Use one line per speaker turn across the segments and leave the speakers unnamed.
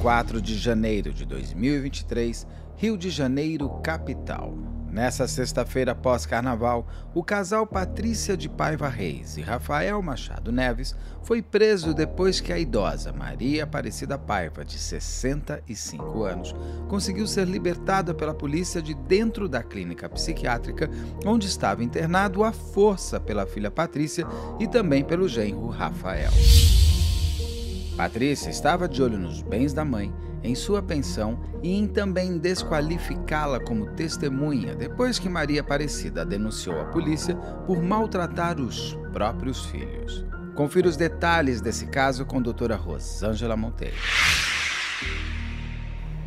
24 de janeiro de 2023, Rio de Janeiro, capital. Nessa sexta-feira pós-carnaval, o casal Patrícia de Paiva Reis e Rafael Machado Neves foi preso depois que a idosa Maria Aparecida Paiva, de 65 anos, conseguiu ser libertada pela polícia de dentro da clínica psiquiátrica onde estava internado à força pela filha Patrícia e também pelo genro Rafael. Patrícia estava de olho nos bens da mãe, em sua pensão e em também desqualificá-la como testemunha depois que Maria Aparecida denunciou a polícia por maltratar os próprios filhos. Confira os detalhes desse caso com a doutora Rosângela Monteiro.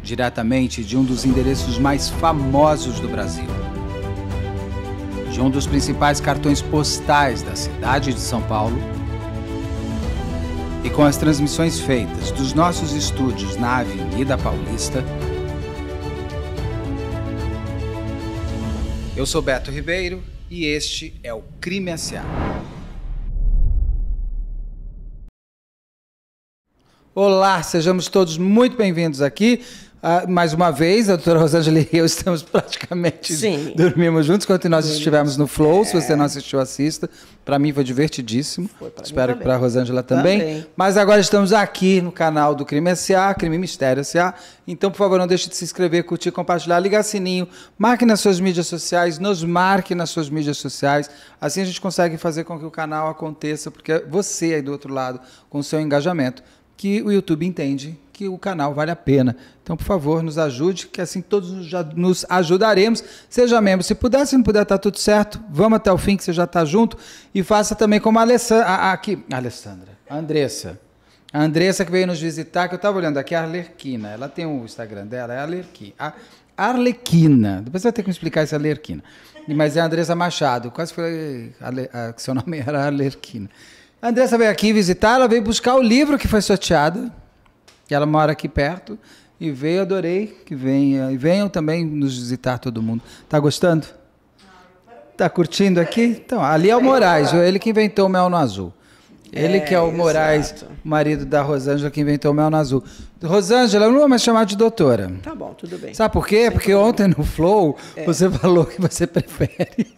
Diretamente de um dos endereços mais famosos do Brasil. De um dos principais cartões postais da cidade de São Paulo, e com as transmissões feitas dos nossos estúdios na Avenida Paulista. Eu sou Beto Ribeiro e este é o Crime S.A. Olá, sejamos todos muito bem-vindos aqui ah, mais uma vez, a doutora Rosângela e eu estamos praticamente Sim. dormimos juntos quando nós estivemos no Flow. É. Se você é. não assistiu, assista. Para mim foi divertidíssimo. Foi Espero que para a Rosângela também. também. Mas agora estamos aqui no canal do Crime SA, Crime Mistério SA. Então, por favor, não deixe de se inscrever, curtir, compartilhar, ligar sininho, marque nas suas mídias sociais, nos marque nas suas mídias sociais. Assim a gente consegue fazer com que o canal aconteça, porque você aí do outro lado, com o seu engajamento, que o YouTube entende que o canal vale a pena. Então, por favor, nos ajude, que assim todos já nos ajudaremos. Seja membro, se puder, se não puder, tá tudo certo. Vamos até o fim, que você já está junto. E faça também como a Alessandra, a, a, aqui, a Alessandra, a Andressa. A Andressa que veio nos visitar, que eu estava olhando aqui, a Arlequina. Ela tem o um Instagram dela, é Arlequina. A Arlequina. Depois você vai ter que me explicar essa é Arlequina. Mas é a Andressa Machado. Quase foi. A, seu nome era Arlequina. A Andressa veio aqui visitar, ela veio buscar o livro que foi sorteado que ela mora aqui perto. E veio, adorei que venha. E venham também nos visitar todo mundo. Tá gostando? Tá curtindo aqui? Então, ali é o Moraes, ele que inventou o mel no azul. Ele é, que é o é, Moraes, exato. marido da Rosângela, que inventou o mel no azul. Rosângela, eu não vou mais chamar de doutora.
Tá bom, tudo bem. Sabe
por quê? Sem Porque problema. ontem no Flow, é. você falou que você prefere.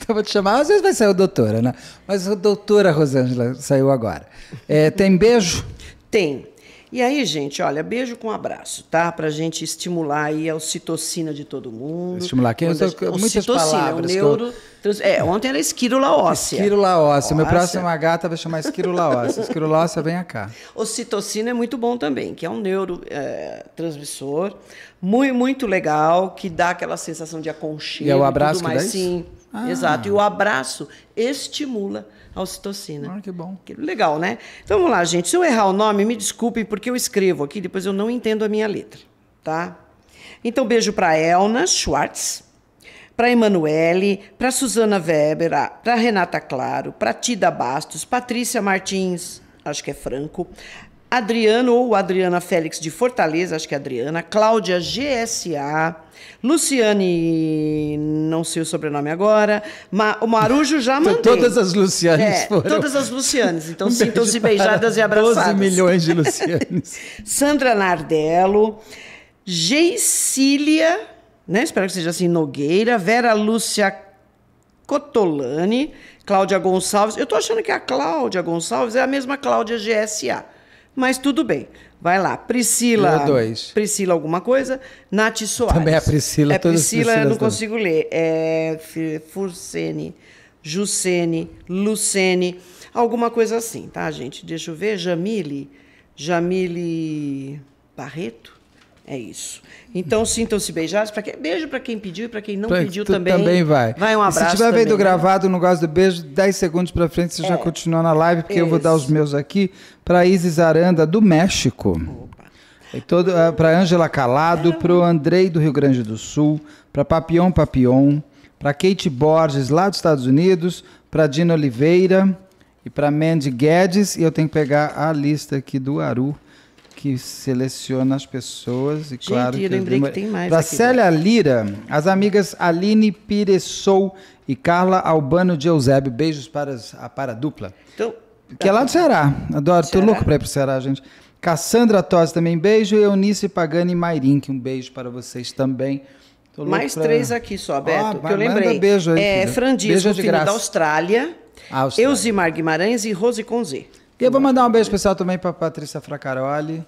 Então vou te chamar, às vezes vai sair o doutora, né? Mas a doutora Rosângela saiu agora. É, tem beijo?
Tem. E aí, gente, olha, beijo com abraço, tá? Pra gente estimular aí a ocitocina de todo mundo. Estimular quem? Muitas palavras. O neuro... Eu... É, ontem era esquirula óssea. Esquirula óssea. Meu próximo
gata tá vai chamar esquirula óssea. Esquirula óssea, vem cá.
Ocitocina é muito bom também, que é um neurotransmissor. É, muito, muito legal, que dá aquela sensação de aconchego. E é o abraço tudo mais. Sim. Isso? Ah. Exato. E o abraço estimula a ocitocina. Ah, que bom. Legal, né? Então vamos lá, gente. Se eu errar o nome, me desculpe porque eu escrevo aqui, depois eu não entendo a minha letra, tá? Então, beijo para Elna Schwartz, para Emanuele, para Suzana Weber, para Renata Claro, para Tida Bastos, Patrícia Martins, acho que é Franco, Adriano ou Adriana Félix de Fortaleza, acho que é Adriana, Cláudia GSA, Luciane, não sei o sobrenome agora, Ma, o Marujo já então, mandou. todas as Lucianes é, foram. Todas as Lucianes, então um sintam-se beijadas e abraçadas. 12 milhões de Lucianes. Sandra Nardello, Geicília, né, espero que seja assim, Nogueira, Vera Lúcia Cotolani, Cláudia Gonçalves. Eu estou achando que a Cláudia Gonçalves é a mesma Cláudia GSA. Mas tudo bem. Vai lá. Priscila. Priscila alguma coisa. Nath Soares. Também é a Priscila. É Priscila, eu não consigo ler. É Fursene, Jucene, Lucene. Alguma coisa assim, tá, gente? Deixa eu ver. Jamile. Jamile Barreto. É isso. Então sintam-se beijados. quem beijo para quem pediu e para quem não pra pediu também. Também vai. Vai um abraço. E se tiver
vendo né? gravado, não gosta do beijo, 10 segundos para frente você é. já continua na live, porque Isso. eu vou dar os meus aqui para Isis Aranda do México. Opa. Ah, para Ângela Calado, é. Ah. para o Andrei do Rio Grande do Sul, para Papião Papion, para Kate Borges lá dos Estados Unidos, para Dina Oliveira e para Mandy Guedes e eu tenho que pegar a lista aqui do Aru que seleciona as pessoas. E Gente, claro eu lembrei que, tem mais. Para Célia Lira, as amigas Aline Piressou e Carla Albano de Eusébio. Beijos para, para a dupla. Então, que é lá do Ceará. Adoro, estou tô louco para ir o Ceará, gente. Cassandra Tosi também, beijo. E Eunice Pagani Mairink, um beijo
para vocês também. Mais pra... três aqui só, Beto, oh, que eu lembrei. beijo aí, é, beijo de da Austrália, Austrália. Elzimar Guimarães e Rose Conze. E eu vou mandar um beijo
especial também para Patrícia Fracaroli,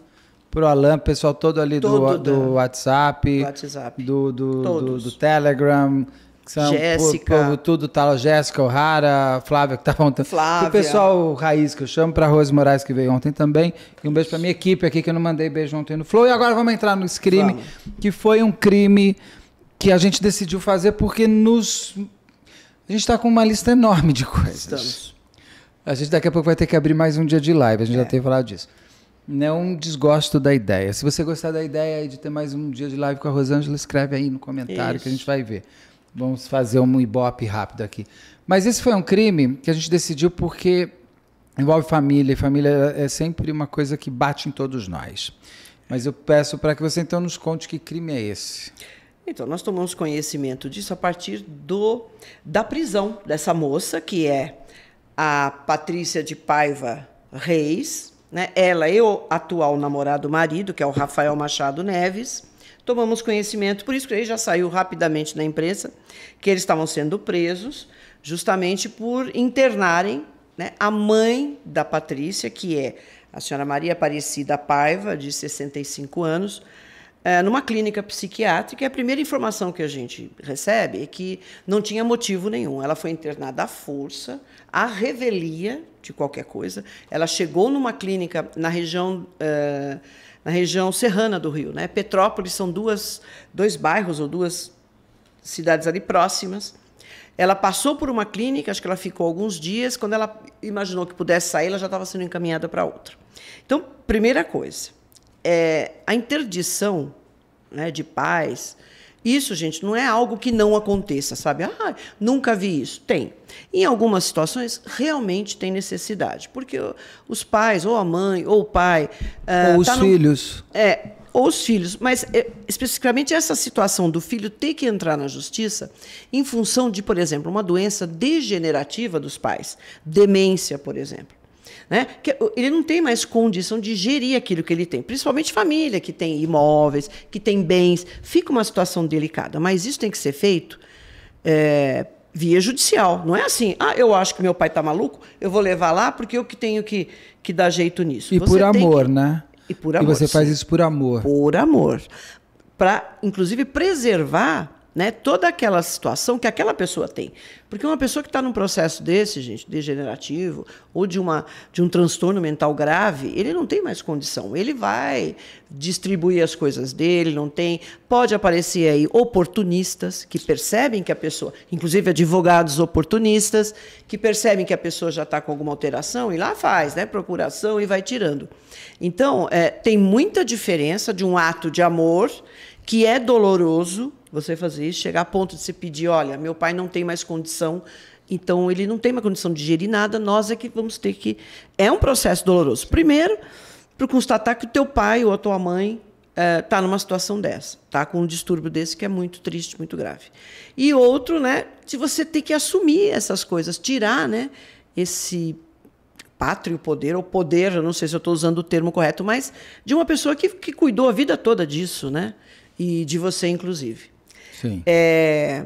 para o Alan, pessoal todo ali do, do, né? WhatsApp, WhatsApp. Do, do, do, do, Telegram. Jéssica. Povo, tudo, tá, Jéssica, O'Hara, Flávia, que estava tá ontem. Flávia. O pessoal raiz, que eu chamo, para Rose Moraes, que veio ontem também. E um beijo para minha equipe aqui, que eu não mandei beijo ontem no Flow. E agora vamos entrar no crime, vamos. que foi um crime que a gente decidiu fazer porque nos. A gente está com uma lista enorme de coisas. Estamos. A gente daqui a pouco vai ter que abrir mais um dia de live, a gente é. já tem falado disso. Não desgosto da ideia. Se você gostar da ideia de ter mais um dia de live com a Rosângela, escreve aí no comentário Isso. que a gente vai ver. Vamos fazer um ibope rápido aqui. Mas esse foi um crime que a gente decidiu porque envolve família, e família é sempre uma coisa que bate em todos nós. Mas eu peço para que você então nos conte que
crime é esse. Então, nós tomamos conhecimento disso a partir do da prisão dessa moça, que é a Patrícia de Paiva Reis, né? ela e o atual namorado marido, que é o Rafael Machado Neves, tomamos conhecimento, por isso que ele já saiu rapidamente na imprensa, que eles estavam sendo presos justamente por internarem né, a mãe da Patrícia, que é a senhora Maria Aparecida Paiva, de 65 anos, é, numa clínica psiquiátrica, e a primeira informação que a gente recebe é que não tinha motivo nenhum. Ela foi internada à força, à revelia de qualquer coisa. Ela chegou numa clínica na região. É, na região serrana do Rio, né? Petrópolis são duas, dois bairros ou duas cidades ali próximas. Ela passou por uma clínica, acho que ela ficou alguns dias. Quando ela imaginou que pudesse sair, ela já estava sendo encaminhada para outra. Então, primeira coisa, é, a interdição né, de pais. Isso, gente, não é algo que não aconteça, sabe? Ah, nunca vi isso. Tem. Em algumas situações, realmente tem necessidade. Porque os pais, ou a mãe, ou o pai. Ah, ou uh, os tá filhos. No... É, ou os filhos. Mas, é, especificamente, essa situação do filho ter que entrar na justiça em função de, por exemplo, uma doença degenerativa dos pais. Demência, por exemplo né? Que ele não tem mais condição de gerir aquilo que ele tem, principalmente família que tem imóveis, que tem bens, fica uma situação delicada. Mas isso tem que ser feito é, via judicial. Não é assim, ah, eu acho que meu pai está maluco, eu vou levar lá porque eu que tenho que, que dar jeito nisso. E você por amor, que... né? E por amor. E você sim. faz isso
por amor. Por amor.
Para, inclusive, preservar né? Toda aquela situação que aquela pessoa tem. Porque uma pessoa que está num processo desse, gente, degenerativo, ou de, uma, de um transtorno mental grave, ele não tem mais condição. Ele vai distribuir as coisas dele, não tem. Pode aparecer aí oportunistas que percebem que a pessoa, inclusive advogados oportunistas, que percebem que a pessoa já está com alguma alteração e lá faz, né? Procuração e vai tirando. Então, é, tem muita diferença de um ato de amor que é doloroso você fazer isso, chegar a ponto de se pedir, olha, meu pai não tem mais condição, então ele não tem mais condição de gerir nada, nós é que vamos ter que. É um processo doloroso. Primeiro, para constatar que o teu pai ou a tua mãe está eh, é, numa situação dessa, está com um distúrbio desse que é muito triste, muito grave. E outro, né, de você ter que assumir essas coisas, tirar, né, esse pátrio poder, ou poder, eu não sei se eu estou usando o termo correto, mas de uma pessoa que, que cuidou a vida toda disso, né? e de você, inclusive. Sim. É...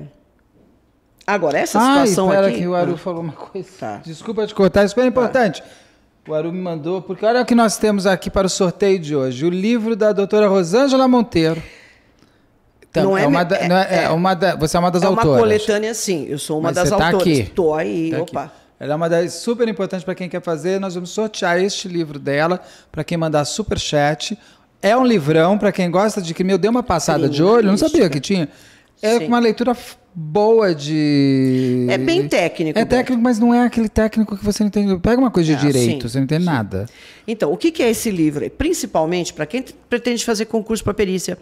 Agora, essa Ai, situação pera aqui... que o Aru ah.
falou uma coisa. Tá. Desculpa te cortar, isso super tá. importante. O Aru me mandou, porque olha o que nós temos aqui para o sorteio de hoje. O livro da doutora Rosângela Monteiro.
Então, não é, é uma, da, é, não é, é, é, uma
da, você é uma das autoras. É uma
coletânea, sim. Eu sou uma Mas das você tá autoras.
Tá aqui. Estou aí, tá opa. Aqui. Ela é uma das super importante para quem quer fazer. Nós vamos sortear este livro dela para quem mandar super chat é um livrão para quem gosta de crime. Eu dei uma passada de olho, não sabia que tinha. É Sim. uma leitura boa de. É bem técnico. É técnico, bem. mas não é aquele técnico que você não entende. Pega uma coisa de ah, direito, sim, você não entende sim.
nada. Então, o que é esse livro? É principalmente para quem pretende fazer concurso para perícia,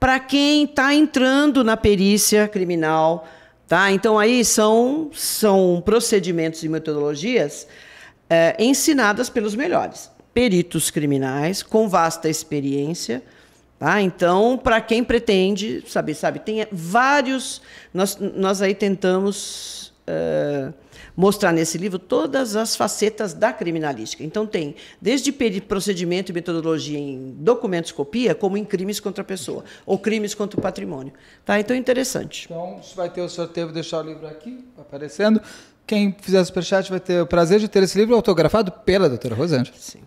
para quem está entrando na perícia criminal, tá? Então aí são são procedimentos e metodologias é, ensinadas pelos melhores peritos criminais com vasta experiência. Tá? Então, para quem pretende saber, sabe, tem vários. Nós, nós aí tentamos uh, mostrar nesse livro todas as facetas da criminalística. Então, tem desde procedimento e metodologia em documentos copia, como em crimes contra a pessoa, ou crimes contra o patrimônio. Tá? Então, é interessante.
Então, vai ter o sorteio, vou deixar o livro aqui aparecendo. Quem fizer o superchat vai ter o prazer de ter esse livro autografado pela doutora Rosângela. Sim.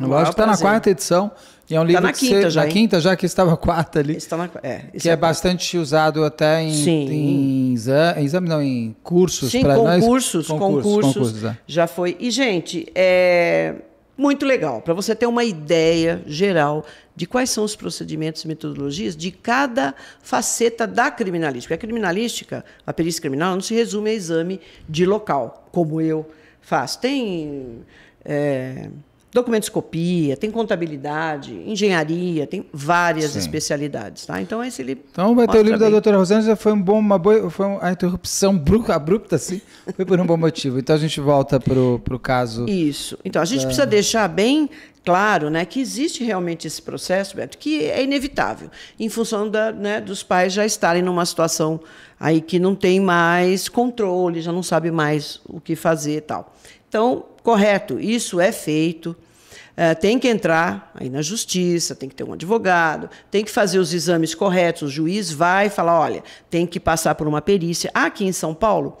Eu acho que está na quarta edição. E é um tá livro tá na quinta você, já. Na hein? quinta já que estava quarta ali. Está na, é, que é, é bastante usado até em, Sim. em exame, exame, não, em cursos para nós. Concursos, concursos, concursos, é.
já foi. E gente, é muito legal para você ter uma ideia geral de quais são os procedimentos e metodologias de cada faceta da criminalística. A criminalística, a perícia criminal, não se resume a exame de local, como eu faço. Tem é, documentoscopia, tem contabilidade, engenharia, tem várias Sim. especialidades, tá? Então esse livro.
Então vai ter o livro bem. da doutora Rosângela, foi um bom, uma boa, foi uma interrupção bruca, abrupta, assim, foi por um bom motivo. Então a gente volta para o caso. Isso.
Então a gente da... precisa deixar bem claro né, que existe realmente esse processo, Beto, que é inevitável, em função da, né, dos pais já estarem numa situação aí que não tem mais controle, já não sabe mais o que fazer e tal. Então, correto, isso é feito, eh, tem que entrar aí na justiça, tem que ter um advogado, tem que fazer os exames corretos, o juiz vai falar, olha, tem que passar por uma perícia. Aqui em São Paulo,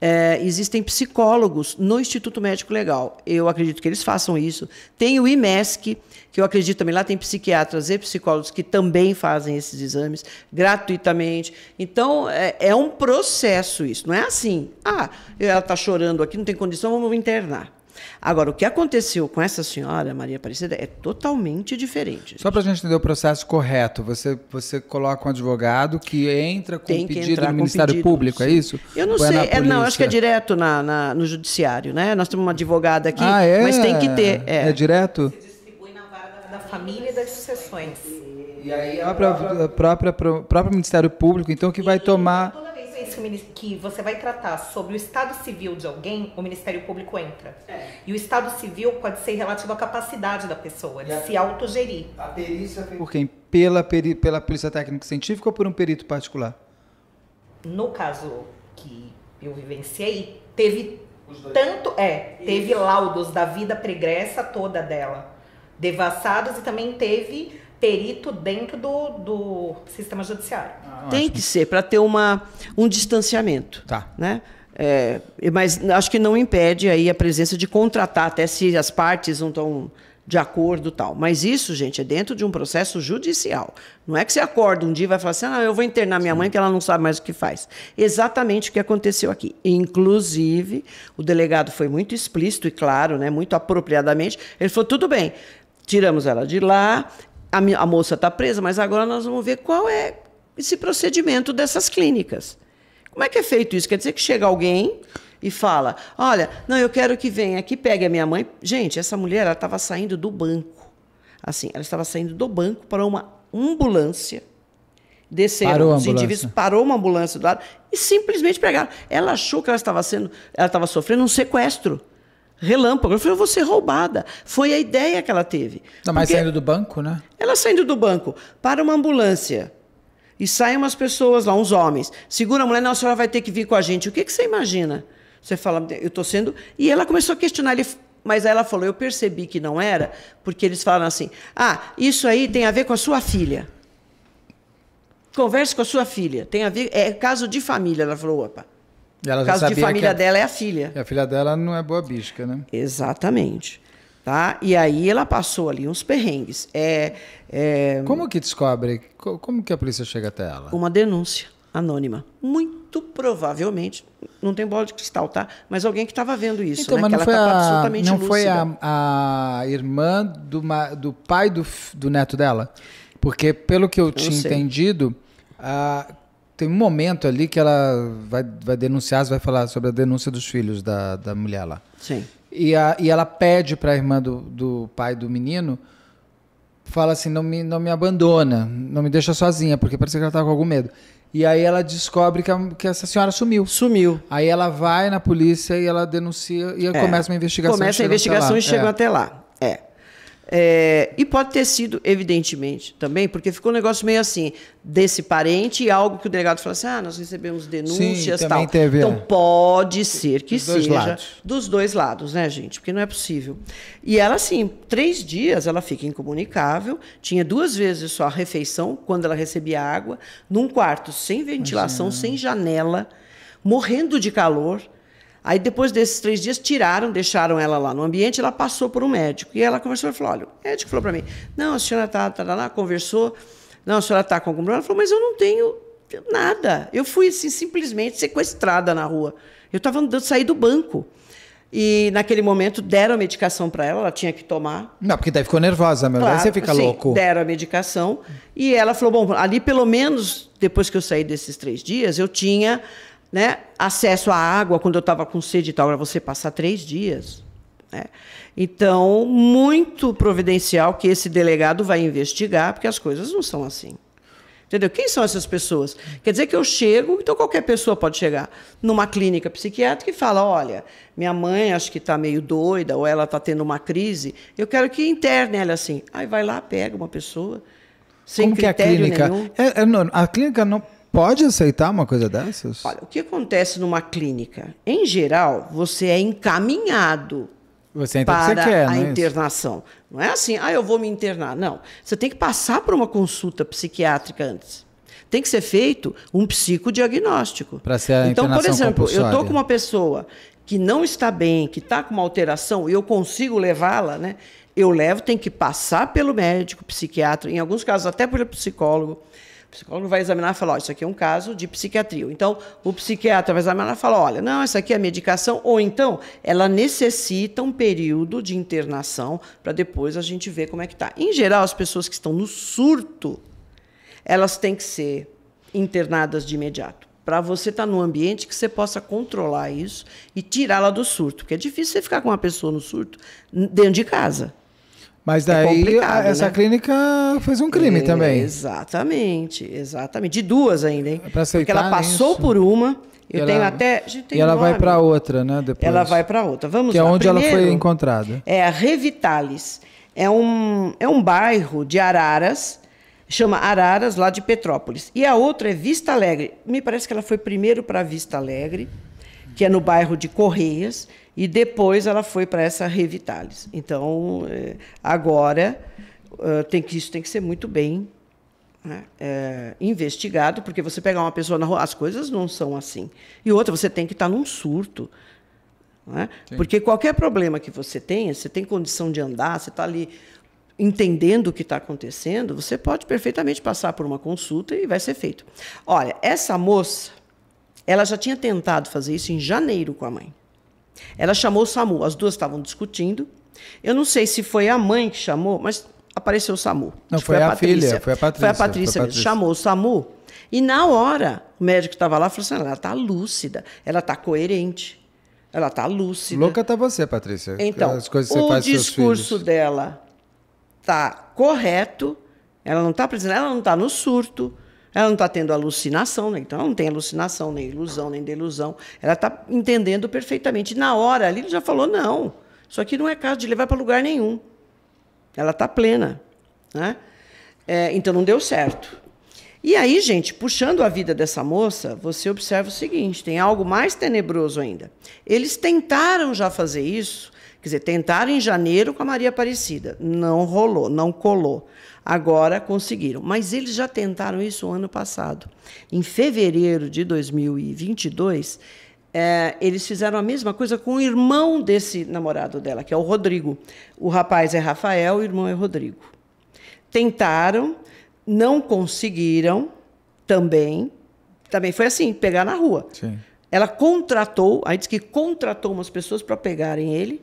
é, existem psicólogos no Instituto Médico Legal. Eu acredito que eles façam isso. Tem o IMESC, que eu acredito também lá tem psiquiatras e psicólogos que também fazem esses exames gratuitamente. Então, é, é um processo isso. Não é assim, ah, ela está chorando aqui, não tem condição, vamos internar. Agora, o que aconteceu com essa senhora, Maria Aparecida, é totalmente diferente. Gente.
Só para a gente entender o processo correto, você, você coloca um advogado que entra com Tem pedido no Ministério pedido, Público, é isso? Eu não Ou é sei. É é, não, acho que é direto
na, na, no Judiciário, né? Nós temos uma advogada aqui, ah, é? mas tem que ter. É, é direto? Se distribui
na vara da, família e das sucessões. E aí a própria,
a própria, a
própria Ministério Público, então, que vai tomar
é que, que você vai tratar sobre o estado civil de alguém, o Ministério Público entra. É. E o estado civil pode ser relativo à capacidade da pessoa de se autogerir. A perícia Por
quem? Pela, peri, pela Polícia Técnica Científica ou por um perito particular?
No caso que eu vivenciei, teve tanto é, Isso. teve laudos da vida pregressa toda dela, devassados e também teve perito dentro do, do sistema judiciário. Ah, Tem que
ser, para ter uma, um distanciamento. Tá. Né? É, mas acho que não impede aí a presença de contratar, até se as partes não estão de acordo tal. Mas isso, gente, é dentro de um processo judicial. Não é que você acorda um dia e vai falar assim, ah, eu vou internar minha Sim. mãe que ela não sabe mais o que faz. Exatamente o que aconteceu aqui. Inclusive, o delegado foi muito explícito e claro, né, muito apropriadamente. Ele falou, tudo bem, tiramos ela de lá, a, a moça está presa, mas agora nós vamos ver qual é esse procedimento dessas clínicas. Como é que é feito isso? Quer dizer que chega alguém e fala: Olha, não, eu quero que venha aqui, pegue a minha mãe. Gente, essa mulher ela estava saindo do banco. Assim, ela estava saindo do banco para uma ambulância. Desceram parou os indivíduos, parou uma ambulância do lado e simplesmente pegaram. Ela achou que ela estava sendo, ela estava sofrendo um sequestro relâmpago. Eu falei, eu vou ser roubada. Foi a ideia que ela teve. Não, mas saindo do banco, né? Ela saindo do banco para uma ambulância. E saem umas pessoas lá, uns homens. Segura a mulher, não, a senhora vai ter que vir com a gente. O que, que você imagina? Você fala, eu estou sendo. E ela começou a questionar. Ele... Mas aí ela falou, eu percebi que não era, porque eles falaram assim: ah, isso aí tem a ver com a sua filha. Converse com a sua filha. Tem a ver. É caso de família. Ela falou, opa. E ela já caso de família a... dela é a filha. E a filha dela não é boa bisca, né? Exatamente. Tá? E aí ela passou ali uns perrengues. É, é... Como que descobre? Como que a polícia chega até ela? Uma denúncia anônima. Muito provavelmente, não tem bola de cristal, tá? Mas alguém que estava vendo isso, então, né? Mas não foi a, absolutamente Não foi a, a irmã
do, do pai do, do neto dela? Porque, pelo que eu, eu tinha entendido, a, tem um momento ali que ela vai, vai denunciar, vai falar sobre a denúncia dos filhos da, da mulher lá. Sim. E, a, e ela pede para a irmã do, do pai do menino, fala assim, não me, não me abandona, não me deixa sozinha, porque parece que ela estava com algum medo. E aí ela descobre que, a, que essa senhora sumiu. Sumiu. Aí ela vai na polícia e
ela denuncia
e é. começa uma investigação. Começa a investigação e chegam é. até
lá. É.
É, e pode ter sido, evidentemente, também, porque ficou um negócio meio assim, desse parente e algo que o delegado falou assim: ah, nós recebemos denúncias e tal. Teve, então é. pode ser que dos seja dos dois lados, né, gente? Porque não é possível. E ela, assim, três dias ela fica incomunicável, tinha duas vezes só a refeição, quando ela recebia água, num quarto sem ventilação, Imagina. sem janela, morrendo de calor Aí depois desses três dias, tiraram, deixaram ela lá no ambiente, ela passou por um médico. E ela conversou, e falou, olha, o médico falou para mim, não, a senhora está tá, tá lá, conversou, não, a senhora está com algum problema. Ela falou, mas eu não tenho nada. Eu fui, assim, simplesmente sequestrada na rua. Eu estava andando, saí do banco. E naquele momento deram a medicação para ela, ela tinha que tomar. Não, porque
daí ficou nervosa, mas claro, você fica sim, louco. Deram
a medicação e ela falou: bom, ali pelo menos depois que eu saí desses três dias, eu tinha né? acesso à água quando eu estava com sede e tal, para você passar três dias. Né? Então, muito providencial que esse delegado vai investigar, porque as coisas não são assim. Entendeu? Quem são essas pessoas? Quer dizer que eu chego, então qualquer pessoa pode chegar numa clínica psiquiátrica e fala: olha, minha mãe acho que está meio doida, ou ela está tendo uma crise, eu quero que interne ela assim. Aí vai lá, pega uma pessoa. Sem Como que é a clínica?
É, é, não, a clínica não Pode aceitar uma coisa dessas? Olha, o
que acontece numa clínica? Em geral, você é encaminhado você entra para você quer, a não é internação. não é assim, ah, eu vou me internar. Não. Você tem que passar por uma consulta psiquiátrica antes. Tem que ser feito um psicodiagnóstico. Para ser a Então, por exemplo, eu estou com uma pessoa que não está bem, que está com uma alteração, e eu consigo levá-la, né? Eu levo, tem que passar pelo médico, psiquiatra, em alguns casos até pelo psicólogo. O psicólogo vai examinar e falar: olha, isso aqui é um caso de psiquiatria. Então, o psiquiatra vai examinar e falar: olha, não, isso aqui é medicação, ou então ela necessita um período de internação para depois a gente ver como é que está. Em geral, as pessoas que estão no surto, elas têm que ser internadas de imediato para você estar tá num ambiente que você possa controlar isso e tirá-la do surto. Porque é difícil você ficar com uma pessoa no surto dentro de casa.
Mas é daí é essa né? clínica fez um crime é, também.
Exatamente, exatamente. De duas ainda, hein? É pra aceitar Porque ela passou isso. por uma. Eu e tenho ela, até. Tem e ela nome. vai para
outra, né? Depois. Ela vai para outra. Vamos que é lá. Que é onde Primeiro, ela foi encontrada.
É a Revitalis. É um, é um bairro de Araras chama Araras, lá de Petrópolis. E a outra é Vista Alegre. Me parece que ela foi primeiro para Vista Alegre, que é no bairro de Correias, e depois ela foi para essa Revitalis. Então, eh, agora, eh, tem que, isso tem que ser muito bem né, é, investigado, porque você pegar uma pessoa na rua, as coisas não são assim. E outra, você tem que estar tá num surto. Né? Porque qualquer problema que você tenha, você tem condição de andar, você está ali entendendo o que está acontecendo, você pode perfeitamente passar por uma consulta e vai ser feito. Olha, essa moça, ela já tinha tentado fazer isso em janeiro com a mãe. Ela chamou o SAMU, as duas estavam discutindo. Eu não sei se foi a mãe que chamou, mas apareceu o SAMU. Não, foi, foi, a, a filha, foi a Patrícia. Foi a Patrícia, foi a Patrícia, chamou o SAMU. E na hora, o médico estava lá e falou assim: ela está lúcida, ela está coerente, ela está lúcida. Louca
está você, Patrícia. Então, As coisas que você o discurso
dela está correto, ela não está apresentando, ela não está no surto. Ela não está tendo alucinação, né? então ela não tem alucinação, nem ilusão, nem delusão. Ela está entendendo perfeitamente. Na hora ali ele já falou: não, isso aqui não é caso de levar para lugar nenhum. Ela está plena. Né? É, então não deu certo. E aí, gente, puxando a vida dessa moça, você observa o seguinte: tem algo mais tenebroso ainda. Eles tentaram já fazer isso, quer dizer, tentaram em janeiro com a Maria Aparecida. Não rolou, não colou. Agora conseguiram. Mas eles já tentaram isso o ano passado. Em fevereiro de 2022, é, eles fizeram a mesma coisa com o irmão desse namorado dela, que é o Rodrigo. O rapaz é Rafael, o irmão é Rodrigo. Tentaram, não conseguiram também. Também foi assim, pegar na rua. Sim. Ela contratou, aí diz que contratou umas pessoas para pegarem ele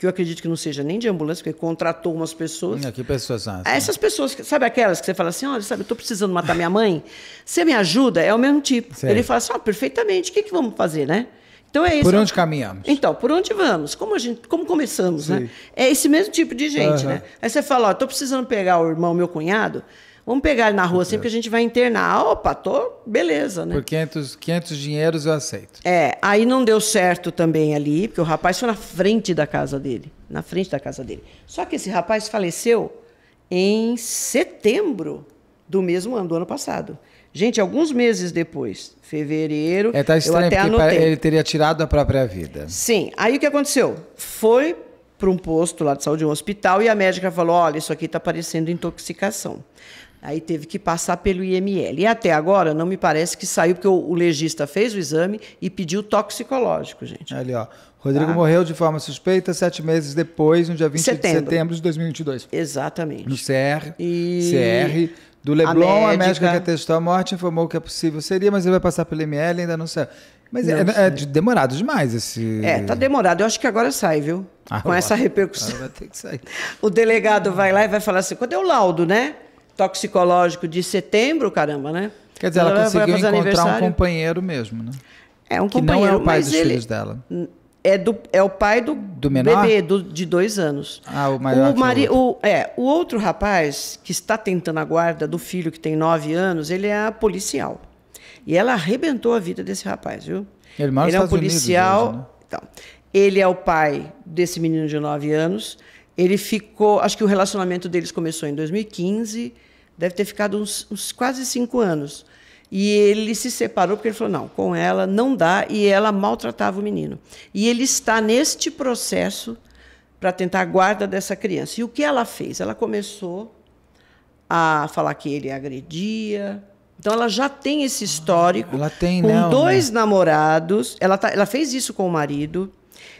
que eu acredito que não seja nem de ambulância, porque contratou umas pessoas. Hum,
que pessoas são?
Essas pessoas, sabe aquelas que você fala assim, olha, sabe, eu estou precisando matar minha mãe, você me ajuda? É o mesmo tipo. Sei. Ele fala assim, ah, perfeitamente, o que, que vamos fazer, né? Então é isso. Por onde caminhamos? Então, por onde vamos? Como, a gente, como começamos, né? Sim. né? É esse mesmo tipo de gente, uhum. né? Aí você fala, ó, estou precisando pegar o irmão, meu cunhado, Vamos pegar ele na rua assim, porque a gente vai internar. Opa, tô, beleza, né? Por 500, 500 dinheiros eu aceito. É, aí não deu certo também ali, porque o rapaz foi na frente da casa dele. Na frente da casa dele. Só que esse rapaz faleceu em setembro do mesmo ano, do ano passado. Gente, alguns meses depois, fevereiro. É, tá estranho, eu até anotei. ele
teria tirado a própria vida.
Sim. Aí o que aconteceu? Foi para um posto lá de saúde, um hospital, e a médica falou: olha, isso aqui está parecendo intoxicação. Aí teve que passar pelo IML. E até agora não me parece que saiu, porque o, o legista fez o exame e pediu toxicológico, gente. Ali, ó.
Rodrigo tá? morreu de forma suspeita sete meses depois, no dia 20 setembro. de setembro
de 2022. Exatamente. No CR. E... CR. Do Leblon, a médica... a médica que
atestou a morte informou que é possível seria, mas ele vai passar pelo IML ainda não saiu. Mas não, é, é, demorado demais esse. É, tá
demorado. Eu acho que agora sai, viu? Ah, Com essa repercussão. Vai ter que sair. O delegado vai lá e vai falar assim: quando é o laudo, né? toxicológico de setembro, caramba, né? Quer dizer, ela, ela conseguiu encontrar um
companheiro mesmo, né? É um que companheiro, não é o pai dos ele... filhos dela.
É, do, é o pai do, do menor? bebê do, de dois anos. Ah, o maior. O, mari, o, é, o outro rapaz que está tentando a guarda do filho que tem nove anos, ele é policial. E ela arrebentou a vida desse rapaz, viu? Ele, ele é um policial. Hoje, né? então, ele é o pai desse menino de nove anos. Ele ficou. Acho que o relacionamento deles começou em 2015 deve ter ficado uns, uns quase cinco anos. E ele se separou porque ele falou: não, com ela não dá, e ela maltratava o menino. E ele está neste processo para tentar a guarda dessa criança. E o que ela fez? Ela começou a falar que ele agredia. Então ela já tem esse histórico. Ela tem, com não, né, dois né? namorados. Ela, tá, ela fez isso com o marido.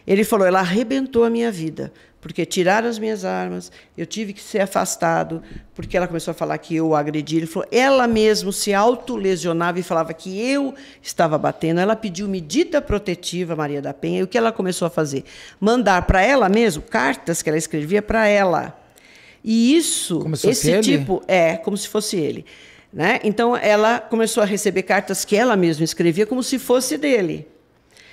Ele falou: ela arrebentou a minha vida porque tiraram as minhas armas, eu tive que ser afastado, porque ela começou a falar que eu a agredi. Ele falou, ela mesmo se autolesionava e falava que eu estava batendo. Ela pediu medida protetiva, Maria da Penha, e o que ela começou a fazer? Mandar para ela mesmo cartas que ela escrevia para ela. E isso, como se fosse esse ele? tipo, é, como se fosse ele. Né? Então ela começou a receber cartas que ela mesma escrevia como se fosse dele.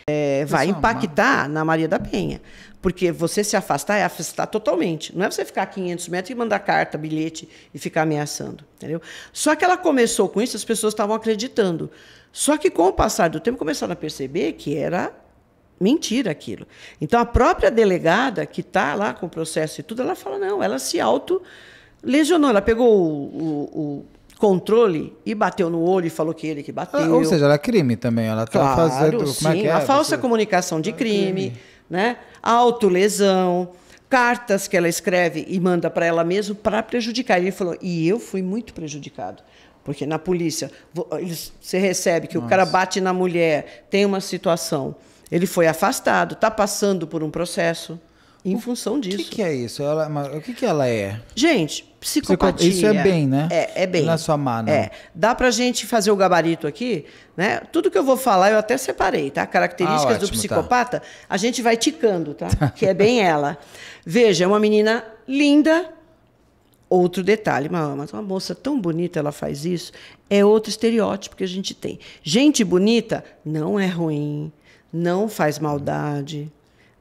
É, vai impactar na Maria da Penha. Porque você se afastar é afastar totalmente. Não é você ficar 500 metros e mandar carta, bilhete e ficar ameaçando. Entendeu? Só que ela começou com isso, as pessoas estavam acreditando. Só que com o passar do tempo começaram a perceber que era mentira aquilo. Então a própria delegada que está lá com o processo e tudo, ela fala: não, ela se auto lesionou, ela pegou o, o, o controle e bateu no olho e falou que ele que bateu. Ah, ou seja, era
é crime também. Ela está claro, fazendo. Como é sim, é que é? a falsa
Você... comunicação de é crime. crime né? autolesão, cartas que ela escreve e manda para ela mesma para prejudicar. Ele falou, e eu fui muito prejudicado. Porque na polícia, você recebe que Nossa. o cara bate na mulher, tem uma situação, ele foi afastado, está passando por um processo, em função disso. O que, que, é isso? Ela, o que, que ela é? Gente, psicopatia. Isso é bem, né? É, é bem. Na sua má, né? É. Dá pra gente fazer o gabarito aqui, né? Tudo que eu vou falar, eu até separei, tá? Características ah, ótimo, do tá. psicopata, tá. a gente vai ticando, tá? tá? que é bem ela. Veja, é uma menina linda. Outro detalhe, mas uma moça tão bonita, ela faz isso. É outro estereótipo que a gente tem. Gente bonita não é ruim, não faz maldade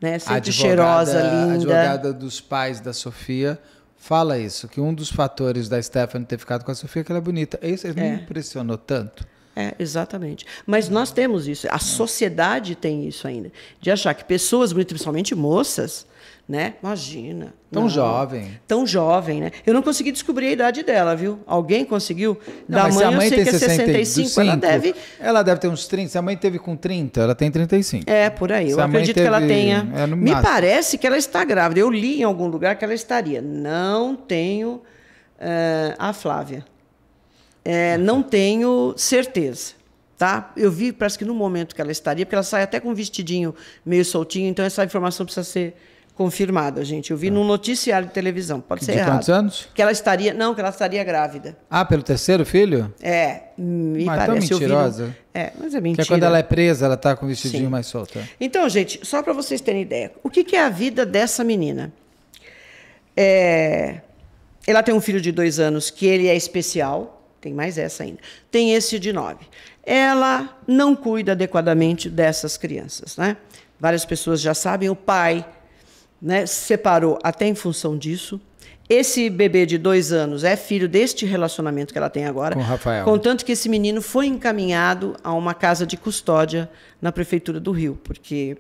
né? Sempre advogada, cheirosa, linda. A advogada
dos pais da Sofia fala isso, que um dos fatores da Stephanie ter ficado com a Sofia é que ela é bonita. Isso é. me impressionou tanto.
É, exatamente. Mas nós temos isso, a sociedade tem isso ainda, de achar que pessoas, principalmente moças, né? Imagina. Tão não. jovem. Tão jovem, né? Eu não consegui descobrir a idade dela, viu? Alguém conseguiu? Não, da mãe, se a mãe eu sei que é 65, ela deve...
Ela deve ter uns 30. Se a mãe teve com 30, ela tem
35. É, por aí. Se eu acredito teve... que ela tenha... É Me máximo. parece que ela está grávida. Eu li em algum lugar que ela estaria. Não tenho... Uh, a Flávia. É, não tenho certeza tá? Eu vi, parece que no momento que ela estaria, porque ela sai até com um vestidinho meio soltinho, então essa informação precisa ser confirmado, gente. Eu vi é. num noticiário de televisão. Pode ser de errado. quantos anos? Que ela estaria. Não, que ela estaria grávida.
Ah, pelo terceiro filho?
É. Me mas parece. Tão mentirosa. vi... É, mas é mentira. Que é quando ela é
presa, ela está com o vestidinho Sim. mais solto. É.
Então, gente, só para vocês terem ideia, o que, que é a vida dessa menina? É... Ela tem um filho de dois anos que ele é especial. Tem mais essa ainda. Tem esse de nove. Ela não cuida adequadamente dessas crianças, né? Várias pessoas já sabem, o pai né, separou até em função disso. Esse bebê de dois anos é filho deste relacionamento que ela tem agora. Com o Rafael. Contanto que esse menino foi encaminhado a uma casa de custódia na prefeitura do Rio, porque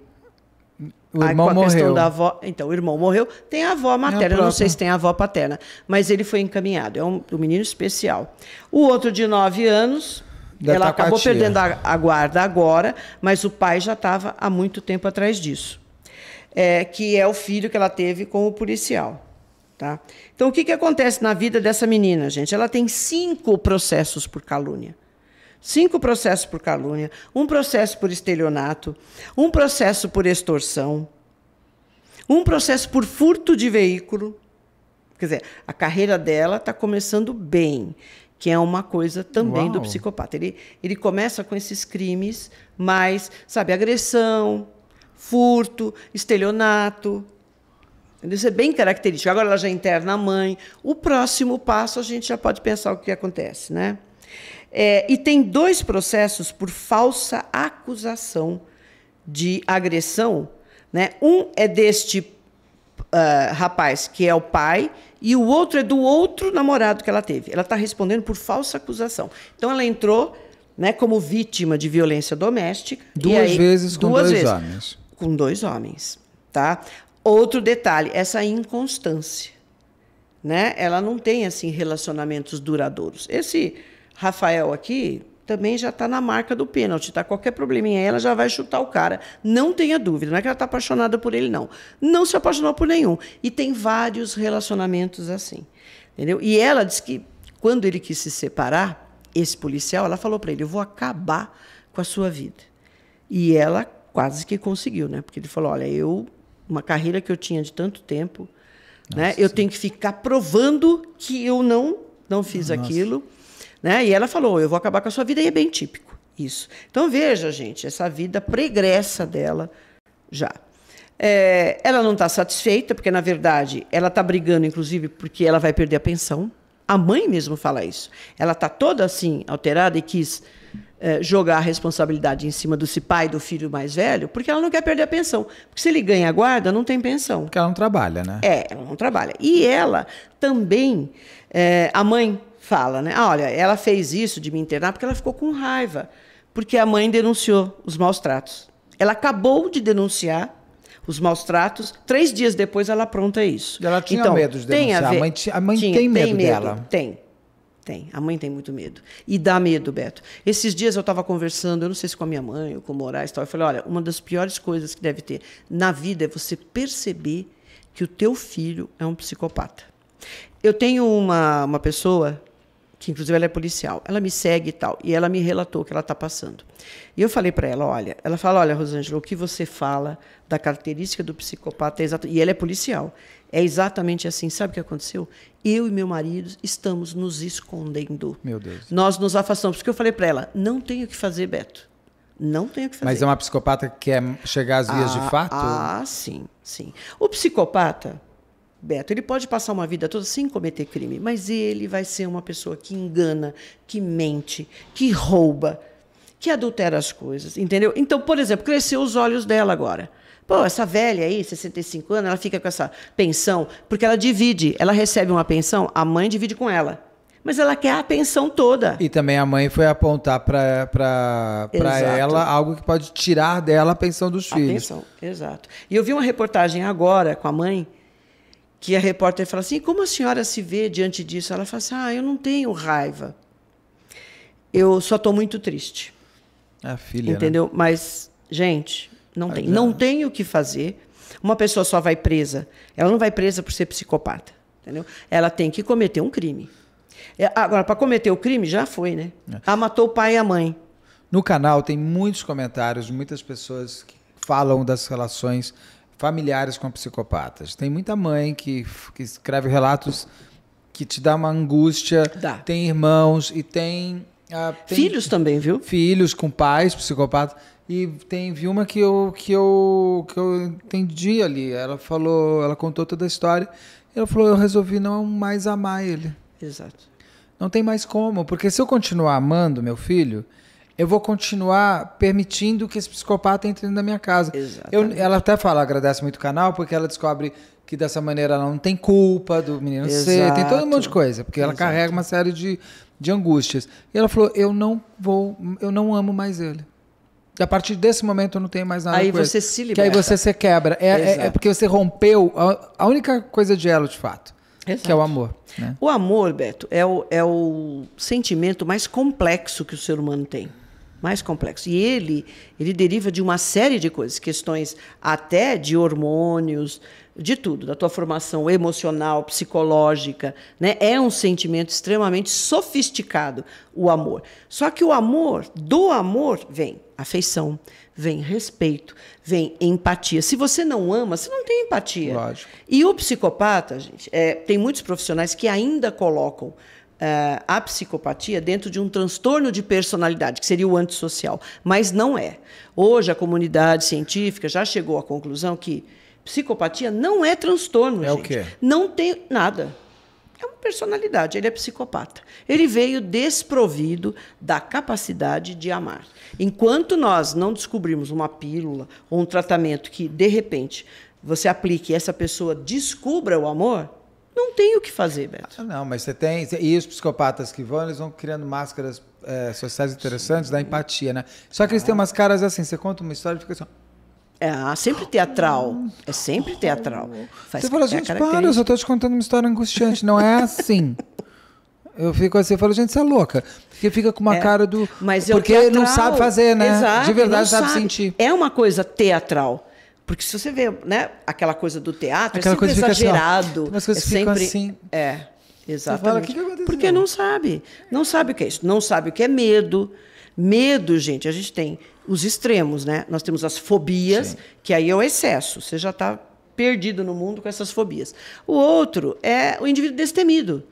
o irmão Aí, com a morreu. questão da avó. Então, o irmão morreu. Tem a avó é materna, não sei se tem a avó paterna, mas ele foi encaminhado. É um, um menino especial. O outro de nove anos, da ela acabou perdendo a, a guarda agora, mas o pai já estava há muito tempo atrás disso é, que é o filho que ela teve com o policial. Tá? Então, o que, que acontece na vida dessa menina, gente? Ela tem cinco processos por calúnia. Cinco processos por calúnia, um processo por estelionato, um processo por extorsão, um processo por furto de veículo. Quer dizer, a carreira dela está começando bem, que é uma coisa também Uau. do psicopata. Ele, ele começa com esses crimes, mas, sabe, agressão, furto, estelionato. Isso é bem característico. Agora ela já interna a mãe. O próximo passo a gente já pode pensar o que acontece, né? É, e tem dois processos por falsa acusação de agressão. Né? Um é deste uh, rapaz, que é o pai, e o outro é do outro namorado que ela teve. Ela está respondendo por falsa acusação. Então ela entrou né, como vítima de violência doméstica. Duas aí, vezes com duas dois vezes com dois homens, tá? Outro detalhe, essa inconstância, né? Ela não tem assim relacionamentos duradouros. Esse Rafael aqui também já está na marca do pênalti, tá? Qualquer probleminha aí, ela já vai chutar o cara. Não tenha dúvida, não é que ela está apaixonada por ele, não. Não se apaixonou por nenhum. E tem vários relacionamentos assim, entendeu? E ela diz que quando ele quis se separar, esse policial, ela falou para ele: Eu vou acabar com a sua vida. E ela quase que conseguiu, né? Porque ele falou: olha, eu, uma carreira que eu tinha de tanto tempo, né, Nossa, né? Eu tenho que ficar provando que eu não, não fiz Nossa. aquilo. Né? E ela falou: eu vou acabar com a sua vida, e é bem típico isso. Então veja, gente, essa vida pregressa dela já. É, ela não está satisfeita, porque na verdade ela está brigando, inclusive, porque ela vai perder a pensão. A mãe mesmo fala isso. Ela está toda assim, alterada e quis eh, jogar a responsabilidade em cima do pai do filho mais velho, porque ela não quer perder a pensão. Porque se ele ganha a guarda, não tem pensão. Porque ela não trabalha, né? É, ela não trabalha. E ela também, eh, a mãe fala, né? Ah, olha, ela fez isso de me internar porque ela ficou com raiva, porque a mãe denunciou os maus tratos. Ela acabou de denunciar os maus tratos. Três dias depois ela apronta isso. Ela tinha então, medo de denunciar. Tem a, ver, a mãe, a mãe tinha, tem, medo tem medo dela. Tem. Tem. A mãe tem muito medo. E dá medo, Beto. Esses dias eu estava conversando, eu não sei se com a minha mãe ou com o Moraes, tal, eu falei: olha, uma das piores coisas que deve ter na vida é você perceber que o teu filho é um psicopata. Eu tenho uma, uma pessoa, que inclusive ela é policial, ela me segue e tal, e ela me relatou o que ela está passando. E eu falei para ela: olha, ela fala, olha, Rosângela, o que você fala da característica do psicopata é exato. E ela é policial. É exatamente assim. Sabe o que aconteceu? Eu e meu marido estamos nos escondendo. Meu Deus. Nós nos afastamos. Porque eu falei para ela: não tenho o que fazer, Beto. Não tenho o que fazer. Mas é uma
psicopata que quer chegar às vias ah, de fato? Ah,
sim, sim. O psicopata, Beto, ele pode passar uma vida toda sem cometer crime, mas ele vai ser uma pessoa que engana, que mente, que rouba, que adultera as coisas, entendeu? Então, por exemplo, cresceu os olhos dela agora. Pô, essa velha aí, 65 anos, ela fica com essa pensão, porque ela divide, ela recebe uma pensão, a mãe divide com ela. Mas ela quer a pensão toda. E também a mãe foi apontar para ela algo que pode tirar dela a pensão dos a filhos. Pensão, exato. E eu vi uma reportagem agora com a mãe, que a repórter fala assim: como a senhora se vê diante disso? Ela fala assim: ah, eu não tenho raiva. Eu só estou muito triste. A filha. Né? Entendeu? Né? Mas, gente, não tem. Não tem o que fazer. Uma pessoa só vai presa. Ela não vai presa por ser psicopata. Entendeu? Ela tem que cometer um crime. É, agora, para cometer o crime, já foi, né? É. Ah, matou o pai e a mãe.
No canal tem muitos comentários, muitas pessoas que falam das relações familiares com psicopatas. Tem muita mãe que, que escreve relatos que te dá uma angústia. Dá. Tem irmãos e tem, ah, tem. Filhos também, viu? Filhos com pais psicopatas. E tem vi uma que eu, que, eu, que eu entendi ali. Ela falou, ela contou toda a história. Ela falou: eu resolvi não mais amar ele. Exato. Não tem mais como, porque se eu continuar amando meu filho, eu vou continuar permitindo que esse psicopata entre na minha casa. Eu, ela até fala, agradece muito o canal, porque ela descobre que dessa maneira ela não tem culpa do menino Exato. ser, tem todo um monte de coisa, porque Exato. ela carrega uma série de, de angústias. E ela falou: eu não vou, eu não amo mais ele. E a partir desse momento eu não tenho mais nada Aí você isso. se liberta. Que aí você se quebra. É, é, é porque
você rompeu a, a, única coisa de elo, de fato. Exato. Que é o amor. Né? O amor, Beto, é o, é o sentimento mais complexo que o ser humano tem mais complexo. E ele, ele deriva de uma série de coisas, questões até de hormônios, de tudo, da tua formação emocional, psicológica, né? É um sentimento extremamente sofisticado, o amor. Só que o amor, do amor vem afeição, vem respeito, vem empatia. Se você não ama, você não tem empatia. Lógico. E o psicopata, gente, é, tem muitos profissionais que ainda colocam Uh, a psicopatia dentro de um transtorno de personalidade, que seria o antissocial, mas não é. Hoje, a comunidade científica já chegou à conclusão que psicopatia não é transtorno. É gente. o quê? Não tem nada é uma personalidade, ele é psicopata. Ele veio desprovido da capacidade de amar. Enquanto nós não descobrimos uma pílula ou um tratamento que, de repente, você aplique e essa pessoa descubra o amor, não tem o que fazer,
Beto. Ah, não, mas você tem. E os psicopatas que vão, eles vão criando máscaras é, sociais interessantes Sim. da empatia, né? Só que ah. eles têm umas caras assim, você conta uma história e fica assim. É, sempre teatral.
É sempre teatral. Faz você fala, gente, assim, para, eu só
estou te contando uma história angustiante. Não é assim. Eu fico assim, eu falo, gente, você é louca. Porque fica com uma é, cara do. Mas é porque teatral, não sabe fazer, né? Exato, De verdade, sabe, sabe
sentir. É uma coisa teatral. Porque se você vê, né, aquela coisa do teatro, é aquela é sempre coisa exagerado. Assim, ó, as coisas é sempre, assim. É, exatamente. Fala, que que porque não sabe. Não sabe o que é isso. Não sabe o que é medo. Medo, gente, a gente tem os extremos, né? Nós temos as fobias, Sim. que aí é o excesso. Você já está perdido no mundo com essas fobias. O outro é o indivíduo destemido,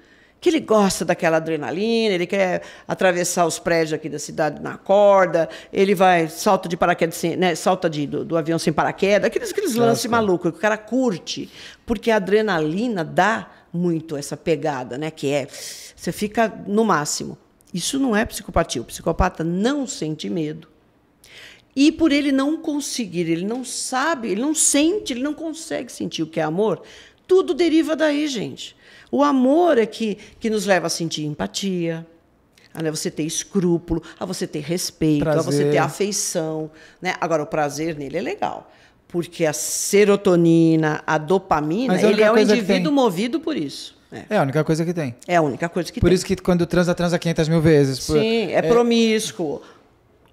que ele gosta daquela adrenalina, ele quer atravessar os prédios aqui da cidade na corda, ele vai, salta de paraquedas, sem, né, salta de, do, do, avião sem paraquedas, aqueles, aqueles lances malucos que o cara curte, porque a adrenalina dá muito essa pegada, né? Que é, você fica no máximo. Isso não é psicopatia. O psicopata não sente medo e por ele não conseguir, ele não sabe, ele não sente, ele não consegue sentir o que é amor, tudo deriva daí, gente. O amor é que, que nos leva a sentir empatia, a né, você ter escrúpulo, a você ter respeito, prazer. a você ter afeição. Né? Agora, o prazer nele é legal. Porque a serotonina, a dopamina, Mas é ele é o indivíduo movido por isso. É. é. a única coisa que tem. É a única coisa que por tem. Por isso que quando transa, transa 500 mil vezes. Sim, é, é... promíscuo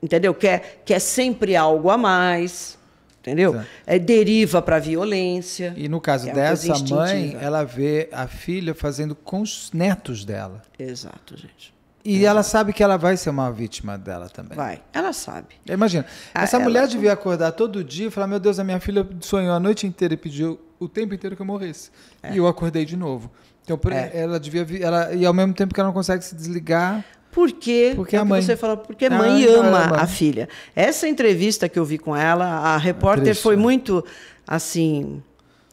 entendeu? Quer, é, quer é sempre algo a mais, entendeu? É, deriva para violência. E no caso é dessa mãe, ela vê a filha fazendo com
os netos
dela. Exato, gente.
E Exato. ela sabe que ela vai ser uma vítima dela também. Vai, ela sabe. Imagina, ah, essa mulher devia acordar todo dia e falar: Meu Deus, a minha filha sonhou a noite inteira e pediu o tempo inteiro que eu morresse. É. E eu acordei de novo. Então, é. ela
devia. Ela, e ao mesmo tempo que ela não consegue se desligar. Porque, porque, é você fala, porque é a mãe ama, é a filha. Essa entrevista que eu vi com ela, a repórter é foi né? muito assim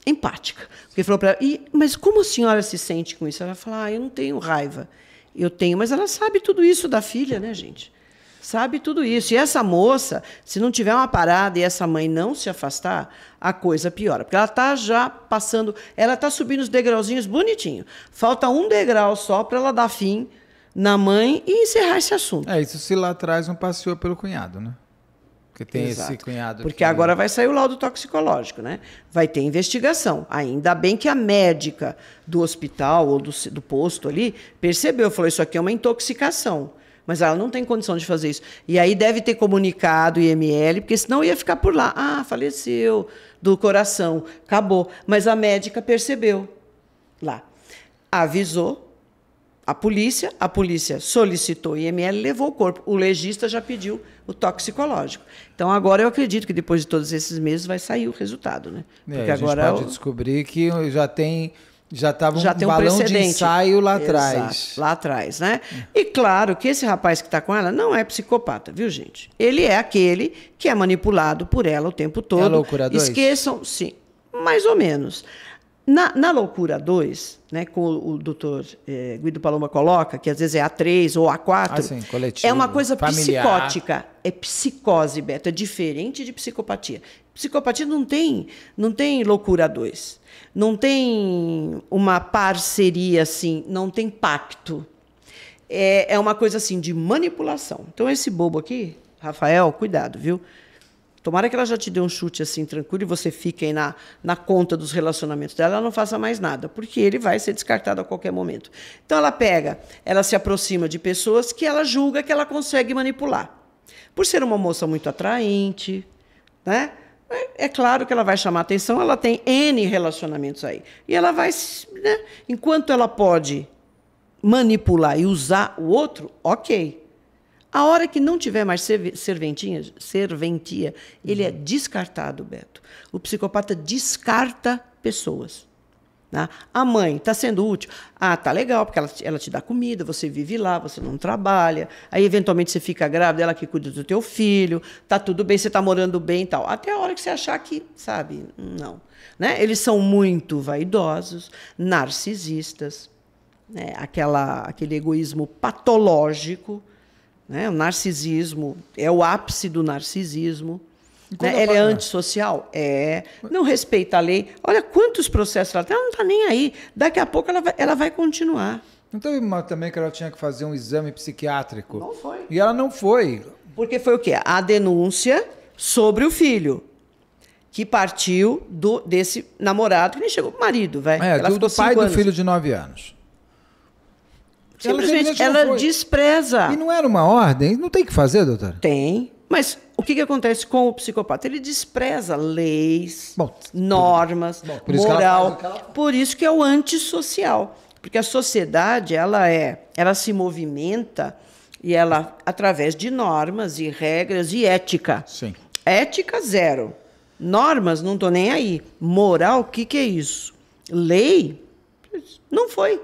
empática. Porque falou para ela, mas como a senhora se sente com isso? Ela fala, ah, eu não tenho raiva. Eu tenho, mas ela sabe tudo isso da filha, né, gente? Sabe tudo isso. E essa moça, se não tiver uma parada e essa mãe não se afastar, a coisa piora. Porque ela está já passando, ela está subindo os degrauzinhos bonitinho. Falta um degrau só para ela dar fim na mãe e encerrar esse assunto. É, isso se lá atrás não
passeou pelo cunhado, né?
Porque tem Exato. esse cunhado. Porque que... agora vai sair o laudo toxicológico, né? Vai ter investigação. Ainda bem que a médica do hospital ou do, do posto ali percebeu, falou: isso aqui é uma intoxicação. Mas ela não tem condição de fazer isso. E aí deve ter comunicado o IML, porque senão ia ficar por lá. Ah, faleceu do coração, acabou. Mas a médica percebeu lá. Avisou, a polícia, a polícia solicitou IML, levou o corpo. O legista já pediu o toxicológico. Então agora eu acredito que depois de todos esses meses vai sair o resultado, né? É, Porque é, a gente pode eu...
descobrir que já tem já estava um, um balão precedente. de ensaio lá atrás.
Lá atrás, né? E claro que esse rapaz que está com ela não é psicopata, viu, gente? Ele é aquele que é manipulado por ela o tempo todo. É o curador? Esqueçam, sim, mais ou menos. Na, na Loucura 2, né, com o, o doutor eh, Guido Paloma coloca, que às vezes é A3 ou A4, ah, sim, coletivo, é uma coisa familiar. psicótica, é psicose, Beto, é diferente de psicopatia. Psicopatia não tem, não tem Loucura 2, não tem uma parceria assim, não tem pacto. É, é uma coisa assim de manipulação. Então esse bobo aqui, Rafael, cuidado, viu? Tomara que ela já te dê um chute assim tranquilo e você fique aí na, na conta dos relacionamentos dela, ela não faça mais nada, porque ele vai ser descartado a qualquer momento. Então ela pega, ela se aproxima de pessoas que ela julga que ela consegue manipular. Por ser uma moça muito atraente, né? É, é claro que ela vai chamar atenção, ela tem N relacionamentos aí. E ela vai, né? enquanto ela pode manipular e usar o outro, ok. A hora que não tiver mais serventinha, serventia, ele é uhum. descartado, Beto. O psicopata descarta pessoas. Né? A mãe está sendo útil. Ah, tá legal, porque ela, ela te dá comida, você vive lá, você não trabalha. Aí, eventualmente, você fica grávida, ela que cuida do teu filho. Tá tudo bem, você está morando bem e tal. Até a hora que você achar que, sabe, não. Né? Eles são muito vaidosos, narcisistas, né? Aquela, aquele egoísmo patológico. Né? O narcisismo é o ápice do narcisismo. Né? Ela é antissocial? É. Não respeita a lei. Olha quantos processos ela tem. Ela não está nem aí. Daqui a pouco ela vai, ela vai continuar.
Não teve uma também que ela tinha que fazer um exame psiquiátrico? Não foi. E ela não foi.
Porque foi o quê? A denúncia sobre o filho. Que partiu do, desse namorado, que nem chegou o marido, velho. É, ela do, do pai do filho de nove anos. Simplesmente ela, ela
despreza. E não era uma ordem? Não tem que fazer, doutora?
Tem. Mas o que, que acontece com o psicopata? Ele despreza leis, Bom, normas, Bom, por moral. Isso ela... Por isso que é o antissocial. Porque a sociedade, ela é, ela se movimenta e ela através de normas e regras e ética. Sim. Ética zero. Normas não estou nem aí. Moral, o que que é isso? Lei? Não foi.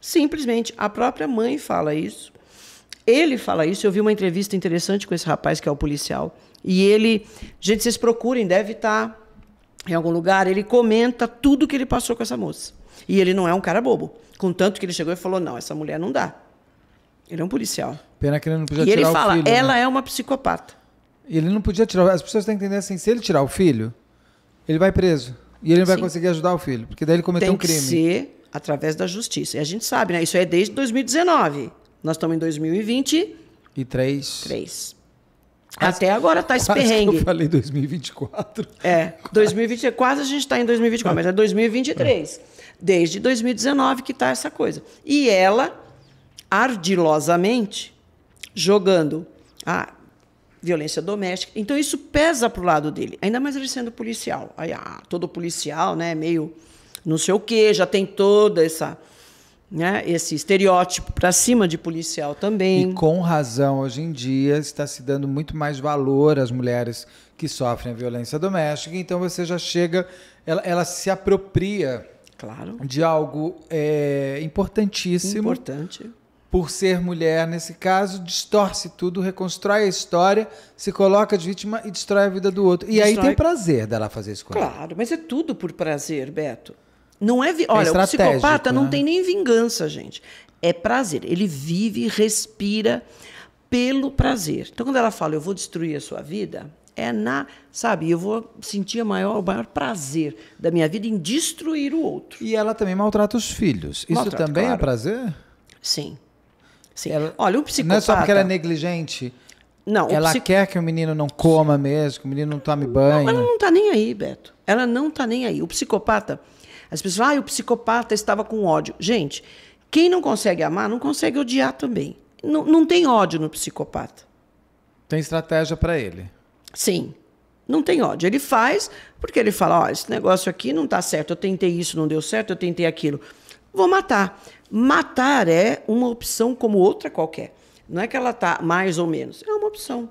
Simplesmente. A própria mãe fala isso. Ele fala isso. Eu vi uma entrevista interessante com esse rapaz que é o policial. E ele. Gente, vocês procurem, deve estar em algum lugar. Ele comenta tudo que ele passou com essa moça. E ele não é um cara bobo. Contanto que ele chegou e falou: não, essa mulher não dá. Ele é um policial.
Pena que ele não podia e tirar ele fala, o filho. Né? Ela
né? é uma psicopata.
Ele não podia tirar. As pessoas têm que entender assim: se ele tirar o filho, ele vai preso. E ele não vai conseguir ajudar o filho. Porque daí ele cometeu Tem um crime. que ser
através da justiça. E a gente sabe, né? Isso é desde 2019. Nós estamos em 2020. E três. Três. Quase, Até agora está esse perrengue. eu falei
2024.
É, 2020, quase a gente está em 2024, mas é 2023. Desde 2019 que está essa coisa. E ela, ardilosamente, jogando a violência doméstica. Então isso pesa pro lado dele. Ainda mais ele sendo policial. Aí, ah, todo policial, né? Meio não sei o quê, já tem toda essa né, esse estereótipo para cima de policial também. E
com razão, hoje em dia está se dando muito mais valor às mulheres que sofrem violência doméstica, então você já chega, ela, ela se apropria claro. de algo é, importantíssimo. Importante. Por ser mulher, nesse caso, distorce tudo, reconstrói a história, se coloca de vítima e destrói a vida do outro. E destrói... aí tem prazer dela fazer isso com Claro,
mas é tudo por prazer, Beto. Não é. Vi... Olha, é o psicopata né? não tem nem vingança, gente. É prazer. Ele vive, respira pelo prazer. Então, quando ela fala, eu vou destruir a sua vida, é na, sabe, eu vou sentir maior, o maior prazer da minha vida em destruir o outro. E ela também maltrata os filhos. Maltrata, Isso também é claro. é prazer? Sim. Sim. Ela, Olha, o psicopata. Não é só porque ela é negligente. Não, ela psico... quer que o menino não coma mesmo, que o menino não tome banho. Não, ela não está nem aí, Beto. Ela não está nem aí. O psicopata as pessoas falam, ah, o psicopata estava com ódio. Gente, quem não consegue amar não consegue odiar também. Não, não tem ódio no psicopata. Tem estratégia para ele. Sim. Não tem ódio. Ele faz porque ele fala: ó, esse negócio aqui não tá certo, eu tentei isso, não deu certo, eu tentei aquilo. Vou matar. Matar é uma opção como outra qualquer. Não é que ela tá mais ou menos. É uma opção.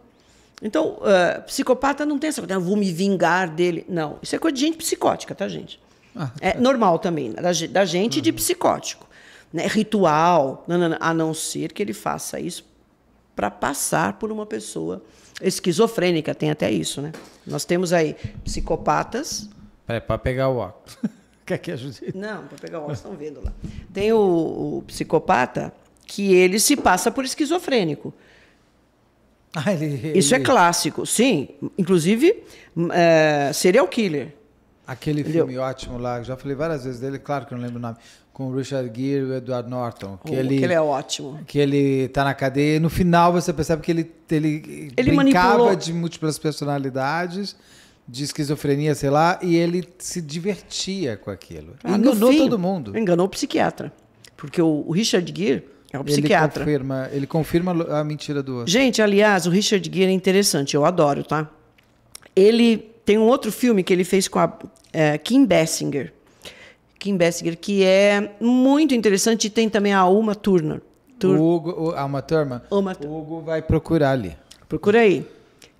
Então, uh, psicopata não tem essa coisa, ah, vou me vingar dele. Não. Isso é coisa de gente psicótica, tá, gente? Ah. É normal também, né, da, da gente uhum. de psicótico. Né? Ritual, não, não, não, a não ser que ele faça isso para passar por uma pessoa esquizofrênica, tem até isso, né? Nós temos aí psicopatas. É, para pegar o óculos. Quer que ajude? Não, para pegar o óculos, estão vendo lá. Tem o, o psicopata que ele se passa por esquizofrênico.
Ah, ele, ele... Isso é
clássico, sim. Inclusive, é, serial killer.
Aquele Entendeu? filme ótimo lá, já falei várias vezes dele, claro que não lembro o nome, com o Richard Gere e o Edward Norton. Que, oh, ele, que ele é ótimo. Que ele tá na cadeia e no final você percebe que ele, ele, ele brincava manipulou. de múltiplas personalidades, de esquizofrenia, sei lá, e ele se divertia com aquilo. Ah, enganou fim, todo mundo.
Enganou o psiquiatra.
Porque o, o Richard Gere é o psiquiatra. Ele confirma, ele confirma a mentira do outro.
Gente, aliás, o Richard Gere é interessante, eu adoro, tá? Ele tem um outro filme que ele fez com a, é, Kim Bessinger. Kim Bessinger, que é muito interessante, e tem também a Uma Turner. Tur Hugo, a Uma Turma? Uma o Hugo vai procurar ali. Procura aí.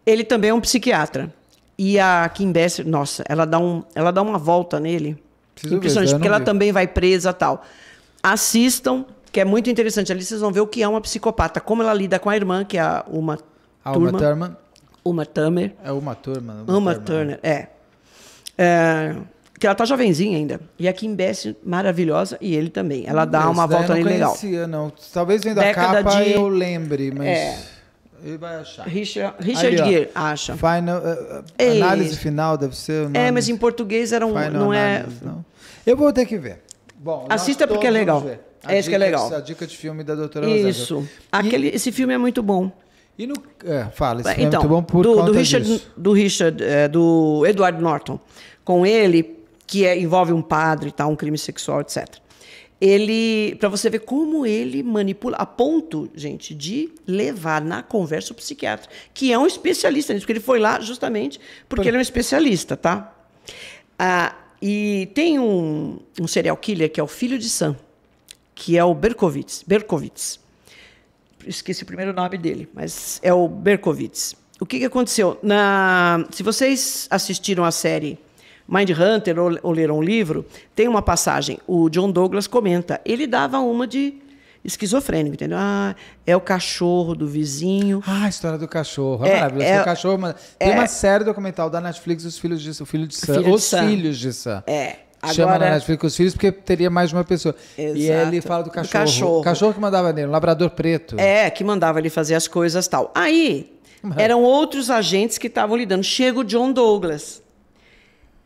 Ele também é um psiquiatra. E a Kim Bessinger, nossa, ela dá, um, ela dá uma volta nele. Preciso Impressionante, ver, porque ela vi. também vai presa tal. Assistam, que é muito interessante. Ali vocês vão ver o que é uma psicopata, como ela lida com a irmã, que é a Uma a Turma. Uma Turma.
Uma Turner. É Uma Turma. Uma, uma Turner
é. É, que ela tá jovenzinha ainda. E a Kim Bess, maravilhosa, e ele também. Ela dá uma volta nele legal. Não
conhecia, não. Talvez vendo Década a capa de... eu lembre, mas... É. Ele vai achar.
Richard, Richard Gere,
acha. Final, uh, análise final deve ser. É, mas em
português era um. Final não é análise, é. Não. Eu vou ter que ver. Bom, Assista porque é legal. É isso que é, é legal. A
dica de filme da doutora Isso.
Aquele, e... Esse filme é muito bom. E no. É, fala, isso é então, é muito bom por do, do Richard, disso. Do Richard, é, do Edward Norton. Com ele, que é, envolve um padre, tá, um crime sexual, etc. Ele. para você ver como ele manipula, a ponto, gente, de levar na conversa o psiquiatra, que é um especialista nisso, porque ele foi lá justamente porque por... ele é um especialista, tá? Ah, e tem um, um serial killer que é o filho de Sam, que é o Berkovitz Berkowitz esqueci o primeiro nome dele, mas é o Berkowitz. O que, que aconteceu? Na, se vocês assistiram a série Mind Hunter ou, ou leram um livro, tem uma passagem. O John Douglas comenta. Ele dava uma de esquizofrênico, entendeu? Ah, é o cachorro do vizinho. Ah, a história do
cachorro. É, é maravilhoso. É, o cachorro, mas... Tem é. uma série documental da Netflix, Os Filhos de, o filho de Sam. Filho de Os Sam. Filhos de Sam. É.
Agora... Chama na Netflix
com os filhos porque teria mais uma pessoa. Exato. E ele fala do cachorro. do cachorro. O cachorro que mandava nele, um labrador preto.
É, que mandava ele fazer as coisas tal. Aí, uhum. eram outros agentes que estavam lidando. Chega o John Douglas.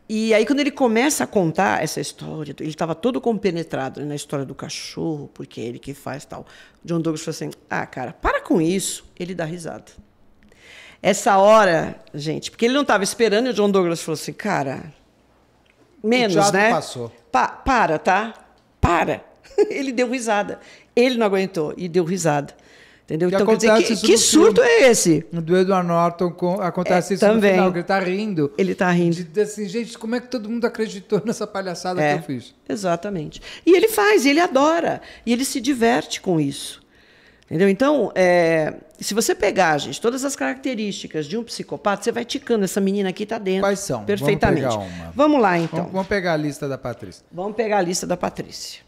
E aí, quando ele começa a contar essa história, ele estava todo compenetrado na história do cachorro, porque é ele que faz tal. John Douglas falou assim: ah, cara, para com isso. Ele dá risada. Essa hora, gente, porque ele não estava esperando, e o John Douglas falou assim: cara, menos, o né? passou. Pa para, tá? Para. Ele deu risada. Ele não aguentou e deu risada. Entendeu? Que então, quer dizer, que, que surto filme, é esse?
Do Edward Norton com, acontece é, isso também. no final, que ele
tá rindo.
Ele tá rindo.
De, assim, gente, como é que todo mundo acreditou nessa palhaçada é, que eu fiz? Exatamente. E ele faz, ele adora. E ele se diverte com isso. Entendeu? Então, é, se você pegar, gente, todas as características de um psicopata, você vai ticando. Essa menina aqui tá dentro. Quais são? Perfeitamente. Vamos, vamos lá, então. Vamos, vamos pegar a lista da Patrícia. Vamos pegar a lista da Patrícia.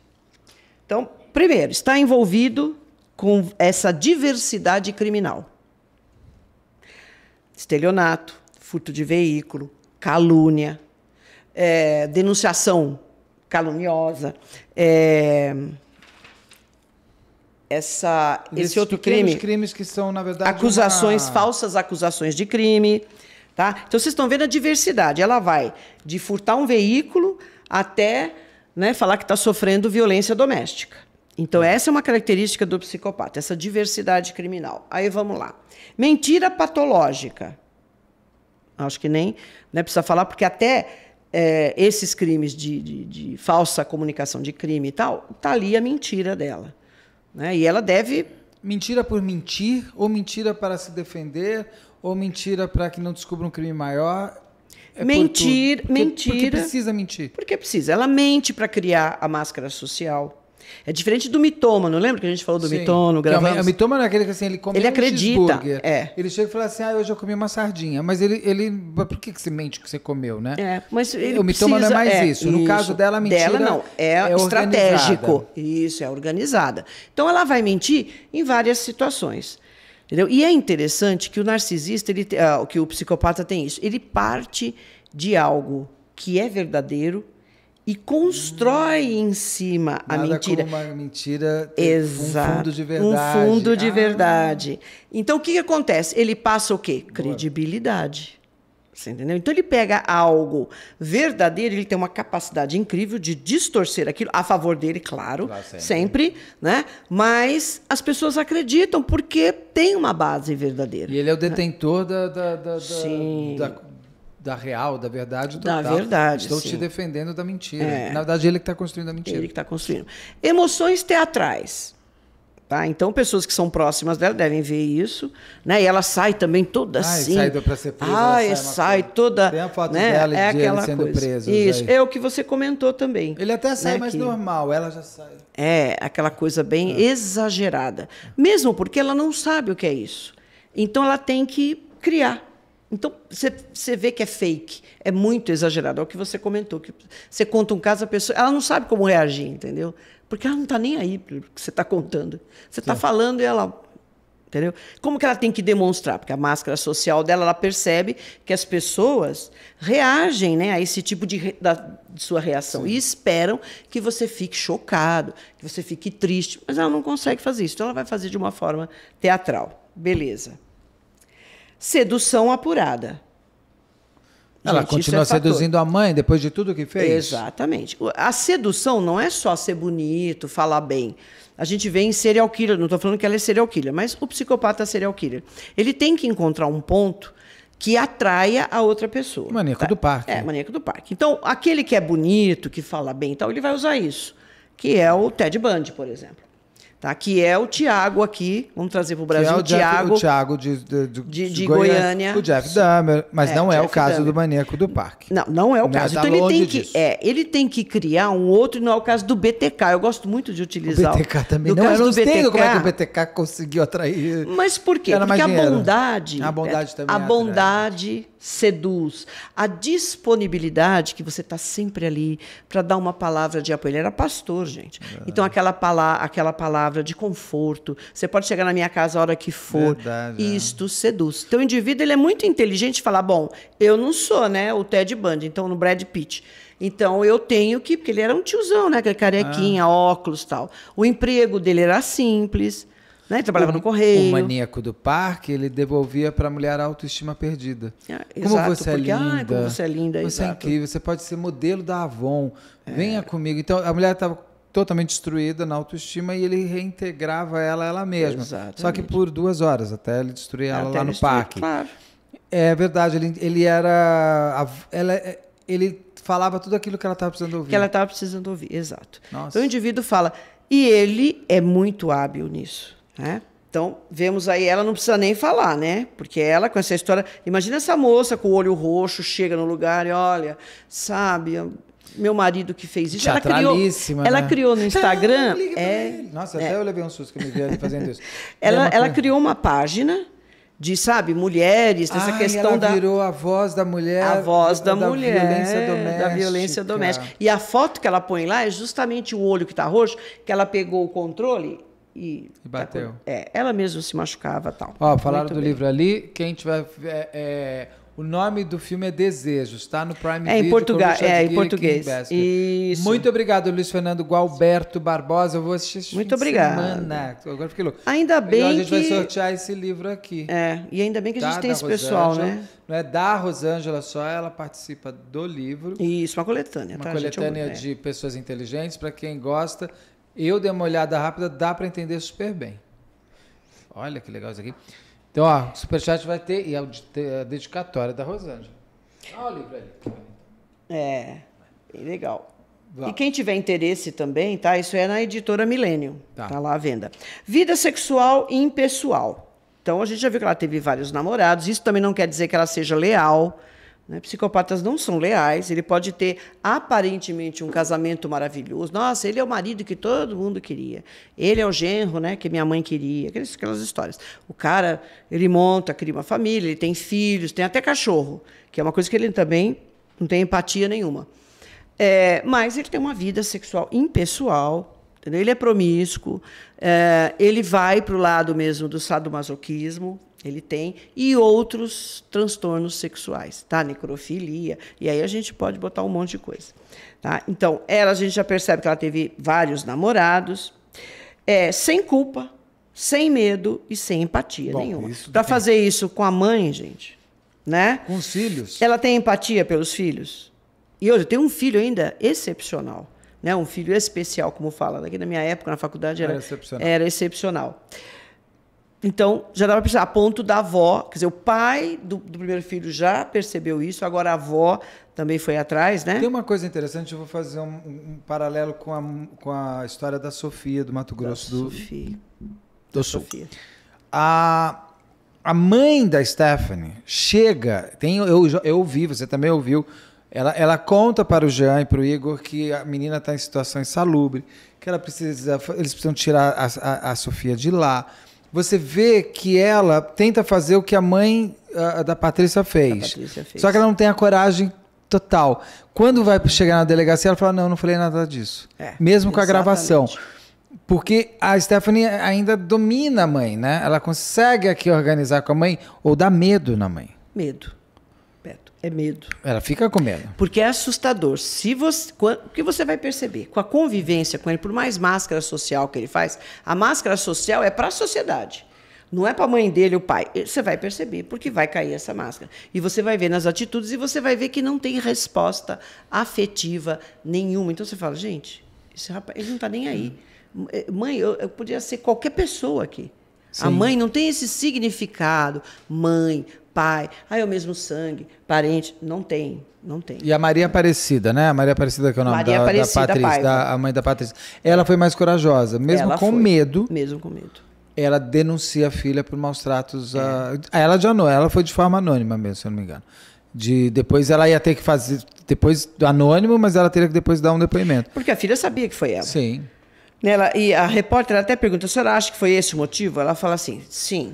Então, primeiro, está envolvido com essa diversidade criminal: estelionato, furto de veículo, calúnia, é, denunciação caluniosa, é, essa, esse outro crime.
crimes que são, na verdade. Acusações, uma...
falsas acusações de crime. Tá? Então vocês estão vendo a diversidade. Ela vai de furtar um veículo até né, falar que está sofrendo violência doméstica. Então, essa é uma característica do psicopata, essa diversidade criminal. Aí vamos lá. Mentira patológica. Acho que nem né, precisa falar, porque até é, esses crimes de, de, de falsa comunicação de crime e tal, está ali a mentira dela. Né? E ela deve. Mentira por mentir, ou mentira para se defender,
ou mentira para que não descubra um crime maior.
É mentir, por porque, mentira. Porque precisa mentir. Porque precisa. Ela mente para criar a máscara social. É diferente do mitômano, lembra que a gente falou do Sim. mitômano, gravamos? Não, o mitômano é aquele que assim, ele come ele um acredita, é. Ele
chega e fala assim, ah, hoje eu comi uma sardinha. Mas ele, ele por que, que você mente o que você comeu, né? É, mas ele O mitômano precisa, é mais é, isso. No isso. caso dela, a mentira dela não, é, é estratégico.
Isso, é organizada. Então ela vai mentir em várias situações. Entendeu? E é interessante que o narcisista, ele, ah, que o psicopata tem isso, ele parte de algo que é verdadeiro e constrói hum, em cima a mentira. Como uma mentira Exato, um fundo de verdade. Um fundo de ah. verdade. Então o que, que, acontece? Ele passa o quê? Credibilidade. Você entendeu? Então ele pega algo verdadeiro, ele tem uma capacidade incrível de distorcer aquilo a favor dele, claro, claro sempre. sempre. né? Mas as pessoas acreditam porque tem uma base verdadeira. E ele é o né? detentor né? da, da, da, Sim. da da real, da verdade total. Da verdade.
sim. te defendendo da mentira. É. Na verdade, ele que
está construindo a mentira. Ele que está construindo. Emoções teatrais. Tá? Então, pessoas que são próximas dela devem ver isso, né? E ela sai também toda Ai, assim. Sai para ser presa. Ah, sai, sai toda. Tem a foto né? dela é de aquela sendo coisa. Isso, aí. é o que você comentou também. Ele até né, sai né? mais que... normal, ela já sai. É, aquela coisa bem é. exagerada. Mesmo porque ela não sabe o que é isso. Então, ela tem que criar então, você vê que é fake, é muito exagerado. É o que você comentou, que você conta um caso, a pessoa ela não sabe como reagir, entendeu? Porque ela não está nem aí para o que você está contando. Você está falando e ela. Entendeu? Como que ela tem que demonstrar? Porque a máscara social dela, ela percebe que as pessoas reagem né, a esse tipo de, da, de sua reação Sim. e esperam que você fique chocado, que você fique triste, mas ela não consegue fazer isso. Então, ela vai fazer de uma forma teatral. Beleza. Sedução apurada. Ela Gente, continua é seduzindo
a mãe depois
de tudo que fez? Exatamente. A sedução não é só ser bonito, falar bem. A gente vê em serial killer, não estou falando que ela é serial killer, mas o psicopata serial killer. Ele tem que encontrar um ponto que atraia a outra pessoa. Maníaco tá? do parque. É, maníaco do parque. Então, aquele que é bonito, que fala bem e tal, ele vai usar isso. Que é o Ted Bundy, por exemplo tá? que é o Tiago aqui, vamos trazer para é o Brasil, é o, Tiago. O
Tiago de, de, de, de Goiânia, Goiânia, O Jeff Dahmer, mas é, não é Jeff o caso Dahmer. do maníaco do parque. Não, não é o não, né? caso. Tá então ele tem, que,
é, ele tem que criar um outro, não é o caso do BTK. Eu gosto muito de utilizar. O BTK também. O, não, caso eu não do BTK, como é que o
BTK conseguiu atrair.
Mas por quê? Porque a bondade. A bondade é, também. A bondade seduz, a disponibilidade que você está sempre ali para dar uma palavra de apoio. Ele era pastor, gente. Verdade. É. Então, aquela, pala aquela palavra de conforto, você pode chegar na minha casa a hora que for. Verdade, é. Isto é. seduz. Então, o indivíduo ele é muito inteligente falar: bom, eu não sou né, o Ted Bundy, então no Brad Pitt. Então eu tenho que, porque ele era um tiozão, né? É carequinha, ah. óculos tal. O emprego dele era simples. Né? Trabalhava o, no correio. O maníaco do parque, ele devolvia
para a mulher a autoestima perdida. Ah, como, exato, você é porque, é linda. como você é
linda. você é exato. é
incrível, você pode ser modelo da Avon. É. Venha comigo. Então, a mulher estava totalmente destruída na autoestima e ele reintegrava ela ela mesma. Exatamente. Só que por duas horas, até ele destruir ela até lá no destruir, parque. Claro. É verdade, ele, ele era... Ela, ele
falava tudo aquilo que ela estava precisando ouvir. Que ela estava precisando ouvir, exato. Nossa. Então o indivíduo fala... E ele é muito hábil nisso. Né? Então, vemos aí, ela não precisa nem falar, né? Porque ela, com essa história. Imagina essa moça com o olho roxo, chega no lugar e olha, sabe, meu marido que fez isso. Ela criou, né? ela criou no Instagram. Ah, é, Nossa, é, até eu levei um susto que me vi fazendo isso. ela, é ela criou uma página de, sabe, mulheres, dessa questão ela da. virou a voz da mulher. A voz da, da mulher. Violência doméstica. Da violência doméstica. E a foto que ela põe lá é justamente o olho que está roxo, que ela pegou o controle e, e tá bateu. Tá, é, ela mesma se machucava tal. Ó, falaram Muito do bem. livro ali. Quem tiver.
É, é, o nome do filme é Desejos, está no Prime é, Video. Em Portugal, é, em português. Isso. Muito obrigado, Luiz Fernando Gualberto Barbosa. Eu vou assistir esse Muito obrigado. semana.
Agora fiquei louco. Ainda bem que... A gente que... vai sortear
esse livro aqui.
É, e ainda bem que tá, a gente tem esse Rosângela, pessoal, né?
Não é da Rosângela só, ela participa do livro. Isso, uma coletânea. Uma tá, coletânea gente, é. de pessoas inteligentes, para quem gosta. Eu dei uma olhada rápida, dá para entender super bem. Olha que legal isso aqui. Então, ó, o superchat vai
ter e é é a dedicatória da Rosângela.
Olha o livro ali.
É, bem legal. E quem tiver interesse também, tá? Isso é na editora Milênio. Tá. tá. lá à venda. Vida sexual impessoal. Então a gente já viu que ela teve vários namorados. Isso também não quer dizer que ela seja leal, né? Psicopatas não são leais, ele pode ter aparentemente um casamento maravilhoso. Nossa, ele é o marido que todo mundo queria. Ele é o genro né, que minha mãe queria. Aquelas, aquelas histórias. O cara, ele monta, cria uma família, ele tem filhos, tem até cachorro, que é uma coisa que ele também não tem empatia nenhuma. É, mas ele tem uma vida sexual impessoal, entendeu? ele é promíscuo, é, ele vai para o lado mesmo do sadomasoquismo, ele tem e outros transtornos sexuais, tá? Necrofilia. E aí a gente pode botar um monte de coisa, tá? Então, ela a gente já percebe que ela teve vários namorados, é, sem culpa, sem medo e sem empatia Bom, nenhuma. Para tem... fazer isso com a mãe, gente, né? Com os filhos. Ela tem empatia pelos filhos. E hoje tem um filho ainda excepcional, né? Um filho especial, como fala. Daqui na minha época na faculdade era, era excepcional. Era excepcional. Então, já dá para perceber, a ponto da avó, quer dizer, o pai do, do, primeiro filho já percebeu isso, agora a avó também foi atrás, né? Tem
uma coisa interessante, eu vou fazer um, um paralelo com a, com a história da Sofia, do Mato Grosso da do, Sofia. do da Sul. Sofia. A, a mãe da Stephanie chega, tem, eu, eu ouvi, você também ouviu, ela, ela conta para o Jean e para o Igor que a menina está em situação insalubre, que ela precisa, eles precisam tirar a, a, a Sofia de lá você vê que ela tenta fazer o que a mãe a, da Patrícia fez. Patrícia fez. Só que ela não tem a coragem total. Quando vai chegar na delegacia, ela fala: Não, não falei nada disso. É, Mesmo exatamente. com a gravação. Porque a Stephanie ainda domina a mãe, né? Ela consegue aqui organizar com a mãe ou dá medo na mãe.
Medo é medo.
Ela fica com medo.
Porque é assustador. Se você, o que você vai perceber? Com a convivência com ele, por mais máscara social que ele faz, a máscara social é para a sociedade. Não é para a mãe dele, o pai. Você vai perceber, porque vai cair essa máscara. E você vai ver nas atitudes e você vai ver que não tem resposta afetiva nenhuma. Então você fala, gente, esse rapaz, ele não está nem aí. É, mãe, eu, eu podia ser qualquer pessoa aqui. Sim. A mãe não tem esse significado. Mãe, pai, ah, é o mesmo sangue, parente. Não tem, não tem. E
a Maria Aparecida, né? A Maria Aparecida, que é o nome Maria da, Aparecida da Patrícia, da, a mãe da Patrícia. Ela foi mais corajosa, mesmo ela com foi, medo. Mesmo com medo. Ela denuncia a filha por maus tratos. É. A, ela já não, ela foi de forma anônima mesmo, se eu não me engano. De, depois ela ia ter que fazer, depois anônimo, mas ela teria que depois dar um depoimento. Porque
a filha sabia que foi ela. Sim. Nela né, e a repórter até pergunta: a senhora acha que foi esse o motivo? Ela fala assim: sim,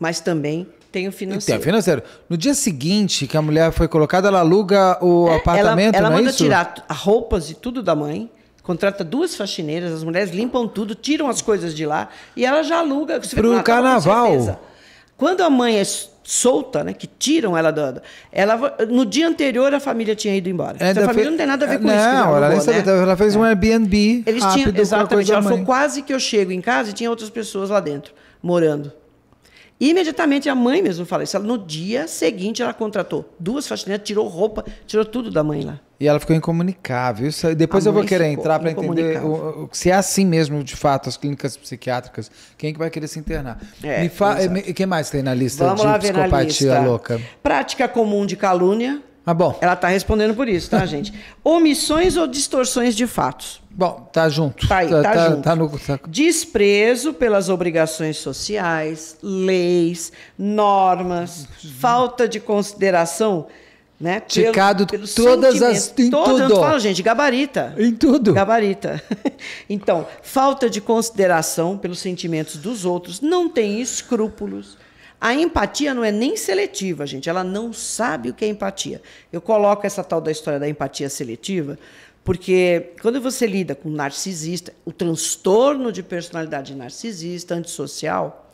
mas também tem o financeiro. Tem o
financeiro. No dia seguinte que a mulher foi colocada, ela aluga o é, apartamento, ela, ela é manda é tirar
roupas e tudo da mãe, contrata duas faxineiras, as mulheres limpam tudo, tiram as coisas de lá e ela já aluga. Para tá o carnaval. Quando a mãe é solta, né, que tiram ela da, ela no dia anterior a família tinha ido embora. É, então, a família não tem nada a ver com não, é, isso. Não, ela, alugou, né?
ela fez é. um Airbnb. Eles tinham exatamente. Ela falou
quase que eu chego em casa e tinha outras pessoas lá dentro morando. E imediatamente a mãe mesmo fala isso. Ela, no dia seguinte ela contratou duas faxineiras, tirou roupa, tirou tudo da mãe lá.
E ela ficou incomunicável. Isso, depois a eu vou querer entrar para entender o, o, se é assim mesmo, de fato, as clínicas psiquiátricas. Quem que vai querer se internar? É, O que mais tem na lista Vamos de lá, psicopatia lista. louca?
Prática comum de calúnia. Ah, bom. Ela está respondendo por isso, tá, gente? Omissões ou distorções de fatos. Bom, tá junto. Tá, tá tá, tá, tá, junto. tá, no Desprezo pelas obrigações sociais, leis, normas, uhum. falta de consideração, né? Ticado pelo, pelo todas as em todas, tudo. Falo, gente, gabarita. Em tudo. Gabarita. Então, falta de consideração pelos sentimentos dos outros, não tem escrúpulos. A empatia não é nem seletiva, gente. Ela não sabe o que é empatia. Eu coloco essa tal da história da empatia seletiva porque quando você lida com narcisista, o transtorno de personalidade narcisista, antissocial,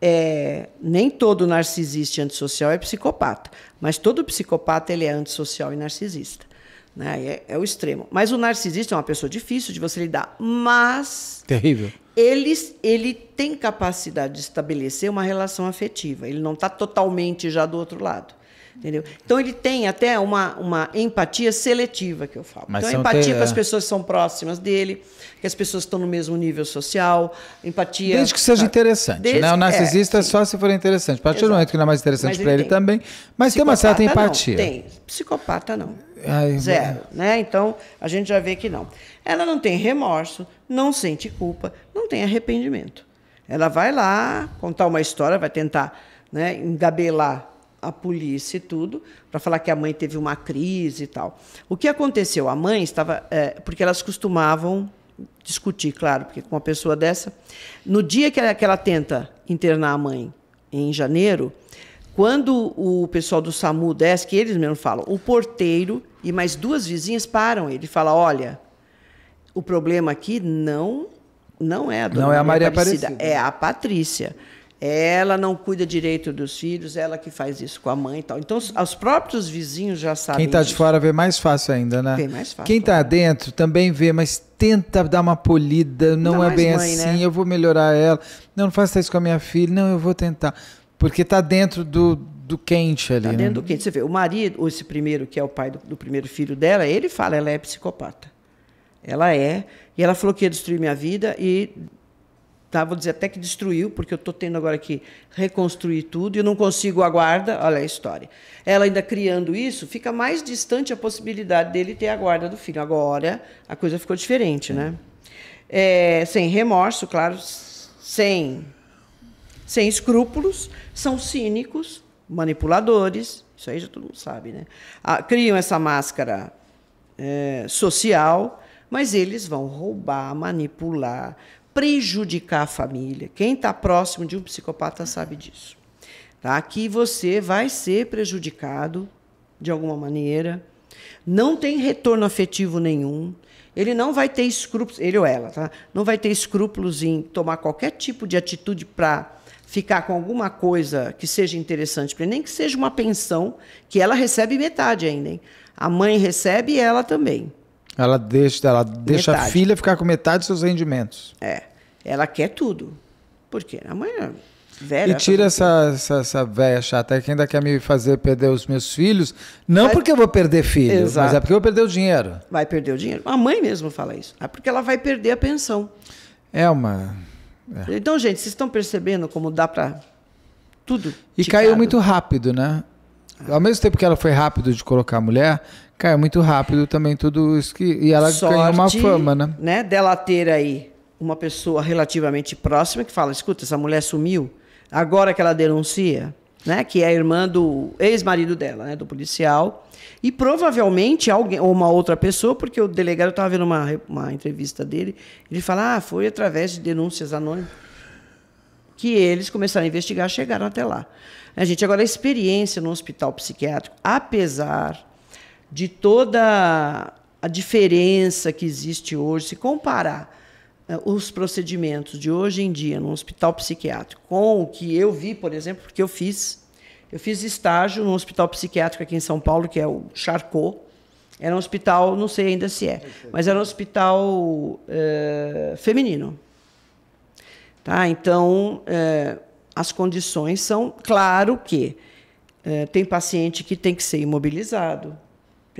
é, nem todo narcisista e antissocial é psicopata, mas todo psicopata ele é antissocial e narcisista. Né? É, é o extremo. Mas o narcisista é uma pessoa difícil de você lidar, mas. Terrível. Ele, ele tem capacidade de estabelecer uma relação afetiva. Ele não está totalmente já do outro lado. Entendeu? Então ele tem até uma, uma empatia seletiva que eu falo. Mas então empatia ter... com as é. pessoas que são próximas dele, que as pessoas estão no mesmo nível social, empatia. Desde que seja tá. interessante, Desde... né? O é, narcisista
é, só se for interessante. A partir do momento que não é mais interessante para ele, ele também, mas tem uma certa empatia. Não, tem.
Psicopata não. Ai, Zero, mas... É. né? Então a gente já vê que não. Ela não tem remorso, não sente culpa, não tem arrependimento. Ela vai lá contar uma história, vai tentar né, engabelar a polícia e tudo, para falar que a mãe teve uma crise e tal. O que aconteceu? A mãe estava. É, porque elas costumavam discutir, claro, porque com uma pessoa dessa. No dia que ela, que ela tenta internar a mãe, em janeiro, quando o pessoal do SAMU desce, que eles mesmo falam, o porteiro e mais duas vizinhas param ele fala: olha, o problema aqui não não é a dona não é a Maria Aparecida, Aparecida, é a Patrícia ela não cuida direito dos filhos, ela que faz isso com a mãe e tal. Então, os próprios vizinhos já sabem. Quem está de
fora vê mais fácil ainda, né? Vê mais fácil. Quem está é. dentro também vê, mas tenta dar uma polida, não, não é bem mãe, né? assim, né? eu vou melhorar ela. Não, não faça isso com a minha filha, não, eu vou tentar. Porque está dentro do, do
quente ali. Está né? dentro né? do quente. Você vê, o marido, esse primeiro, que é o pai do, do primeiro filho dela, ele fala, ela é psicopata. Ela é. E ela falou que ia destruir minha vida e tá? Vou dizer até que destruiu, porque eu estou tendo agora que reconstruir tudo e eu não consigo a guarda. Olha a história. Ela ainda criando isso, fica mais distante a possibilidade dele ter a guarda do filho. Agora a coisa ficou diferente, né? É, sem remorso, claro, sem, sem escrúpulos, são cínicos, manipuladores, isso aí já todo mundo sabe, né? Ah, criam essa máscara é, social, mas eles vão roubar, manipular, prejudicar a família. Quem está próximo de um psicopata sabe disso. Tá? Que você vai ser prejudicado de alguma maneira, não tem retorno afetivo nenhum. Ele não vai ter escrúpulos, ele ou ela, tá? Não vai ter escrúpulos em tomar qualquer tipo de atitude para ficar com alguma coisa que seja interessante para ele, nem que seja uma pensão, que ela recebe metade ainda. Hein? A mãe recebe e ela também.
Ela deixa, ela deixa a filha ficar com metade dos seus rendimentos.
É. Ela quer tudo. Porque a mãe é velha. E tira
essa, essa, essa, velha chata que ainda quer me fazer perder os meus filhos. Não vai... porque eu vou perder filhos, mas é porque eu vou perder o dinheiro.
Vai perder o dinheiro. A mãe mesmo fala isso. É porque ela vai perder a pensão. É uma. É. Então, gente, vocês estão percebendo como dá para tudo. E ticado. caiu muito
rápido, né? Ao mesmo tempo que ela foi rápido de colocar a mulher, Cara, é muito rápido também tudo isso que. E ela Sorte, ganhou uma fama, né?
né? Dela ter aí uma pessoa relativamente próxima que fala: escuta, essa mulher sumiu, agora que ela denuncia, né? Que é a irmã do ex-marido dela, né? Do policial. E provavelmente alguém, ou uma outra pessoa, porque o delegado estava vendo uma, uma entrevista dele, ele fala: ah, foi através de denúncias anônimas que eles começaram a investigar, chegaram até lá. A gente agora a experiência no hospital psiquiátrico, apesar de toda a diferença que existe hoje, se comparar eh, os procedimentos de hoje em dia no hospital psiquiátrico com o que eu vi, por exemplo, porque eu fiz, eu fiz estágio no hospital psiquiátrico aqui em São Paulo, que é o Charcot. Era um hospital, não sei ainda se é, mas era um hospital eh, feminino. Tá? Então, eh, as condições são, claro que tem paciente que tem que ser imobilizado,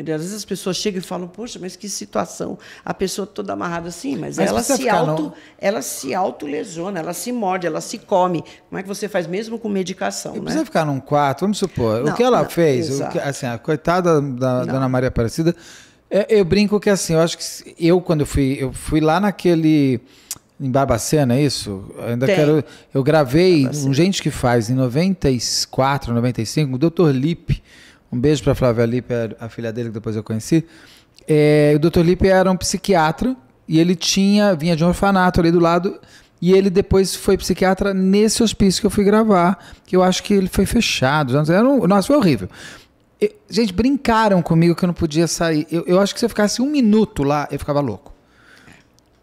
Entendeu? Às vezes as pessoas chegam e falam, poxa, mas que situação, a pessoa toda amarrada assim, mas, mas ela, se auto, não... ela se autolesiona, ela se morde, ela se come. Como é que você faz mesmo com medicação? Não né? precisa
ficar num quarto, vamos supor, não, o que ela não, fez, que, assim, a coitada da Dona Maria Aparecida, eu, é, eu brinco que assim, eu acho que eu, quando eu fui, eu fui lá naquele em Barbacena, é isso? Ainda Tem. quero. Eu gravei Barbacena. um gente que faz em 94, 95, o Dr. Lipe. Um beijo para Flávia Lipe, é a filha dele que depois eu conheci. É, o Dr. Lipe era um psiquiatra e ele tinha vinha de um orfanato ali do lado e ele depois foi psiquiatra nesse hospício que eu fui gravar, que eu acho que ele foi fechado. Era um, nossa, foi horrível. gente, brincaram comigo que eu não podia sair. Eu, eu acho que se eu ficasse um minuto lá, eu ficava louco.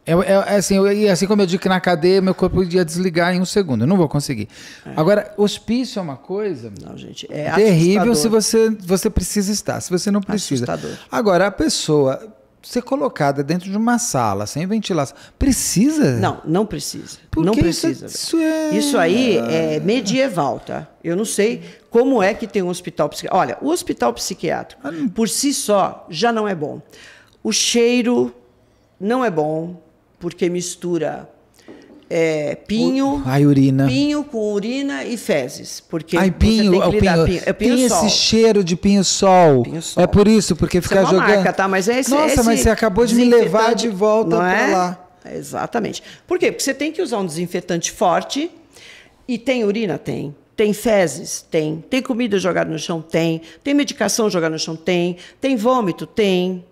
É, é, é assim, eu, assim como eu digo que na cadeia meu corpo ia desligar em um segundo, eu não vou conseguir. É. Agora, hospício é uma
coisa não, gente,
é terrível assustador.
se você, você precisa estar, se você não precisa. Assustador. Agora, a pessoa ser colocada dentro de uma sala sem ventilação, precisa? Não,
não precisa. Por não precisa. Isso, isso, é... isso aí é medieval, tá? Eu não sei como é que tem um hospital psiquiátrico. Olha, o hospital psiquiátrico, ah, por si só, já não é bom. O cheiro não é bom porque mistura é, pinho, a urina. pinho com urina e fezes, porque Ai, pinho, você tem que é lidar, pinho, é pinho tem sol. esse
cheiro de pinho sol. pinho é sol. É por isso, porque ficar isso é jogando. Marca, tá?
Mas é esse, Nossa, esse mas você acabou de me levar de volta para é? lá. Exatamente. Por quê? Porque você tem que usar um desinfetante forte e tem urina, tem. Tem fezes? Tem. Tem comida jogada no chão? Tem. Tem medicação jogada no chão? Tem. Tem vômito? Tem.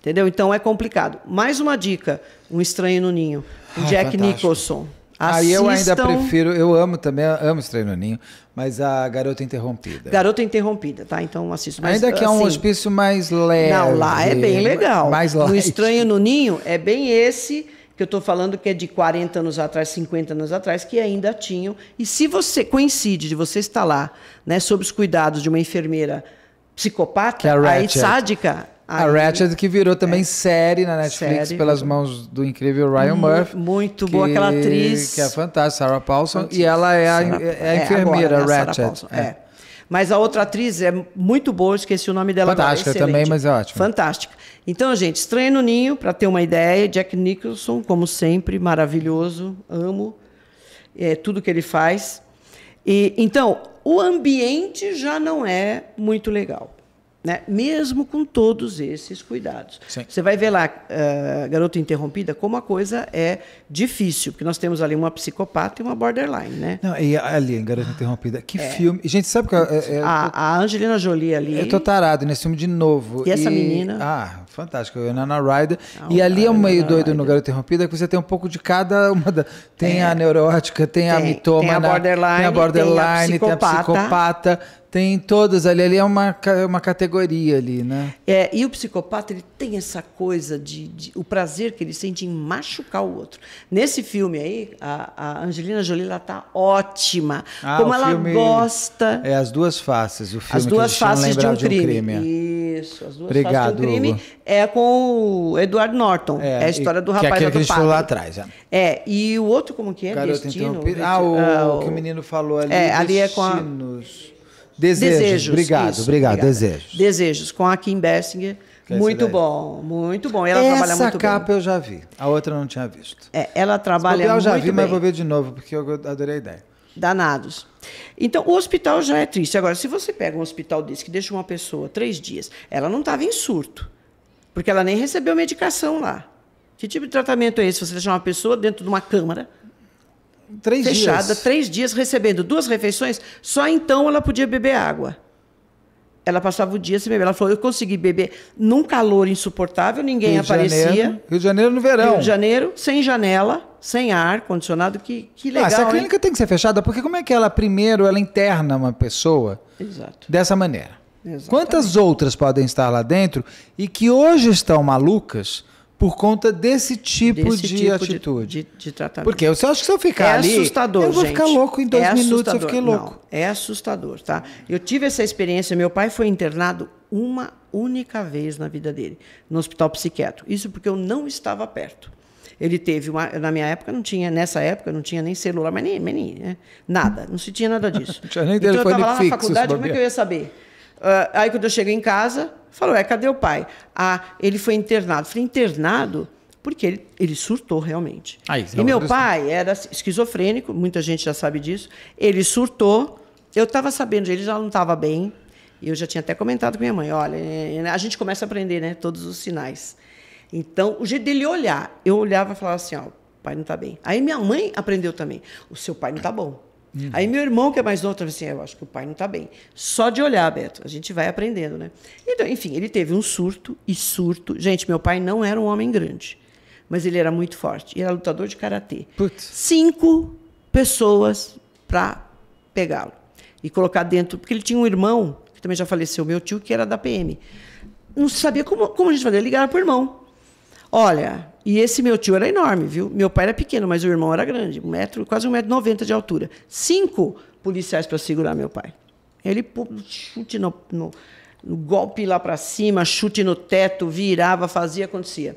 Entendeu? Então é complicado. Mais uma dica: Um Estranho no Ninho, ah, Jack fantástico. Nicholson. Aí ah, eu ainda prefiro,
eu amo também, amo Estranho no Ninho, mas a Garota Interrompida.
Garota Interrompida, tá? Então assisto. Mas, ainda que assim, é um assim, hospício
mais leve. Não, lá é bem legal. Mais light. O
Estranho no Ninho é bem esse que eu estou falando que é de 40 anos atrás, 50 anos atrás, que ainda tinham. E se você coincide de você estar lá, né, sob os cuidados de uma enfermeira psicopata, é aí sádica, Aí, a Ratchet né? que virou também é, série na Netflix série, pelas mãos
do incrível Ryan Murphy. Muito que, boa aquela atriz. Que é fantástica, Sarah Paulson. E ela é a, Sarah, é a é, enfermeira, né, é agora, é.
Mas a outra atriz é muito boa, esqueci o nome dela. Fantástica também, mas é ótima. Fantástica. Então, gente, Estranho no Ninho, para ter uma ideia, Jack Nicholson, como sempre, maravilhoso, amo é, tudo que ele faz. E Então, o ambiente já não é muito legal. Né? Mesmo com todos esses cuidados. Sim. Você vai ver lá, uh, eh, Garota Interrompida, como a coisa é difícil, porque nós temos ali uma psicopata e uma borderline, né?
Não, e ali, Garota Interrompida, que é. filme. Gente, sabe que. É, é,
é, a, a, Angelina Jolie ali. Eu tô
tarado nesse filme de novo. E, e essa menina. Ah, Fantástico, a Nana Ryder. Não, ah, e ali é um é meio doido Rider. no Garoto Interrompida, é que você tem um pouco de cada uma. Da... Tem é. a neurótica, tem, tem a mitoma, né? tem a borderline, tem a, borderline tem a, tem a psicopata. Tem todas ali, ali é uma, é uma categoria ali, né?
É, e o psicopata, ele tem essa coisa de, de o prazer que ele sente em machucar o outro. Nesse filme aí, a, a Angelina Jolie, ela tá ótima. Ah, como ela filme... gosta.
É As Duas Faces, o filme As Duas Faces de um, de um, crime.
Isso, As Duas Obrigado, faces de um crime. Hugo é com o Edward Norton. É, é a história do rapaz que, é que a gente falou lá atrás. É. é, e o outro como que é? Destino? ah, o, ah, o, que o menino falou ali. É, ali é com a... Desejos. Desejos. Obrigado, isso, obrigado. Desejos. Desejos, com a Kim Bessinger. É muito bom, muito bom. Ela Essa trabalha muito capa bem. eu já vi, a outra eu não tinha visto. É, ela trabalha muito Eu já vi, bem. mas vou ver de novo, porque eu adorei a ideia. Danados. Então, o hospital já é triste. Agora, se você pega um hospital desse que deixa uma pessoa três dias, ela não estava em surto. Porque ela nem recebeu medicação lá. Que tipo de tratamento é esse? Você deixar uma pessoa dentro de uma câmara três fechada, dias. três dias, recebendo duas refeições, só então ela podia beber água. Ela passava o dia sem beber. Ela falou: Eu consegui beber num calor insuportável, ninguém Rio aparecia. Janeiro, Rio de Janeiro no verão. Rio de Janeiro, sem janela, sem ar condicionado, que, que legal. Ah, essa clínica
hein? tem que ser fechada, porque como é que ela, primeiro, ela interna uma pessoa Exato. dessa maneira?
Exatamente. Quantas
outras podem estar lá dentro e que hoje estão malucas por conta desse tipo desse de tipo atitude?
De, de, de, tratamento. Porque eu
acho que se eu ficar é ali, assustador, eu vou gente. ficar louco em dois é minutos, eu fiquei louco. Não,
é assustador, tá? Eu tive essa experiência, meu pai foi internado uma única vez na vida dele, no hospital psiquiátrico. Isso porque eu não estava perto. Ele teve uma, na minha época não tinha, nessa época não tinha nem celular, mas nem, nem né? nada, não se tinha nada disso. não tinha nem então eu estava lá na faculdade, como é que eu ia saber? Uh, aí quando eu cheguei em casa, falou: é, cadê o pai? Ah, ele foi internado. Falei, internado? Porque ele, ele surtou realmente.
Aí, e meu pai
era esquizofrênico, muita gente já sabe disso. Ele surtou. Eu estava sabendo, ele já não estava bem. E eu já tinha até comentado com minha mãe: olha, é, é, a gente começa a aprender né, todos os sinais. Então, o jeito dele olhar, eu olhava e falava assim: ó, o pai não está bem. Aí minha mãe aprendeu também: o seu pai não está bom. Uhum. Aí meu irmão, que é mais novo, falou assim: é, eu acho que o pai não está bem. Só de olhar, Beto, a gente vai aprendendo, né? Então, enfim, ele teve um surto e surto. Gente, meu pai não era um homem grande, mas ele era muito forte. Ele era lutador de karatê. Putz. Cinco pessoas para pegá-lo e colocar dentro, porque ele tinha um irmão, que também já faleceu, meu tio, que era da PM. Não sabia como, como a gente fazia, ligaram para o irmão. Olha, e esse meu tio era enorme, viu? Meu pai era pequeno, mas o irmão era grande, um metro, quase 1,90m de altura. Cinco policiais para segurar meu pai. Ele chute no, no, no golpe lá para cima, chute no teto, virava, fazia, acontecia.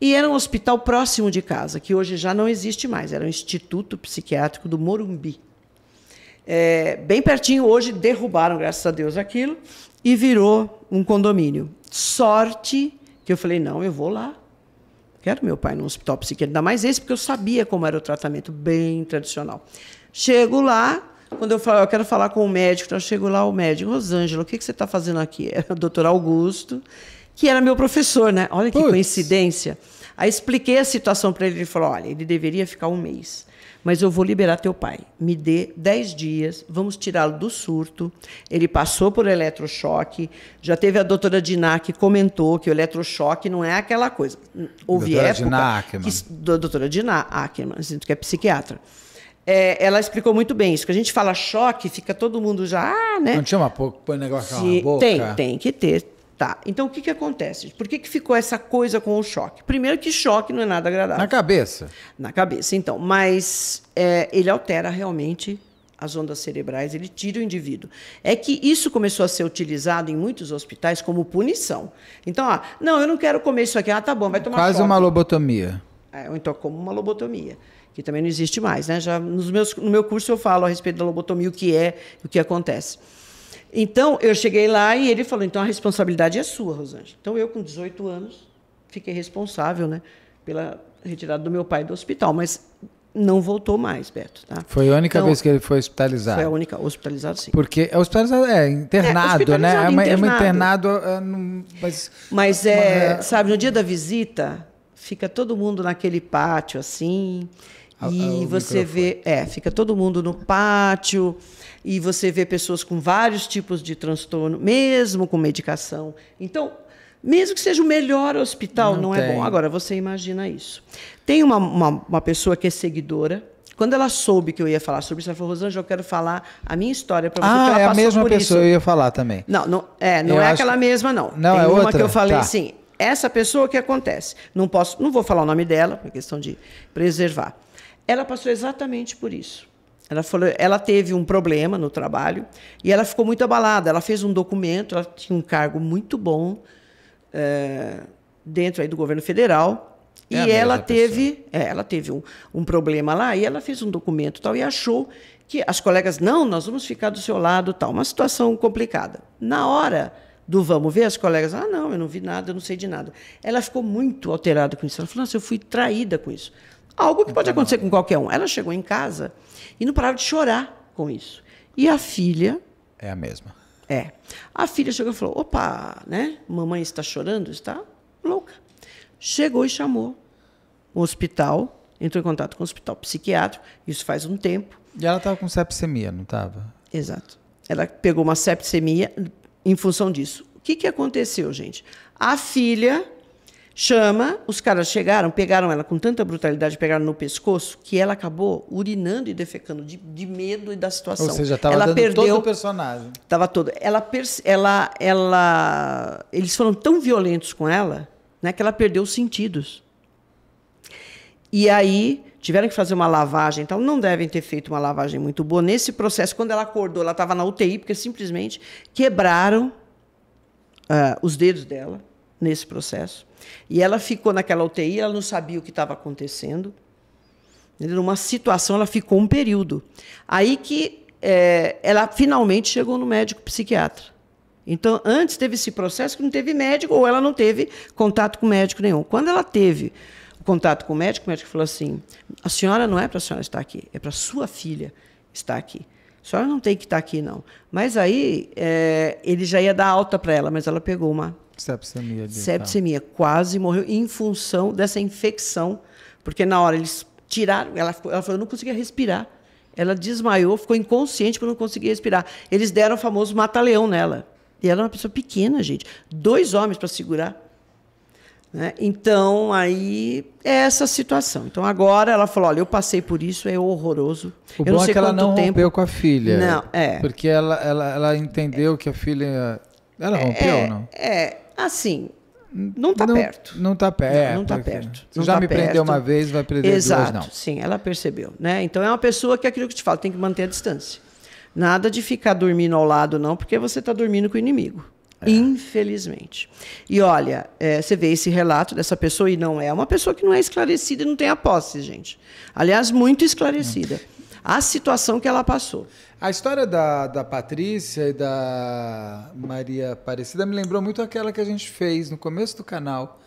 E era um hospital próximo de casa, que hoje já não existe mais, era o Instituto Psiquiátrico do Morumbi. É, bem pertinho, hoje derrubaram, graças a Deus, aquilo e virou um condomínio. Sorte que eu falei: não, eu vou lá quero meu pai no hospital psiquiátrico, ainda mais esse, porque eu sabia como era o tratamento, bem tradicional. Chego lá, quando eu falo, eu quero falar com o médico, então eu chego lá, o médico, Rosângela, o que, que você está fazendo aqui? Era é o doutor Augusto, que era meu professor, né? Olha que Puts. coincidência. Aí expliquei a situação para ele, ele falou, olha, ele deveria ficar um mês mas eu vou liberar teu pai. Me dê 10 dias, vamos tirá-lo do surto. Ele passou por eletrochoque, já teve a doutora Diná que comentou que o eletrochoque não é aquela coisa. Hum, houve doutora época... Diná Ackerman. Que, doutora Diná Ackerman, que é psiquiatra. É, ela explicou muito bem isso. Que a gente fala choque, fica todo mundo já, ah, né? Não tinha uma, o negócio na boca? Tem, tem que ter. Tá, então o que, que acontece? Por que, que ficou essa coisa com o choque? Primeiro que choque não é nada agradável. Na cabeça. Na cabeça, então. Mas é, ele altera realmente as ondas cerebrais, ele tira o indivíduo. É que isso começou a ser utilizado em muitos hospitais como punição. Então, ah, não, eu não quero comer isso aqui. Ah, tá bom, vai tomar Quase choque. uma
lobotomia.
É, ou então como uma lobotomia que também não existe mais, né? Já nos meus, no meu curso eu falo a respeito da lobotomia, o que é, o que acontece. Então, eu cheguei lá e ele falou: então a responsabilidade é sua, Rosângela. Então, eu, com 18 anos, fiquei responsável né, pela retirada do meu pai do hospital, mas não voltou mais, Beto. Tá? Foi a única então, vez que
ele foi hospitalizado? Foi a única,
hospitalizado sim.
Porque é hospitalizado, é internado, é, né? É, uma, é internado. é um internado.
É, não, mas, mas é, uma, é- sabe, no dia da visita, fica todo mundo naquele pátio assim e a, você microfone. vê, é, fica todo mundo no pátio e você vê pessoas com vários tipos de transtorno, mesmo com medicação. Então, mesmo que seja o melhor hospital, não, não é bom. Agora, você imagina isso. Tem uma, uma, uma, pessoa que é seguidora. Quando ela soube que eu ia falar sobre isso, ela falou, Rosângela, eu quero falar a minha história para você. Ah, é a mesma pessoa, que
eu ia falar também.
Não, não é, não é acho... aquela mesma, não. Não, Tem é uma outra? que eu falei, tá. Essa pessoa, o que acontece? Não posso, não vou falar o nome dela, por questão de preservar. Ela passou exatamente por isso. Ela falou, ela teve um problema no trabalho e ela ficou muito abalada. Ela fez um documento, ela tinha um cargo muito bom é, dentro aí do governo federal é e ela teve, é, ela teve um, um, problema lá e ela fez um documento tal e achou que as colegas não, nós vamos ficar do seu lado tal, uma situação complicada. Na hora do vamos ver as colegas, ah não, eu não vi nada, eu não sei de nada. Ela ficou muito alterada com isso. Ela falou, nossa, eu fui traída com isso. Algo que pode acontecer com qualquer um. Ela chegou em casa e não parava de chorar com isso. E a filha. É a mesma. É. A filha chegou e falou: opa, né? Mamãe está chorando? Está louca. Chegou e chamou o hospital, entrou em contato com o hospital psiquiátrico, isso faz um tempo. E ela estava com sepsemia não estava? Exato. Ela pegou uma sepsemia em função disso. O que, que aconteceu, gente? A filha Chama, os caras chegaram, pegaram ela com tanta brutalidade, pegaram no pescoço, que ela acabou urinando e defecando de, de medo e
da situação. Ou seja, estava perdeu, todo o personagem.
Tava todo. Ela, ela, ela, eles foram tão violentos com ela, né, que ela perdeu os sentidos. E aí tiveram que fazer uma lavagem, então não devem ter feito uma lavagem muito boa nesse processo. Quando ela acordou, ela estava na UTI porque simplesmente quebraram uh, os dedos dela nesse processo e ela ficou naquela UTI, ela não sabia o que estava acontecendo. Né, numa situação, ela ficou um período. Aí que é, ela finalmente chegou no médico psiquiatra. Então, antes teve esse processo que não teve médico, ou ela não teve contato com médico nenhum. Quando ela teve o contato com o médico, o médico falou assim: a senhora não é para a senhora estar aqui, é para sua filha estar aqui. A senhora não tem que estar aqui, não. Mas aí é, ele já ia dar alta para ela, mas ela pegou uma Sepsemia. Sepsemia. Tá. Quase morreu em função dessa infecção, porque na hora eles tiraram, ela, ficou, ela falou, eu não conseguia respirar. Ela desmaiou, ficou inconsciente porque não conseguia respirar. Eles deram o famoso mata-leão nela. E ela é uma pessoa pequena, gente. Dois homens para segurar. Né? Então, aí é essa situação. Então, agora ela falou: olha, eu passei por isso, é horroroso. O eu bom é que ela não tempo... rompeu
com a filha. Não, é. Porque ela, ela, ela entendeu é. que a filha. Ela é, rompeu é, ou não?
É. Assim, não está perto. Não está é, tá perto. Não, perto. Não já tá me perto. prendeu uma vez, vai prender Exato, duas, não. Sim, ela percebeu. Né? Então é uma pessoa que é aquilo que te falo, tem que manter a distância. Nada de ficar dormindo ao lado, não, porque você está dormindo com o inimigo. É. Infelizmente. E olha, é, você vê esse relato dessa pessoa e não é uma pessoa que não é esclarecida e não tem a posse, gente. Aliás, muito esclarecida. Hum a situação que ela passou. A história da, da Patrícia e
da Maria Aparecida me lembrou muito aquela que a gente fez no começo do canal,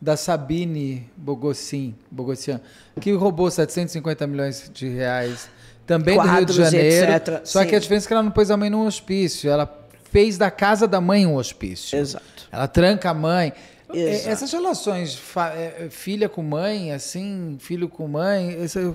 da Sabine Bogossin, Bogossian, que roubou 750 milhões de reais também Quadros, do Rio de Janeiro. Etc. Só Sim. que a diferença é que ela não pôs a mãe num hospício, ela fez da casa da mãe um hospício. Exato. Ela tranca a mãe. Exato. Essas relações, eh, eh, filha com mãe, assim, filho com mãe, essa,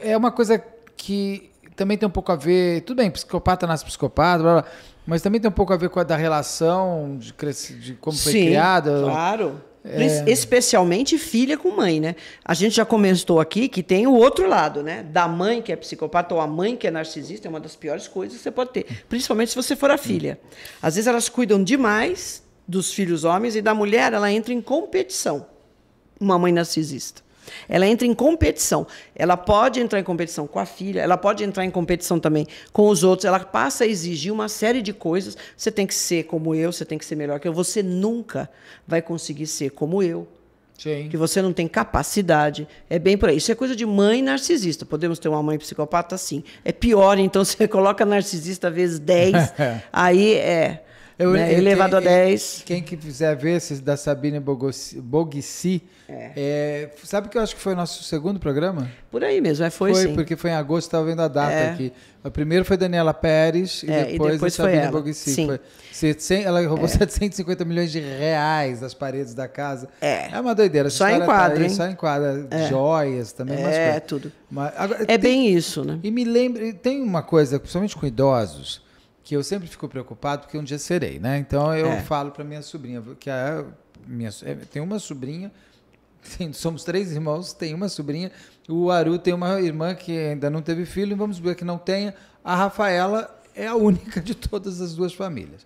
é uma coisa que também tem um pouco a ver. Tudo bem, psicopata nasce psicopata,
blá, blá, mas também tem um pouco a ver com a da relação, de, crescer, de como foi Sim, criada. Claro. É... Especialmente filha com mãe, né? A gente já comentou aqui que tem o outro lado, né? Da mãe que é psicopata ou a mãe que é narcisista é uma das piores coisas que você pode ter, principalmente se você for a filha. Às vezes elas cuidam demais dos filhos homens e da mulher ela entra em competição. Uma mãe narcisista. Ela entra em competição. Ela pode entrar em competição com a filha, ela pode entrar em competição também com os outros. Ela passa a exigir uma série de coisas. Você tem que ser como eu, você tem que ser melhor que eu. Você nunca vai conseguir ser como eu. Sim. Que você não tem capacidade. É bem por aí. Isso é coisa de mãe narcisista. Podemos ter uma mãe psicopata? Sim. É pior, então você coloca narcisista vezes 10. É. aí é. Eu, né? Elevado quem, a 10.
É, quem que quiser
ver esses da Sabine
Bogissi, é. é, sabe que eu acho que foi o nosso segundo programa? Por aí mesmo, é, foi, foi sim. porque foi em agosto, estava vendo a data é. aqui. O primeiro foi Daniela Pérez e, depois, é, e depois a Sabine Bogissi. Sim. Foi, 700, ela roubou 750 é. milhões de reais das paredes da casa. É. É uma doideira. Tá só em quadro, tá aí, Só em quadro. Joias também, É, tudo. Mas, agora, é tem, bem isso, né? E me lembre, tem uma coisa, principalmente com idosos, que eu sempre fico preocupado porque um dia serei, né? Então eu é. falo para minha sobrinha que a é, minha é, tem uma sobrinha, tem, somos três irmãos, tem uma sobrinha, o Aru tem uma irmã que ainda não teve filho, e vamos ver que não tenha. A Rafaela é a única de todas as duas famílias.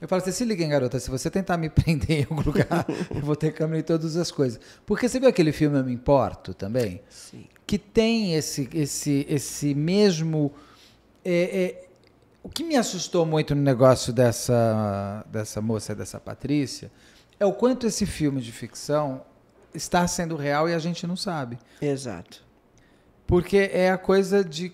Eu falo assim, se liguem, garota, se você tentar me prender em algum lugar, eu vou ter câmera em todas as coisas. Porque você viu aquele filme Eu Me Importo também? Sim. Que tem esse, esse, esse mesmo... É, é o que me assustou muito no negócio dessa, dessa moça, dessa Patrícia, é o quanto esse filme de ficção está sendo real e a gente não sabe. Exato. Porque é a coisa de.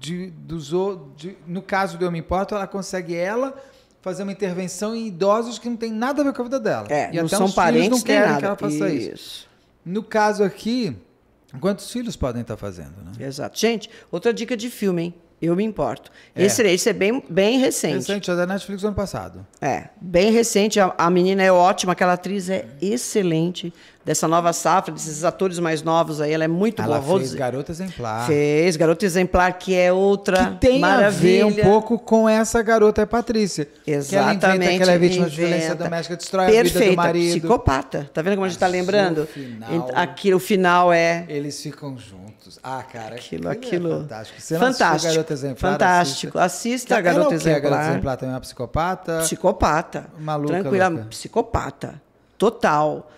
de, dos, de no caso do Eu Me Importo, ela consegue ela fazer uma intervenção em idosos que não tem nada a ver com a vida dela. É, e não até são parentes, não querem nada. que ela faça isso.
isso. No caso aqui, quantos filhos podem estar fazendo, né? Exato. Gente, outra dica de filme, hein? Eu me importo. É. Esse, esse é bem, bem recente. Recente, é da Netflix ano passado. É, bem recente. A, a menina é ótima, aquela atriz é excelente dessa nova safra, desses atores mais novos aí. Ela é muito ah, ela boa. Ela fez Rose... Garota Exemplar. Fez Garota Exemplar, que é outra que tem maravilha. a ver um pouco com essa garota é Patrícia. Exatamente. Que ela, que ela é vítima inventa. de violência doméstica, destrói Perfeita. a vida do marido. Psicopata. Tá vendo como a gente tá lembrando? Final, aqui, o final é... Eles ficam juntos.
Ah, cara. Aquilo, aquilo. É fantástico. Você fantástico. Garota Exemplar, Fantástico. Assista, é a Garota Exemplar. Garota Exemplar
também é uma psicopata? Psicopata. Maluca. Tranquila, louca. psicopata. Total.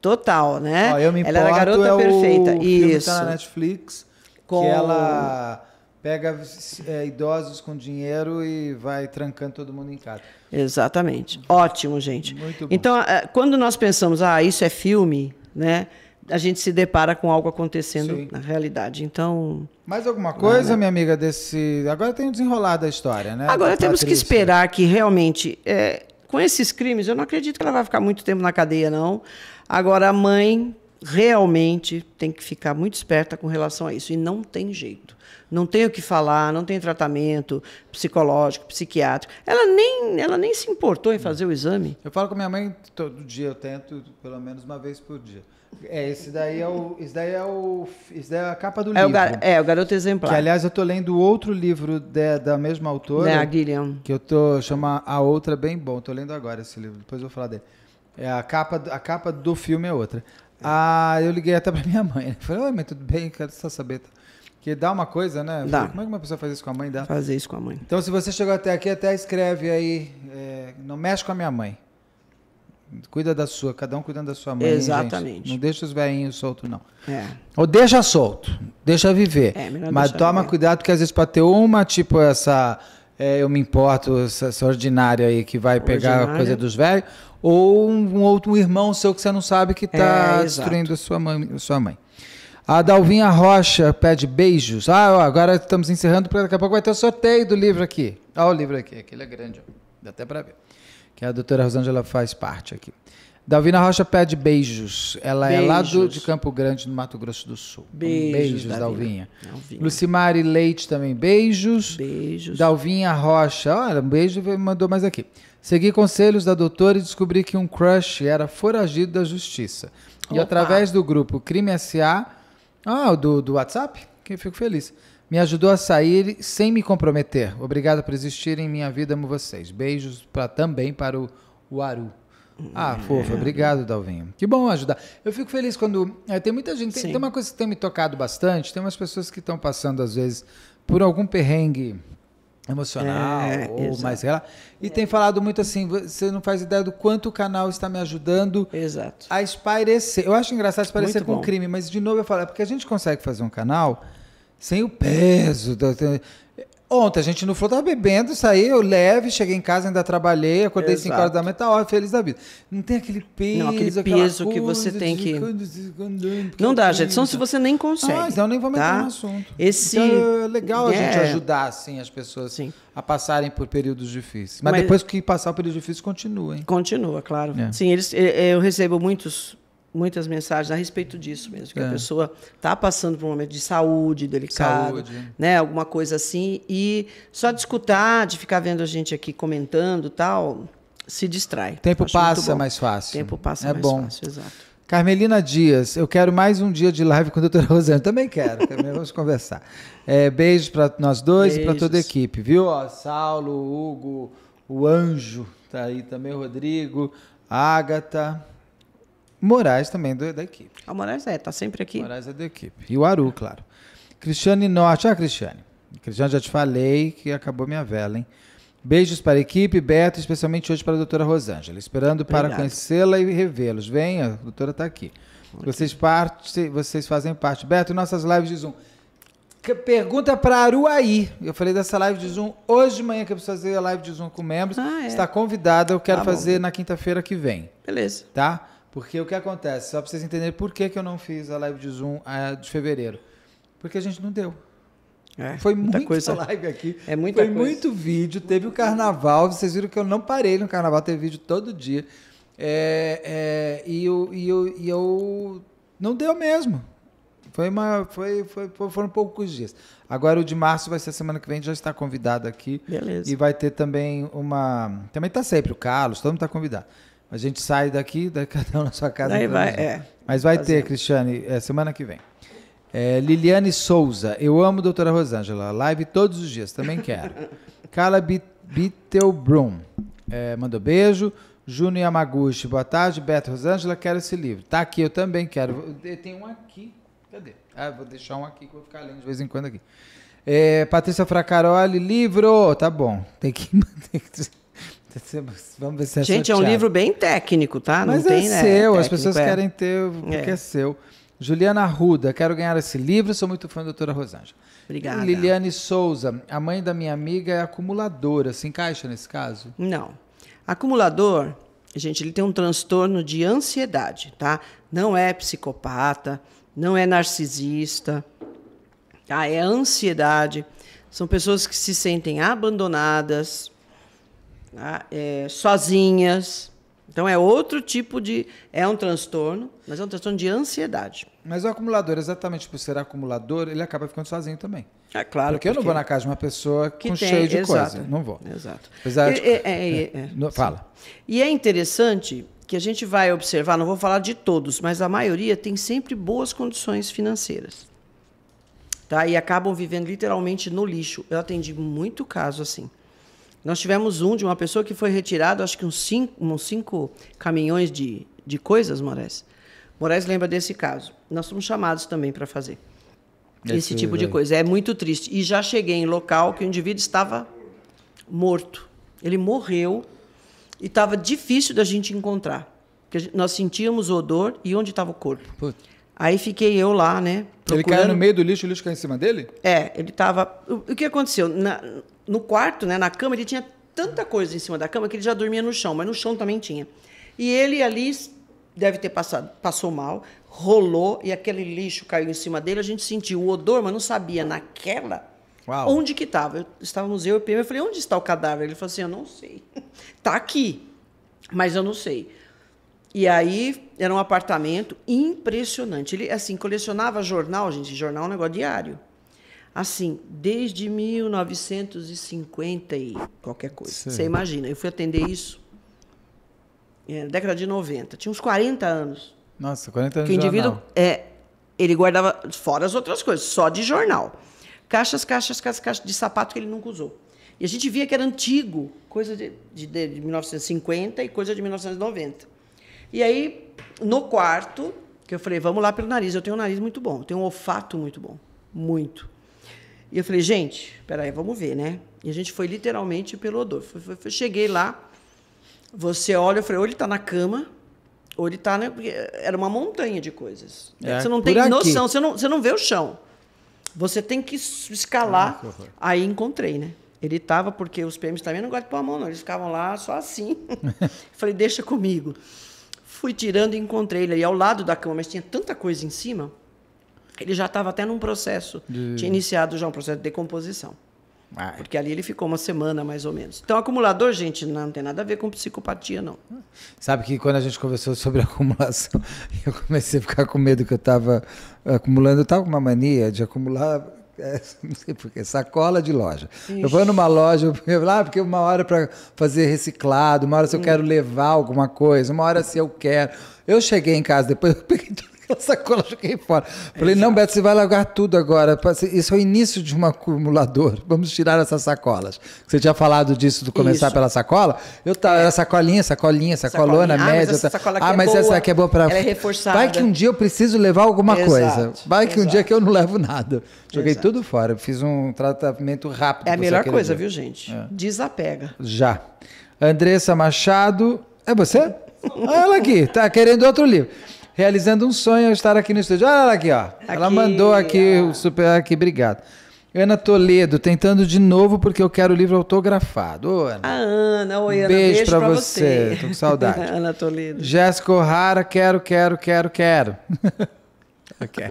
Total, né? Ó, eu me ela era a garota é perfeita. O tá Isso. Filme tá na
Netflix Com... que ela pega é, idosos com dinheiro e vai trancando todo mundo em casa.
Exatamente. Ótimo, gente. Muito bom. Então, é, quando nós pensamos, ah, isso é filme, né? A gente se depara com algo acontecendo Sim. na realidade. Então. Mais alguma coisa, né? minha amiga, desse. Agora tem um desenrolado a história, né? Agora temos que esperar que realmente. É, com esses crimes, eu não acredito que ela vai ficar muito tempo na cadeia, não. Agora, a mãe realmente tem que ficar muito esperta com relação a isso. E não tem jeito. Não tem o que falar, não tem tratamento psicológico, psiquiátrico. Ela nem, ela nem se importou em fazer o exame. Eu falo com minha mãe todo dia, eu tento
pelo menos uma vez por dia. É, esse daí é o. Esse daí é o. Esse daí é a capa do é livro. O gar, é, o
garoto exemplar. Que, aliás,
eu tô lendo outro livro de, da mesma autora. Né, a Guilherme. Que eu tô. chamando A Outra Bem Bom. Tô lendo agora esse livro, depois eu vou falar dele. É, a capa, a capa do filme é outra. Ah, eu liguei até pra minha mãe. Né? Falei, oi, mãe, tudo bem? Quero só saber. Tá? Que dá uma coisa, né? Dá. Como é que uma pessoa faz isso com a mãe? Dá.
Fazer isso com a mãe.
Então, se você chegou até aqui, até escreve aí. É, não mexe com a minha mãe. Cuida da sua, cada um cuidando da sua mãe. Exatamente. não deixa os velhinhos soltos, não. É. Ou deixa solto, deixa viver. É, Mas toma viver. cuidado, porque às vezes pode ter uma, tipo essa é, eu me importo, essa ordinária aí que vai pegar a coisa dos velhos, ou um, outro irmão seu que você não sabe que está é, destruindo sua mãe, sua mãe. A Dalvinha Rocha pede beijos. Ah, ó, agora estamos encerrando, porque daqui a pouco vai ter o sorteio do livro aqui. Olha o livro aqui, aquele é grande, ó. dá até para ver. Que a doutora Rosângela faz parte aqui. Davina Rocha pede beijos. Ela beijos. é lá do, de Campo Grande, no Mato Grosso do Sul. Então, beijos, beijos Dalvinha. Dalvinha. Lucimari Leite também, beijos. Beijos. Dalvinha Rocha, olha, um beijo e mandou mais aqui. Segui conselhos da doutora e descobri que um crush era foragido da justiça. E Opa. através do grupo Crime S.A., ah, do, do WhatsApp, que eu fico feliz, me ajudou a sair sem me comprometer. Obrigada por existirem em minha vida, amo vocês. Beijos pra, também para o, o Aru. Ah, é. fofa, obrigado, Dalvinho. Que bom ajudar. Eu fico feliz quando. É, tem muita gente. Tem, tem, uma coisa que tem me tocado bastante: tem umas pessoas que estão passando, às vezes, por algum perrengue emocional é, ou exato. mais ela e é. tem falado muito assim você não faz ideia do quanto o canal está me ajudando exato. a espairecer eu acho engraçado espairecer com um crime mas de novo eu falo é porque a gente consegue fazer um canal sem o peso do, Ontem a gente no Flow tava bebendo, saí, eu leve, cheguei em casa, ainda trabalhei, acordei cinco 5 horas da manhã, tá ó, feliz da vida. Não tem aquele peso, não, aquele peso que você tem que. Não dá, gente, só se você nem consegue. Ah, então eu nem vou meter tá? no assunto. Esse... Então, é legal a é. gente ajudar, assim, as pessoas Sim. a passarem por períodos difíceis. Mas, Mas, depois que
passar o período difícil,
continua, hein?
Continua, claro. É. Sim, eles, eh, eh, eu recebo muitos muitas mensagens a respeito disso mesmo, que é. a pessoa está passando por um momento de saúde delicado, saúde. né, alguma coisa assim, e só de escutar, de ficar vendo a gente aqui comentando tal, se distrai. Tempo Acho passa mais fácil. Tempo passa é mais bom. fácil, exato.
Carmelina Dias, eu quero mais um dia de live com a doutora Rosana. Também quero, também vamos conversar. É, beijos para nós dois beijos. e para toda a equipe, viu? Ó, Saulo, Hugo, o Anjo, tá aí também, Rodrigo, Ágata. Moraes também do, da equipe. Ah,
o Moraes é, tá sempre aqui. Moraes é da equipe.
E o Aru, claro. Cristiane Norte. Ah, Cristiane. Cristiane, já te falei que acabou minha vela, hein? Beijos para a equipe, Beto, especialmente hoje para a doutora Rosângela. Esperando para conhecê-la e revê-los. Venha, a doutora está aqui. Okay. Vocês, parte, vocês fazem parte. Beto, nossas lives de Zoom. Que pergunta para Aruaí. Eu falei dessa live de Zoom hoje de manhã que eu preciso fazer a live de Zoom com membros. Ah, é. Está convidada, eu quero tá fazer na quinta-feira que vem. Beleza. Tá? Porque o que acontece, só para vocês entenderem por que, que eu não fiz a live de Zoom a, de fevereiro. Porque a gente não deu.
É, Foi muita, muita coisa. live aqui. É muita Foi coisa. muito
vídeo. Teve o carnaval. Vocês viram que eu não parei no carnaval. Teve vídeo todo dia. É, é, e, eu, e, eu, e eu não deu mesmo. Foi uma, foi, foi, foram poucos dias. Agora o de março vai ser semana que vem, já está convidado aqui. Beleza. E vai ter também uma. Também está sempre o Carlos, todo mundo está convidado. A gente sai daqui, cada um na sua casa. Daí vai, é. Mas vai Fazendo. ter, Cristiane, é, semana que vem. É, Liliane Souza, eu amo doutora Rosângela, live todos os dias, também quero. Carla Bittelbrum, é, mandou beijo. Júnior Yamaguchi, boa tarde. Beto Rosângela, quero esse livro. Tá aqui, eu também quero. Tem um aqui. Cadê? Ah, vou deixar um aqui que eu vou
ficar lendo de vez em quando aqui.
É, Patrícia Fracaroli, livro. Tá bom, tem que.
Tem que Vamos ver se é Gente, sorteado. é um livro bem técnico, tá? Mas Não é tem, né? seu, né? as pessoas é. querem ter o é. é
seu. Juliana Arruda, quero ganhar esse livro, sou muito fã da doutora Rosângela. Obrigada. Liliane Souza, a mãe da minha amiga é acumuladora, se encaixa
nesse caso? Não. Acumulador, gente, ele tem um transtorno de ansiedade, tá? Não é psicopata, não é narcisista, tá? É ansiedade. São pessoas que se sentem abandonadas, tá? é, sozinhas. Então é outro tipo de. É um transtorno, mas é um transtorno de ansiedade.
Mas o acumulador, exatamente por ser acumulador, ele acaba ficando sozinho também. É claro. Porque, porque eu não vou na casa de uma pessoa que com tem, cheio de exato, coisa. Não vou. Exato. Apesar de, é, é, é,
fala. E é interessante que a gente vai observar, não vou falar de todos, mas a maioria tem sempre boas condições financeiras. Tá? E acabam vivendo literalmente no lixo. Eu atendi muito caso assim. Nós tivemos um de uma pessoa que foi retirado, acho que uns cinco, uns cinco caminhões de, de coisas, Moraes. Moraes lembra desse caso. Nós somos chamados também para fazer
é esse tipo verdade. de né?
coisa. É muito triste. E já cheguei em local que o indivíduo estava morto. Ele morreu e estava difícil da gente encontrar. Porque nós sentíamos o odor e onde estava o corpo. Putz. Aí fiquei eu lá, né? Procurando. Ele caiu no meio do lixo, o lixo caiu em cima dele? É, ele tava. O, o que aconteceu? Na, no quarto, né, na cama, ele tinha tanta coisa em cima da cama que ele já dormia no chão, mas no chão também tinha. E ele ali deve ter passado, passou mal, rolou e aquele lixo caiu em cima dele. A gente sentiu o odor, mas não sabia naquela Uau. onde que estava. Estávamos eu e o PM. Eu falei, onde está o cadáver? Ele falou assim, eu não sei. tá aqui, mas eu não sei. E aí era um apartamento impressionante. Ele assim colecionava jornal, gente, jornal é um negócio diário. Assim, desde 1950 e qualquer coisa. Você imagina, eu fui atender isso é, década de 90, tinha uns 40 anos.
Nossa, 40 anos. Que indivíduo
é ele guardava fora as outras coisas, só de jornal. Caixas, caixas, caixas, caixas de sapato que ele nunca usou. E a gente via que era antigo, coisa de, de, de 1950 e coisa de 1990. E aí, no quarto, que eu falei, vamos lá pelo nariz. Eu tenho um nariz muito bom, eu tenho um olfato muito bom. Muito. E eu falei, gente, peraí, vamos ver, né? E a gente foi literalmente pelo odor. Foi, foi, foi. Cheguei lá, você olha, eu falei, ou ele tá na cama, ou ele tá. né? era uma montanha de coisas. É, você não tem aqui. noção, você não, você não vê o chão. Você tem que escalar. Ah, aí encontrei, né? Ele tava porque os PMs também não gostam de pôr a mão, não. Eles ficavam lá só assim. falei, deixa comigo. Fui tirando e encontrei ele ali ao lado da cama, mas tinha tanta coisa em cima. Ele já estava até num processo, de... tinha iniciado já um processo de decomposição. Ah, é. Porque ali ele ficou uma semana, mais ou menos. Então, acumulador, gente, não tem nada a ver com psicopatia, não.
Sabe que quando a gente conversou sobre acumulação, eu comecei a ficar com medo que eu estava acumulando. Eu estava com uma mania de acumular É, não sei porquê, sacola de loja. Ixi. Eu vou numa loja, eu lá, ah, porque uma hora para fazer reciclado, uma hora se eu hum. quero levar alguma coisa, uma hora se eu quero. Eu cheguei em casa depois, eu peguei tudo sacola, joguei fora. Falei, Exato. não, Beto, você vai largar tudo agora. Isso é o início de um acumulador. Vamos tirar essas sacolas. Você tinha falado disso, do começar Isso. pela sacola. Eu tava, tá, é. era sacolinha, sacolinha, sacolona, sacolinha. média. Ah, mas, essa, tá. sacola ah, é essa aqui é boa para. Ela é reforçada. Vai que um dia eu preciso levar alguma Exato. coisa. Vai que Exato. um dia que eu não levo nada. Joguei tudo fora. Fiz um tratamento rápido. É a melhor coisa, dia. viu,
gente? É. Desapega.
Já. Andressa Machado. É você? Olha aqui, tá querendo outro livro realizando um sonho estar aqui no estúdio. Olha ela aqui, ó. Aqui, ela mandou aqui o super aqui, obrigado. Ana Toledo, tentando de novo porque eu quero o livro autografado.
Ô, Ana. A Ana, oi, Ana. Beijo, beijo pra, pra você. você. Tô com saudade. Ana Toledo.
Jéssica O'Hara, quero, quero, quero, quero.
ok.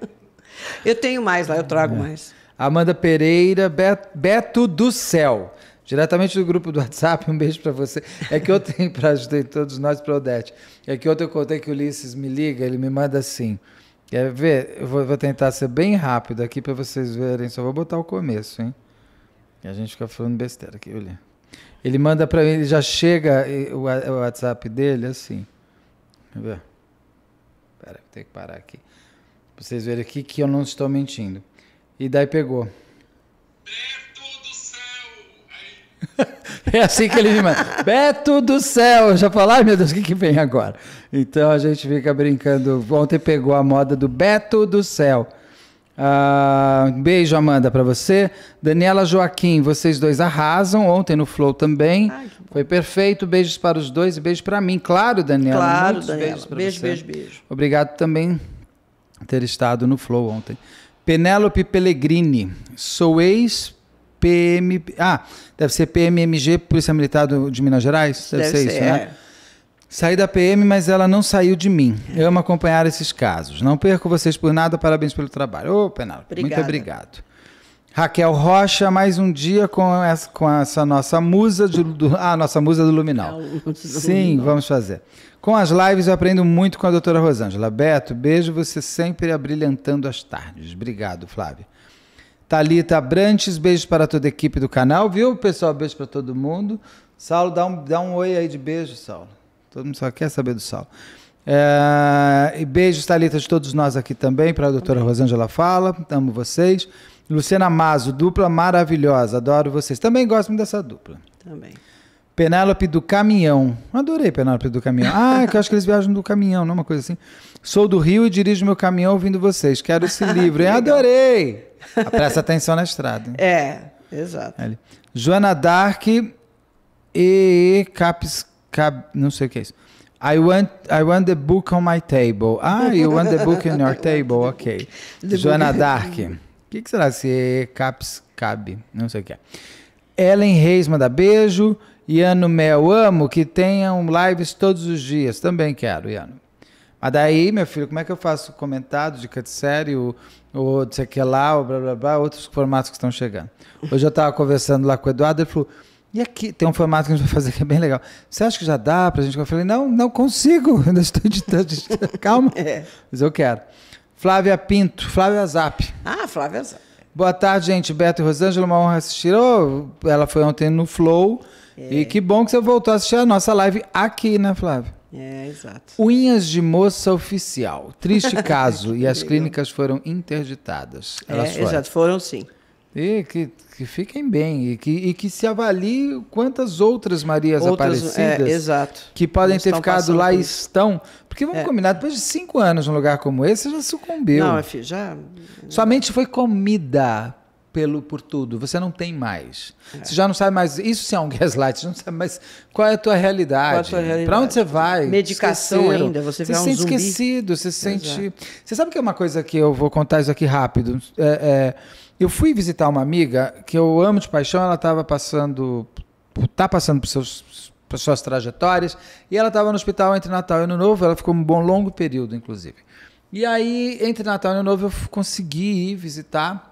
Eu tenho mais lá, eu trago é.
mais. Amanda Pereira, Beto do Céu diretamente do grupo do WhatsApp, um beijo para você. É que eu tenho para ajudar todos nós, para Odete. É que ontem eu contei que o Ulisses me liga, ele me manda assim. Quer ver? Eu vou, vou tentar ser bem rápido aqui para vocês verem. Só vou botar o começo, hein? E a gente fica falando besteira aqui, olha. Ele manda para mim, ele já chega o, WhatsApp dele assim. Quer ver? Pera, vou ter que parar aqui. Pra vocês verem aqui que eu não estou mentindo. E daí pegou. Bem é assim que ele me manda. Beto do céu! Eu já falei, ai meu Deus, o que, que vem agora? Então a gente fica brincando. Ontem pegou a moda do Beto do céu. Ah, beijo, Amanda, para você. Daniela Joaquim, vocês dois arrasam ontem no Flow também. Ai, Foi perfeito. Beijos para os dois e beijo para mim. Claro, Daniela. Claro, Daniela. Beijos beijo, você. beijo, beijo. Obrigado também por ter estado no Flow ontem. Penélope Pellegrini, sou ex PM. Ah, deve ser PMMG, Polícia Militar de Minas Gerais? Deve, deve ser, ser, isso, né? é. né? Saí da PM, mas ela não saiu de mim. Eu amo acompanhar esses casos. Não perco vocês por nada, parabéns pelo trabalho. Ô, penal, muito obrigado. Raquel Rocha, mais um dia com essa, com essa nossa musa de, do, ah, nossa musa do Luminal. Sim, vamos fazer. Com as lives eu aprendo muito com a doutora Rosângela. Beto, beijo, você sempre abrilhantando as tardes. Obrigado, Flávio. Talita Brantes, beijo para toda a equipe do canal, viu, pessoal? Beijo para todo mundo. Saulo, dá um, dá um oi aí de beijo, Saulo. Todo mundo só quer saber do Saulo. É, e beijos, Thalita, de todos nós aqui também, para a doutora Rosângela Fala, amo vocês. Luciana Mazo, dupla maravilhosa, adoro vocês. Também gosto muito dessa dupla. Também. Penélope do Caminhão. Adorei Penélope do Caminhão. Ah, é que eu acho que eles viajam do caminhão, não é uma coisa assim. Sou do Rio e dirijo meu caminhão ouvindo vocês. Quero esse livro. Eu adorei! Presta atenção na estrada.
É, exato.
Ali. Joana Dark e Caps Cap, não sei o que é isso. I want, I want the book on my table. Ah, you want the book on your table? Ok. Joana Dark. O que, que, será se Caps cabe? Não sei o que é. Ellen Reis manda beijo. Iano Mel, amo que tenham lives todos os dias. Também quero, Iano. Mas daí, meu filho, como é que eu faço comentado de série, ou, ou de sei que lá, ou blá blá blá, outros formatos que estão chegando. Hoje eu estava conversando lá com o Eduardo, ele falou. E aqui tem um formato que a gente vai fazer que é bem legal. Você acha que já dá para a gente? Eu falei, não, não consigo. Ainda estou editando. Calma. É. Mas eu quero. Flávia Pinto, Flávia Zap. Ah, Flávia Zap. Boa tarde, gente. Beto e Rosângela, uma honra assistir. Oh, ela foi ontem no Flow. É. E que bom que você voltou a assistir a nossa live aqui, né, Flávia?
É, exato.
Unhas de moça oficial. Triste caso e as clínicas foram interditadas. Elas é, foram. exato, foram sim. E que, que fiquem bem e que, e que se avalie quantas outras Marias outras, é, Aparecidas é, exato. que podem ter ficado lá e estão. Porque vamos é. combinar, depois de cinco anos num lugar como esse, você já sucumbiu. Não, filho, já. Sua mente foi comida pelo por tudo. Você não tem mais. É. Você já não sabe mais. Isso se é um gaslight, você não sabe mais qual é a tua realidade. É Para onde você vai? Medicação Esqueceram. ainda. Você, você se um sente zumbi. esquecido, você se sente. Você sabe que é uma coisa que eu vou contar isso aqui rápido. É, é eu fui visitar uma amiga que eu amo de paixão, ela estava passando. está passando por seus por suas trajetórias, e ela estava no hospital entre Natal e Ano Novo, ela ficou um bom longo período, inclusive. E aí, entre Natal e Ano Novo, eu consegui ir visitar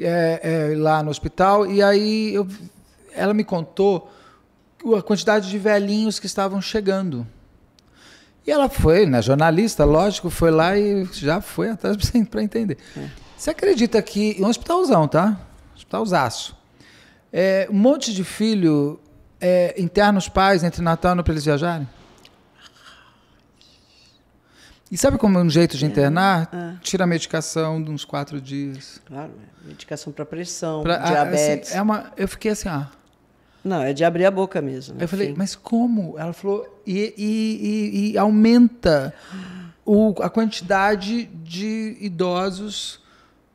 é, é, lá no hospital, e aí eu, ela me contou a quantidade de velhinhos que estavam chegando. E ela foi, né, jornalista, lógico, foi lá e já foi atrás para entender. É. Você acredita que. Um hospitalzão, tá? Hospitalzaço. É, um monte de filho é, interna os pais entre Natal e para eles viajarem? E sabe como é um jeito de é. internar? É. Tira a medicação de uns quatro dias. Claro, é.
medicação para pressão, pra, ah, diabetes. Assim, é uma, eu fiquei assim, ah. Não, é de abrir a boca mesmo. Eu falei, mas
como? Ela falou, e, e, e, e aumenta o, a quantidade de idosos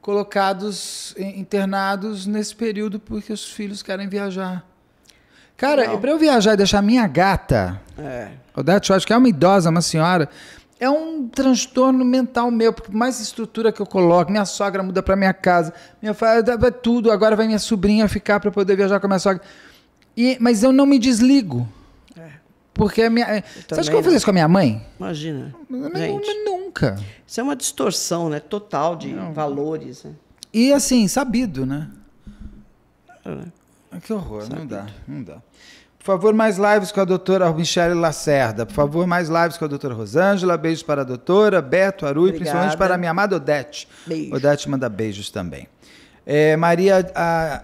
colocados, internados nesse período porque os filhos querem viajar. Cara, para eu viajar e deixar minha gata, é. Odete, eu acho que é uma idosa, uma senhora, é um transtorno mental meu, porque mais estrutura que eu coloco, minha sogra muda para minha casa, minha vai tudo, agora vai minha sobrinha ficar para poder viajar com a minha sogra. E, mas eu não me desligo. É. Porque a minha. Eu você acha que eu vou fazer isso com a minha mãe?
Imagina. Não, Gente, nunca. Isso é uma distorção, né? Total de não. valores. Né?
E assim, sabido, né?
É. Que horror, sabido. não dá, não dá.
Por favor, mais lives com a doutora Michele Lacerda. Por favor, mais lives com a doutora Rosângela. Beijos para a doutora, Beto, Aru e principalmente para a minha amada Odete. Beijo. Odete manda beijos também. É, Maria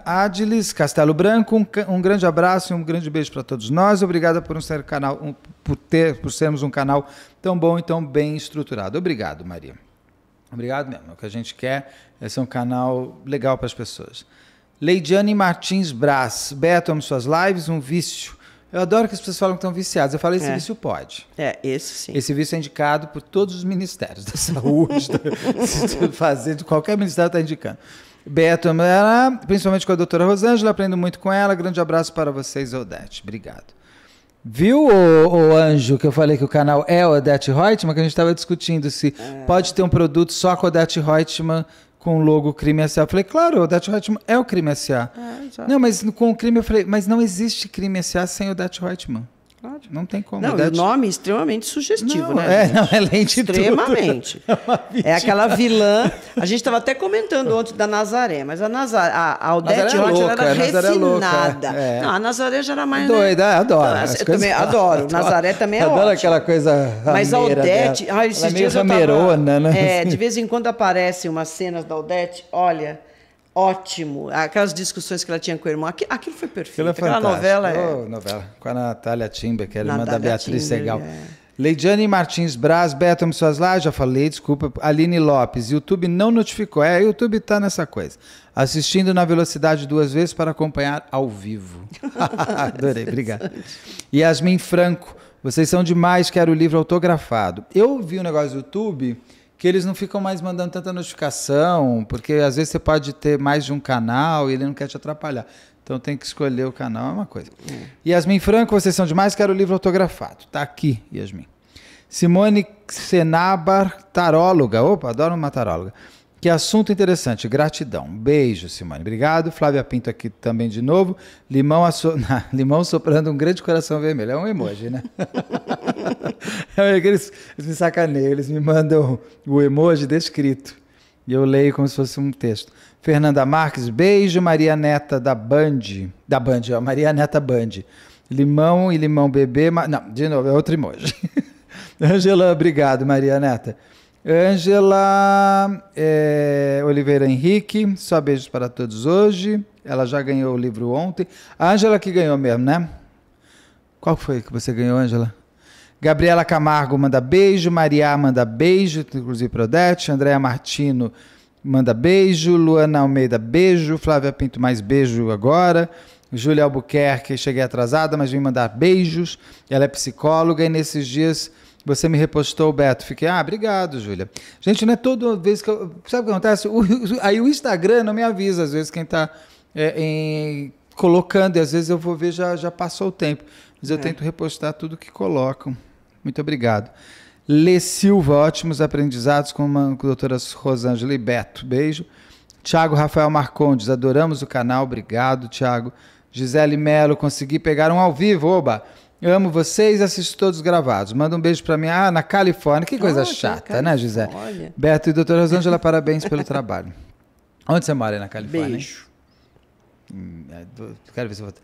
Adilis, Castelo Branco, um, um, grande abraço e um grande beijo para todos nós. Obrigada por, um ser canal, um, por, ter, por sermos um canal tão bom e tão bem estruturado. Obrigado, Maria. Obrigado mesmo. O que a gente quer é ser um canal legal para as pessoas. Leidiane Martins Braz, Beto, amo suas lives, um vício. Eu adoro que as pessoas falam que estão viciadas. Eu falo, esse é. vício pode. É, esse sim. Esse vício é indicado por todos os ministérios da saúde, da, tá? fazer, qualquer ministério está indicando. Beto, ela, principalmente com a doutora Rosângela, aprendo muito com ela. Grande abraço para vocês, Odete. Obrigado. Viu, o, o, anjo, que eu falei que o canal é Odete Reutemann, que a gente estava discutindo se é. pode ter um produto só com Odete Reutemann com o logo Crime S.A. Eu falei, claro, o Death Whiteman é o Crime S.A. É, não, mas com o crime eu falei, mas não existe Crime S.A. sem o
Death Whiteman. Claro. Não tem
como. Não, o nome
é extremamente sugestivo, não, né? É, não, é de Extremamente. Tudo, é, é, aquela vilã. A gente estava até comentando ontem da Nazaré, mas a Nazaré, a, a Odete é ela era é refinada. É não, a Nazaré já era mais. Né? Doida, né? adoro. Então, eu também adoro. adoro. Nazaré também é adoro ótimo.
aquela coisa. Mas a Odete. a Ai, esses ela é dias eu tava né? É, de vez
em quando aparecem umas cenas da Odete, olha ótimo. Aquelas discussões que ela tinha com o irmão, aquilo, foi perfeito. Aquilo é Aquela novela é. Oh,
novela. Com a Natália Timber, que é a irmã da Beatriz Segal. É. Leidiane Martins Braz, Beto me suas lá, já falei, desculpa. Aline Lopes, YouTube não notificou. É, YouTube tá nessa coisa. Assistindo na velocidade duas vezes para acompanhar ao vivo. Adorei, obrigado. Yasmin Franco, vocês são demais, quero o livro autografado. Eu vi um negócio do YouTube que eles não ficam mais mandando tanta notificação, porque às vezes você pode ter mais de um canal e ele não quer te atrapalhar. Então tem que escolher o canal, é uma coisa. Hum. Yasmin Franco, vocês são demais, quero o livro autografado. Tá aqui, Yasmin. Simone Senabar, taróloga. Opa, adoro uma taróloga. Que assunto interessante. Gratidão. Beijo, Simone. Obrigado. Flávia Pinto aqui também de novo. Limão, asso... Limão soprando um grande coração vermelho. É um emoji, né? É eles, eles me sacaneiam. Eles me mandam o emoji descrito. E eu leio como se fosse um texto. Fernanda Marques, beijo. Maria Neta da Band. Da Band, ó. Maria Neta Band. Limão e limão bebê. Ma... Não, de novo, é outro emoji. Angela, obrigado, Maria Neta. Ângela é, Oliveira Henrique, só beijos para todos hoje. Ela já ganhou o livro ontem. A Ângela que ganhou mesmo, né? Qual foi que você ganhou, Ângela? Gabriela Camargo manda beijo, Maria manda beijo, inclusive para Odete, Andréa Martino manda beijo, Luana Almeida beijo, Flávia Pinto mais beijo agora, Júlia Albuquerque, cheguei atrasada, mas vim mandar beijos. Ela é psicóloga e nesses dias você me repostou, Beto. Fiquei, ah, obrigado, Júlia. Gente, não é toda vez que eu. Sabe o que acontece? O, aí o Instagram não me avisa, às vezes, quem está é, em, colocando, e às vezes eu vou ver, já, já passou o tempo. Mas eu é. tento repostar tudo que colocam. Muito obrigado. Lê Silva, ótimos aprendizados com, uma, com a doutora Rosângela e Beto. Beijo. Tiago Rafael Marcondes, adoramos o canal, obrigado, Tiago. Gisele Melo, consegui pegar um ao vivo, oba! Eu amo vocês, assisto todos gravados. Manda um beijo para mim. Ah, na Califórnia. Que coisa chata, né, José? Olha. Beto e doutora Rosângela, parabéns pelo trabalho. Onde você mora aí na Califórnia? Beijo. Hum, é, quero ver se eu vou...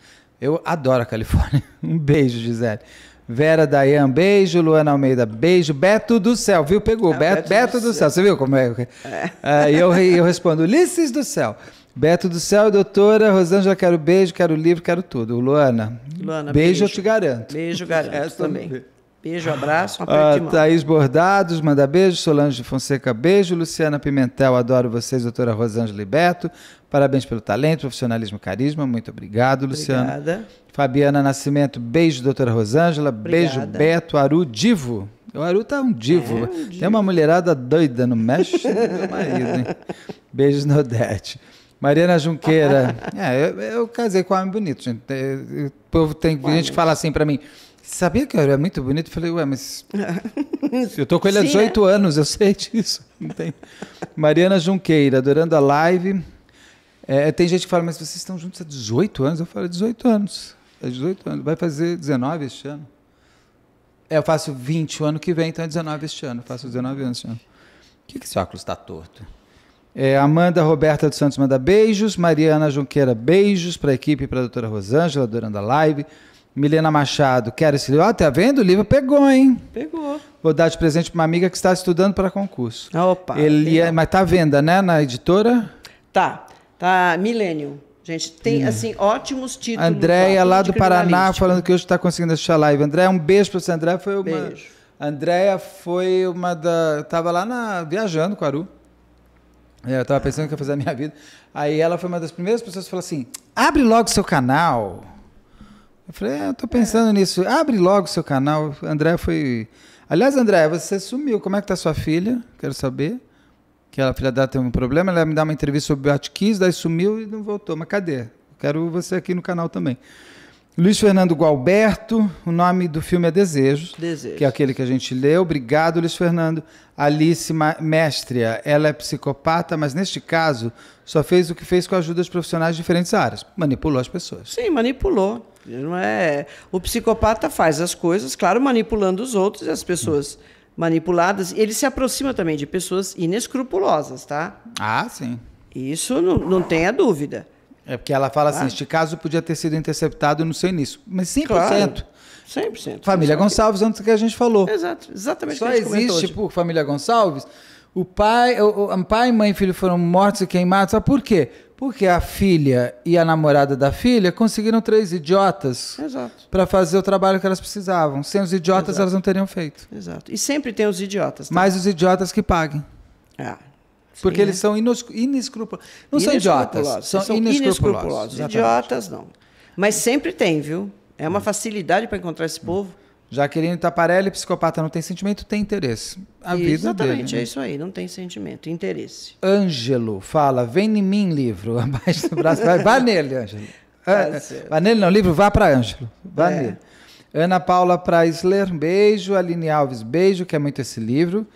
Eu adoro a Califórnia. Um beijo, Gisele. Vera Dayan, beijo. Luana Almeida, beijo. Beto do céu, viu? Pegou. É, Beto, Beto, do, do céu. céu. Você viu como é? é. Uh, e eu, eu respondo: Ulisses do céu. Beto do céu, doutora Rosângela, quero beijo, quero livro, quero tudo. Luana,
Luana beijo, beijo eu te garanto. Beijo, garanto também. Beijo, abraço, um ah, de mão. Thaís
Bordados, manda beijo. Solange de Fonseca, beijo. Luciana Pimentel, adoro vocês, doutora Rosângela e Beto. Parabéns pelo talento, profissionalismo e carisma. Muito obrigado, Luciana. Obrigada. Fabiana Nascimento, beijo, doutora Rosângela. Obrigada. Beijo, Beto. Aru Divo. O Aru tá um divo. É, um divo. Tem uma mulherada doida no México, meu marido, hein? Beijos, Nodete. Mariana Junqueira. é, eu, eu, casei com um homem bonito, gente. É, eu, o povo tem gente que fala assim para mim. Sabia que eu era muito bonito? Eu falei, ué, mas. eu tô com ele há 18 é. anos, eu sei disso. Mariana Junqueira, adorando a live. É, tem gente que fala, mas vocês estão juntos há 18 anos? Eu falo, 18 anos. É 18 anos. Vai fazer 19 este ano. É, eu faço 20 o ano que vem, então é 19 este ano. Eu faço 19 anos este ano. Por que, que esse óculos está torto? É, Amanda Roberta dos Santos manda beijos. Mariana Junqueira, beijos para a equipe, para a doutora Rosângela, adorando a live. Milena Machado, quero esse livro. Ah, tá vendo? O livro pegou, hein? Pegou. Vou dar de presente para uma amiga que está estudando para concurso. Opa. Ele, é, mas tá à venda, né, na editora?
Tá. Tá Millennium. Gente, tem hum. assim ótimos títulos. Andréia lá do Paraná
falando que hoje está conseguindo assistir a live. Andréia, um beijo para você. Andréia foi uma Beijo. Andréia foi uma da estava lá na viajando com Aru. É, eu tava pensando o que eu ia fazer na minha vida. Aí ela foi uma das primeiras pessoas que falou assim: abre logo seu canal. Eu falei, é, eu tô pensando é. nisso. Abre logo seu canal. André foi. Aliás, André, você sumiu. Como é que tá sua filha? Quero saber. Que ela, a filha dela tem um problema. Ela me dá uma entrevista sobre o Kiss, daí sumiu e não voltou. Mas cadê? Quero você aqui no canal também. Luiz Fernando Gualberto, o nome do filme é Desejos, Desejos, que é aquele que a gente leu. Obrigado, Luiz Fernando. Alice Mestria, ela é psicopata, mas neste caso só fez o que fez com a ajuda de profissionais de diferentes áreas. Manipulou as pessoas.
Sim, manipulou. Não é. O psicopata faz as coisas, claro, manipulando os outros e as pessoas manipuladas. Ele se aproxima também de pessoas inescrupulosas, tá? Ah, sim. Isso não, não tenha dúvida.
É porque ela fala assim: este caso podia ter sido interceptado no seu início. Mas 100%. Claro.
100%. Família 100%. Gonçalves,
antes que a gente falou.
Exato, exatamente Só existe
por família Gonçalves. O pai, o, o, pai, mãe e filho foram mortos e queimados. Sabe por quê? Porque a filha e a namorada da filha conseguiram três idiotas para fazer o trabalho que elas precisavam. Sem os idiotas, Exato. elas não teriam feito. Exato.
E sempre tem os idiotas. Tá? Mas os idiotas que paguem. É. Porque Sim. eles né? são inescrupulosos. Não são idiotas, são, são inescrupulosos. Idiotas não. Mas sempre tem, viu? É uma hum. facilidade
para encontrar esse povo. Jaqueline Taparelli, tá psicopata não tem sentimento, tem interesse. A isso, vida Exatamente,
dele, né? é isso aí, não tem sentimento, interesse.
Ângelo fala, vem em mim livro, abaixo do braço. vai, vai nele, Ângelo. Tá ah, vai nele não, livro, vá para Ângelo. Vai é. nele. Ana Paula Preisler, beijo. Aline Alves, beijo, quer é muito esse livro.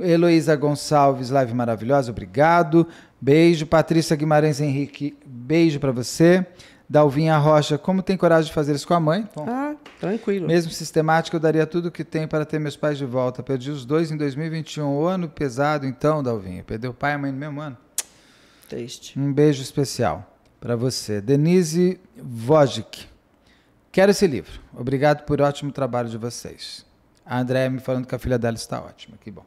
Heloísa Gonçalves, live maravilhosa, obrigado. Beijo. Patrícia Guimarães Henrique, beijo para você. Dalvinha Rocha, como tem coragem de fazer isso com a mãe? Bom, ah, tranquilo. Mesmo sistemática, eu daria tudo o que tem para ter meus pais de volta. Perdi os dois em 2021, o ano pesado então, Dalvinha. Perdeu o pai e a mãe no mesmo ano. Triste. Um beijo especial para você. Denise Vogic, quero esse livro. Obrigado por ótimo trabalho de vocês. A Andréia me falando que a filha dela está ótima, que bom.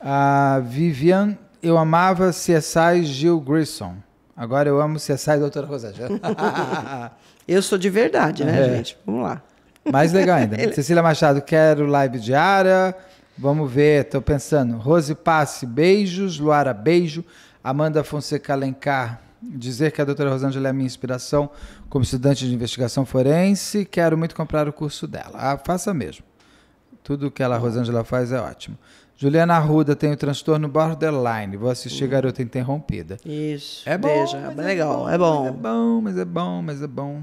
A Vivian, eu amava CSI Gil Grissom. Agora eu amo CSI Doutora Rosângela.
eu sou de verdade, né, é. gente? Vamos lá. Mais legal ainda.
Cecília Machado, quero live diária. Vamos ver, estou pensando. Rose Passe, beijos. Luara, beijo. Amanda Fonseca Alencar, dizer que a doutora Rosângela é a minha inspiração como estudante de investigação forense. Quero muito comprar o curso dela. Ah, faça mesmo. Tudo que ela, Rosângela, faz é ótimo. Juliana Arruda tem o transtorno borderline. Vou assistir uhum. Garota Interrompida.
Isso. É bom. É, é
legal, é bom. É bom, mas é bom, mas é bom.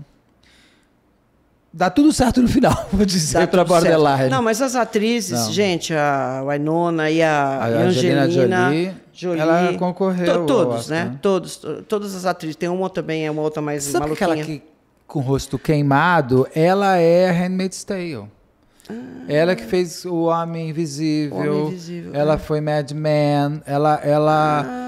Dá tudo certo no final,
vou dizer, para borderline. Certo. Não, mas as atrizes, Não. gente, a Winona e a, a Angelina, Angelina Jolie, Jolie, ela concorreu. To, todos, né? Todos, to, todas as atrizes. Tem uma também, é uma outra mais Sabe maluquinha. aquela que,
com o rosto queimado, ela é Handmaid's Tale.
Ah. Ela que fez O Homem Invisível. O Homem Invisível ela
é. foi Mad Men. Ela. ela ah.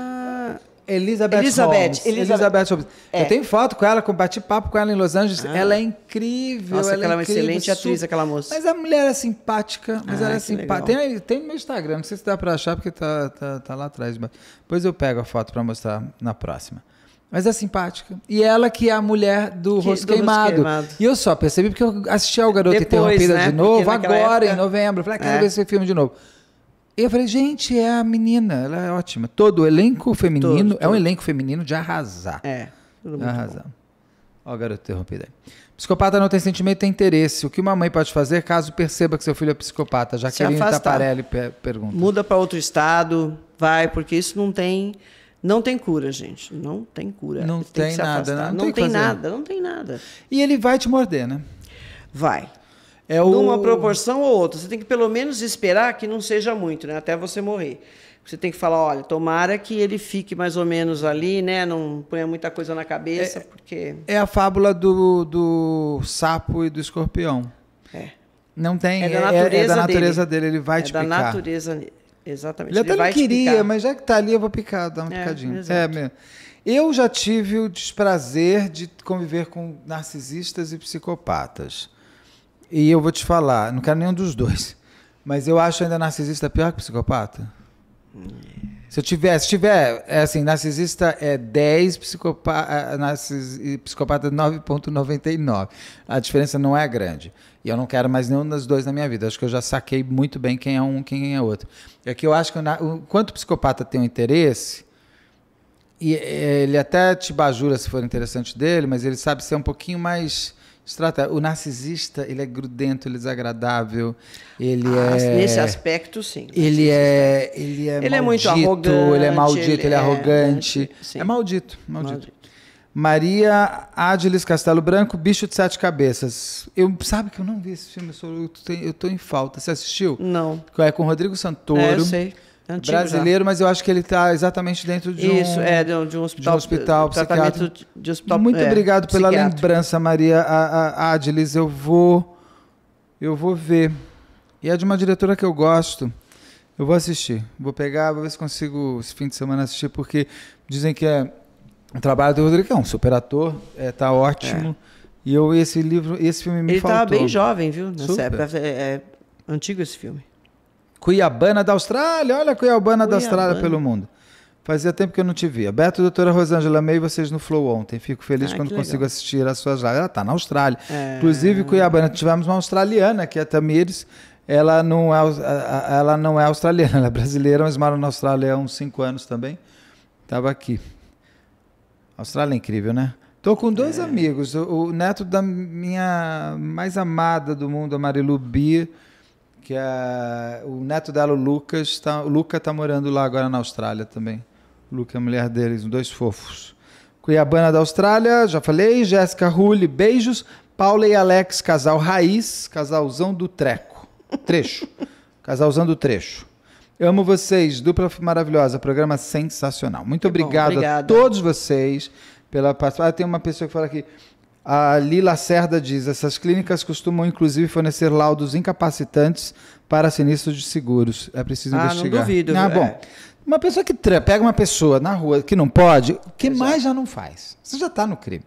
Elizabeth, Elizabeth, Holmes. Elizabeth, Elizabeth Holmes. É. Eu tenho foto com ela, bati papo com ela em Los Angeles. Ah. Ela é incrível. Nossa, ela é, é uma incrível, excelente atriz, aquela moça. Mas a mulher é simpática. Mas ah, ela é simpática. Tem, no meu Instagram, não sei se dá para achar, porque tá, tá, tá lá atrás. Depois eu pego a foto para mostrar na próxima. Mas é simpática. E ela que é a mulher do que, rosto, do queimado. queimado. E eu só percebi porque eu assisti ao Garota Depois, Interrompida né? de novo, agora, época... em novembro. falei, ah, quero é. ver esse filme de novo. E eu falei, gente, é a menina, ela é ótima. Todo o elenco feminino, todo, é um elenco feminino de arrasar. É, tudo de arrasar. Bom. Ó, oh, garoto interrompida. Psicopata não tem sentimento, tem interesse. O que uma mãe pode fazer caso perceba que seu filho é psicopata? Jaqueline Taparelli
tá pergunta. Muda para outro estado, vai, porque isso não tem não tem cura, gente. Não tem cura. Não tem, tem nada, né? não, não, tem, tem nada, não tem nada. E ele vai te morder, né? Vai. É o... Numa proporção ou outra. Você tem que pelo menos esperar que não seja muito, né? Até você morrer. Você tem que falar, olha, tomara que ele fique mais ou menos ali, né? Não ponha muita coisa na cabeça, é, porque.
É a fábula do, do sapo e do escorpião. É. Não tem. É da natureza, é, é, é da natureza dele. dele. ele vai é te picar. É da
natureza dele. Exatamente. Ele, ele até não queria,
mas já que tá ali, eu vou picar, dar uma é, picadinha. É mesmo. Eu já tive o desprazer de conviver com narcisistas e psicopatas. E eu vou te falar, não quero nenhum dos dois. Mas eu acho ainda narcisista pior que psicopata. Se eu tiver, se tiver, é assim, narcisista é 10, é, psicopata, narcis, psicopata 9.99. A diferença não é grande. E eu não quero mais nenhum dos dois na minha vida. Acho que eu já saquei muito bem quem é um, quem é outro. É que eu acho que o, quanto o psicopata tem um interesse, e é, ele até te bajura se for interessante dele, mas ele sabe ser um pouquinho mais trata o narcisista, ele é grudento, ele é desagradável, ele ah, é... Nesse aspecto, sim. É, ele é, ele é ele maldito, é muito arrogante, ele é maldito, ele, é, arrogante. É, é, é maldito, maldito, maldito. Maria Ádiles Castelo Branco, Bicho de Sete Cabeças. Eu Sabe que eu não vi esse filme, eu estou em falta. Você assistiu? Não. É com Rodrigo Santoro. É, eu sei.
Antigo brasileiro,
já. mas eu acho que ele está exatamente dentro de Isso, um, é, de um, de um hospital, de um hospital psiquiátrico.
De hospital, Muito é, obrigado pela
lembrança, Maria a, a Adilis. Eu vou, eu vou ver. E é de uma diretora que eu gosto. Eu vou assistir. Vou pegar, vou ver se consigo esse fim de semana assistir, porque dizem que é o trabalho do Rodrigo, é um super ator, é, tá ótimo. É. E eu esse livro, esse filme me ele tá faltou. Ele estava bem jovem, viu? Nessa época,
é, é antigo esse filme.
Cuiabana da Austrália. Olha a Cuiabana, Cuiabana da Austrália pelo mundo. Fazia tempo que eu não te via. Beto, doutora Rosângela, amei vocês no Flow ontem. Fico feliz ah, quando consigo legal. assistir as suas lives. Ela está na Austrália. É... Inclusive, Cuiabana, tivemos uma australiana, que é a Tamires. Ela não é, ela não é australiana, ela é brasileira, mas mora na Austrália há uns 5 anos também. Estava aqui. Austrália é incrível, né? Tô com dois é. amigos. O, o neto da minha mais amada do mundo, a Marilu Bia que o neto dela, o Lucas, tá, o Luca está morando lá agora na Austrália também. O Luca é a mulher deles, dois fofos. Cuiabana da Austrália, já falei. Jéssica Rulli, beijos. Paula e Alex, casal raiz, casalzão do treco. Trecho. casalzão do trecho. amo vocês, dupla maravilhosa, programa sensacional. Muito obrigado bom, a todos vocês pela participação. Ah, tem uma pessoa que fala aqui: a Lila Cerda diz: essas clínicas costumam inclusive fornecer laudos incapacitantes para sinistros de seguros. É preciso ah, investigar. Não
duvido. Ah, é. bom. É.
Uma pessoa que pega uma pessoa na rua que não pode, o que Exato. mais já não faz? Você já está no crime.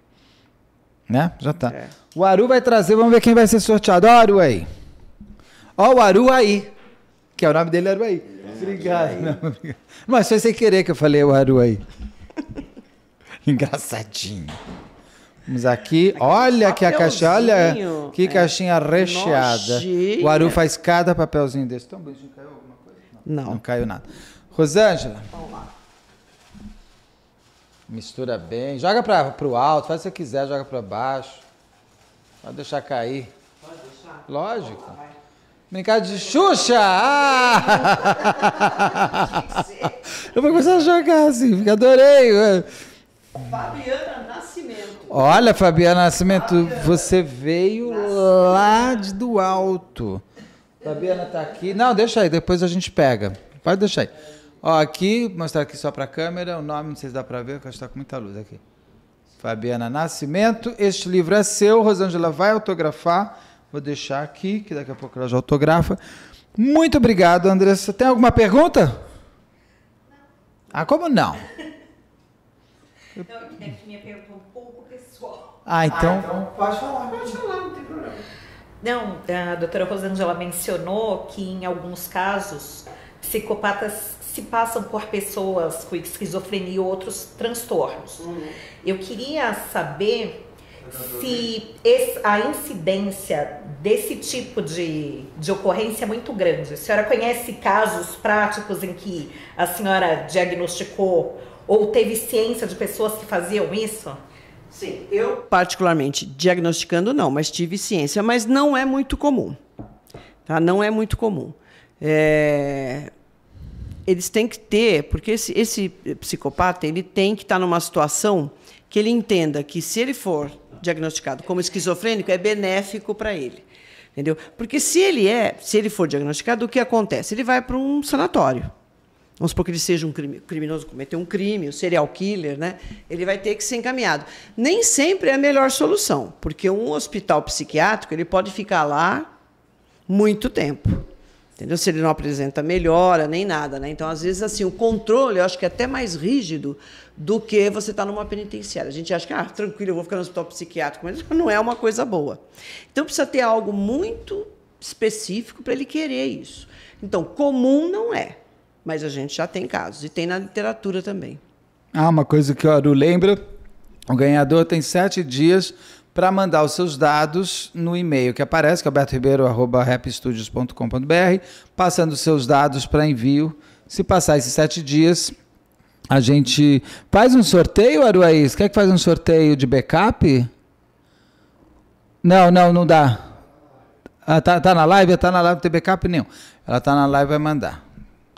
Né? Já está. É. O Aru vai trazer, vamos ver quem vai ser sorteado. Ó, Aru aí. Ó, oh, o Aru aí. Que é o nome dele, Aru aí. Obrigado. Não, obrigado. Mas foi sem querer que eu falei o Aru aí. Engraçadinho. Vamos aqui. olha que a caixinha, olha que caixinha é. recheada. Nojinha. O Aru faz cada papelzinho desse. Tão caiu alguma coisa? Não. Não, Não caiu nada. Rosângela. Vamos lá. Mistura bem. Joga para o alto, faz o que você quiser, joga para baixo. Pode deixar cair. Pode deixar? Lógico. Brincadeira Brincar de Xuxa! Ah! Eu vou começar a jogar assim, adorei. Fabiana Olha, Fabiana Nascimento, você veio lá de do alto. Fabiana está aqui. Não, deixa aí, depois a gente pega. Pode deixar aí. Ó, aqui, mostrar aqui só para a câmera, o nome não sei se dá para ver, porque está com muita luz aqui. Fabiana Nascimento, este livro é seu, Rosângela vai autografar. Vou deixar aqui, que daqui a pouco ela já autografa. Muito obrigado, Andressa. Tem alguma pergunta? Ah, como não?
Então, é que minha pergunta um pouco pessoal. Ah, ah então. Ah, então pode falar. Pode falar, não tem problema. Não, a doutora Rosângela mencionou que em alguns casos psicopatas se passam por pessoas com esquizofrenia ou outros transtornos. Uhum. Eu queria saber se a incidência desse tipo de, de ocorrência é muito grande. A senhora conhece casos práticos em que a senhora diagnosticou ou teve ciência de pessoas que faziam isso? Sim, eu
particularmente diagnosticando não, mas tive ciência, mas não é muito comum, tá? Não é muito comum. É... Eles têm que ter, porque esse, esse psicopata ele tem que estar tá numa situação que ele entenda que se ele for diagnosticado como esquizofrênico é benéfico para ele, entendeu? Porque se ele é, se ele for diagnosticado, o que acontece? Ele vai para um sanatório Vamos supor que ele seja um criminoso, cometeu um crime, um serial killer, né? Ele vai ter que ser encaminhado. Nem sempre é a melhor solução, porque um hospital psiquiátrico ele pode ficar lá muito tempo. Entendeu? Se ele não apresenta melhora, nem nada, né? Então, às vezes, assim, o controle eu acho que é até mais rígido do que você estar tá numa penitenciária. A gente acha que, ah, tranquilo, eu vou ficar no hospital psiquiátrico, mas não é uma coisa boa. Então, precisa ter algo muito específico para ele querer isso. Então, comum não é. Mas a gente já tem casos. E tem na literatura também.
Ah, uma coisa que o Aru lembra: o ganhador tem sete dias para mandar os seus dados no e-mail que aparece, que é albertoribeiro.rapstudios.com.br, passando os seus dados para envio. Se passar esses sete dias, a gente faz um sorteio, Aruaís? Quer que faz um sorteio de backup? Não, não, não dá. Ah, tá, tá na live? Tá na live, não tem backup nenhum. Ela tá na live, vai mandar.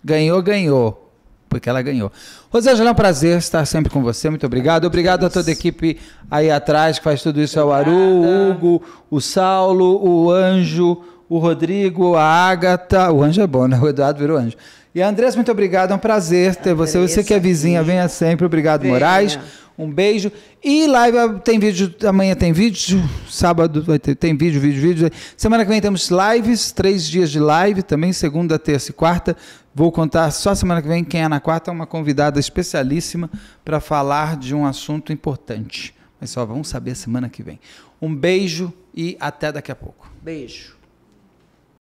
Ganhou, ganhou. Porque ela ganhou. Rosângela, é um prazer estar sempre com você. Muito obrigado. Obrigado a toda a equipe aí atrás que faz tudo isso. É o Aru, o Hugo, o Saulo, o Anjo, o Rodrigo, a Ágata. O Anjo é bom, né? O Eduardo virou anjo. E a Andressa, muito obrigado. É um prazer ter Andressa, você. Você que é vizinha, venha sempre. Obrigado, venha. Moraes. Um beijo. E live ah, tem vídeo, amanhã tem vídeo, sábado vai ter, tem vídeo, vídeo, vídeo. Semana que vem temos lives, três dias de live também, segunda, terça e quarta. Vou contar só semana que vem quem é na quarta é uma convidada especialíssima para falar de um assunto importante. Mas só vamos saber semana que vem. Um beijo e até daqui a pouco.
Beijo.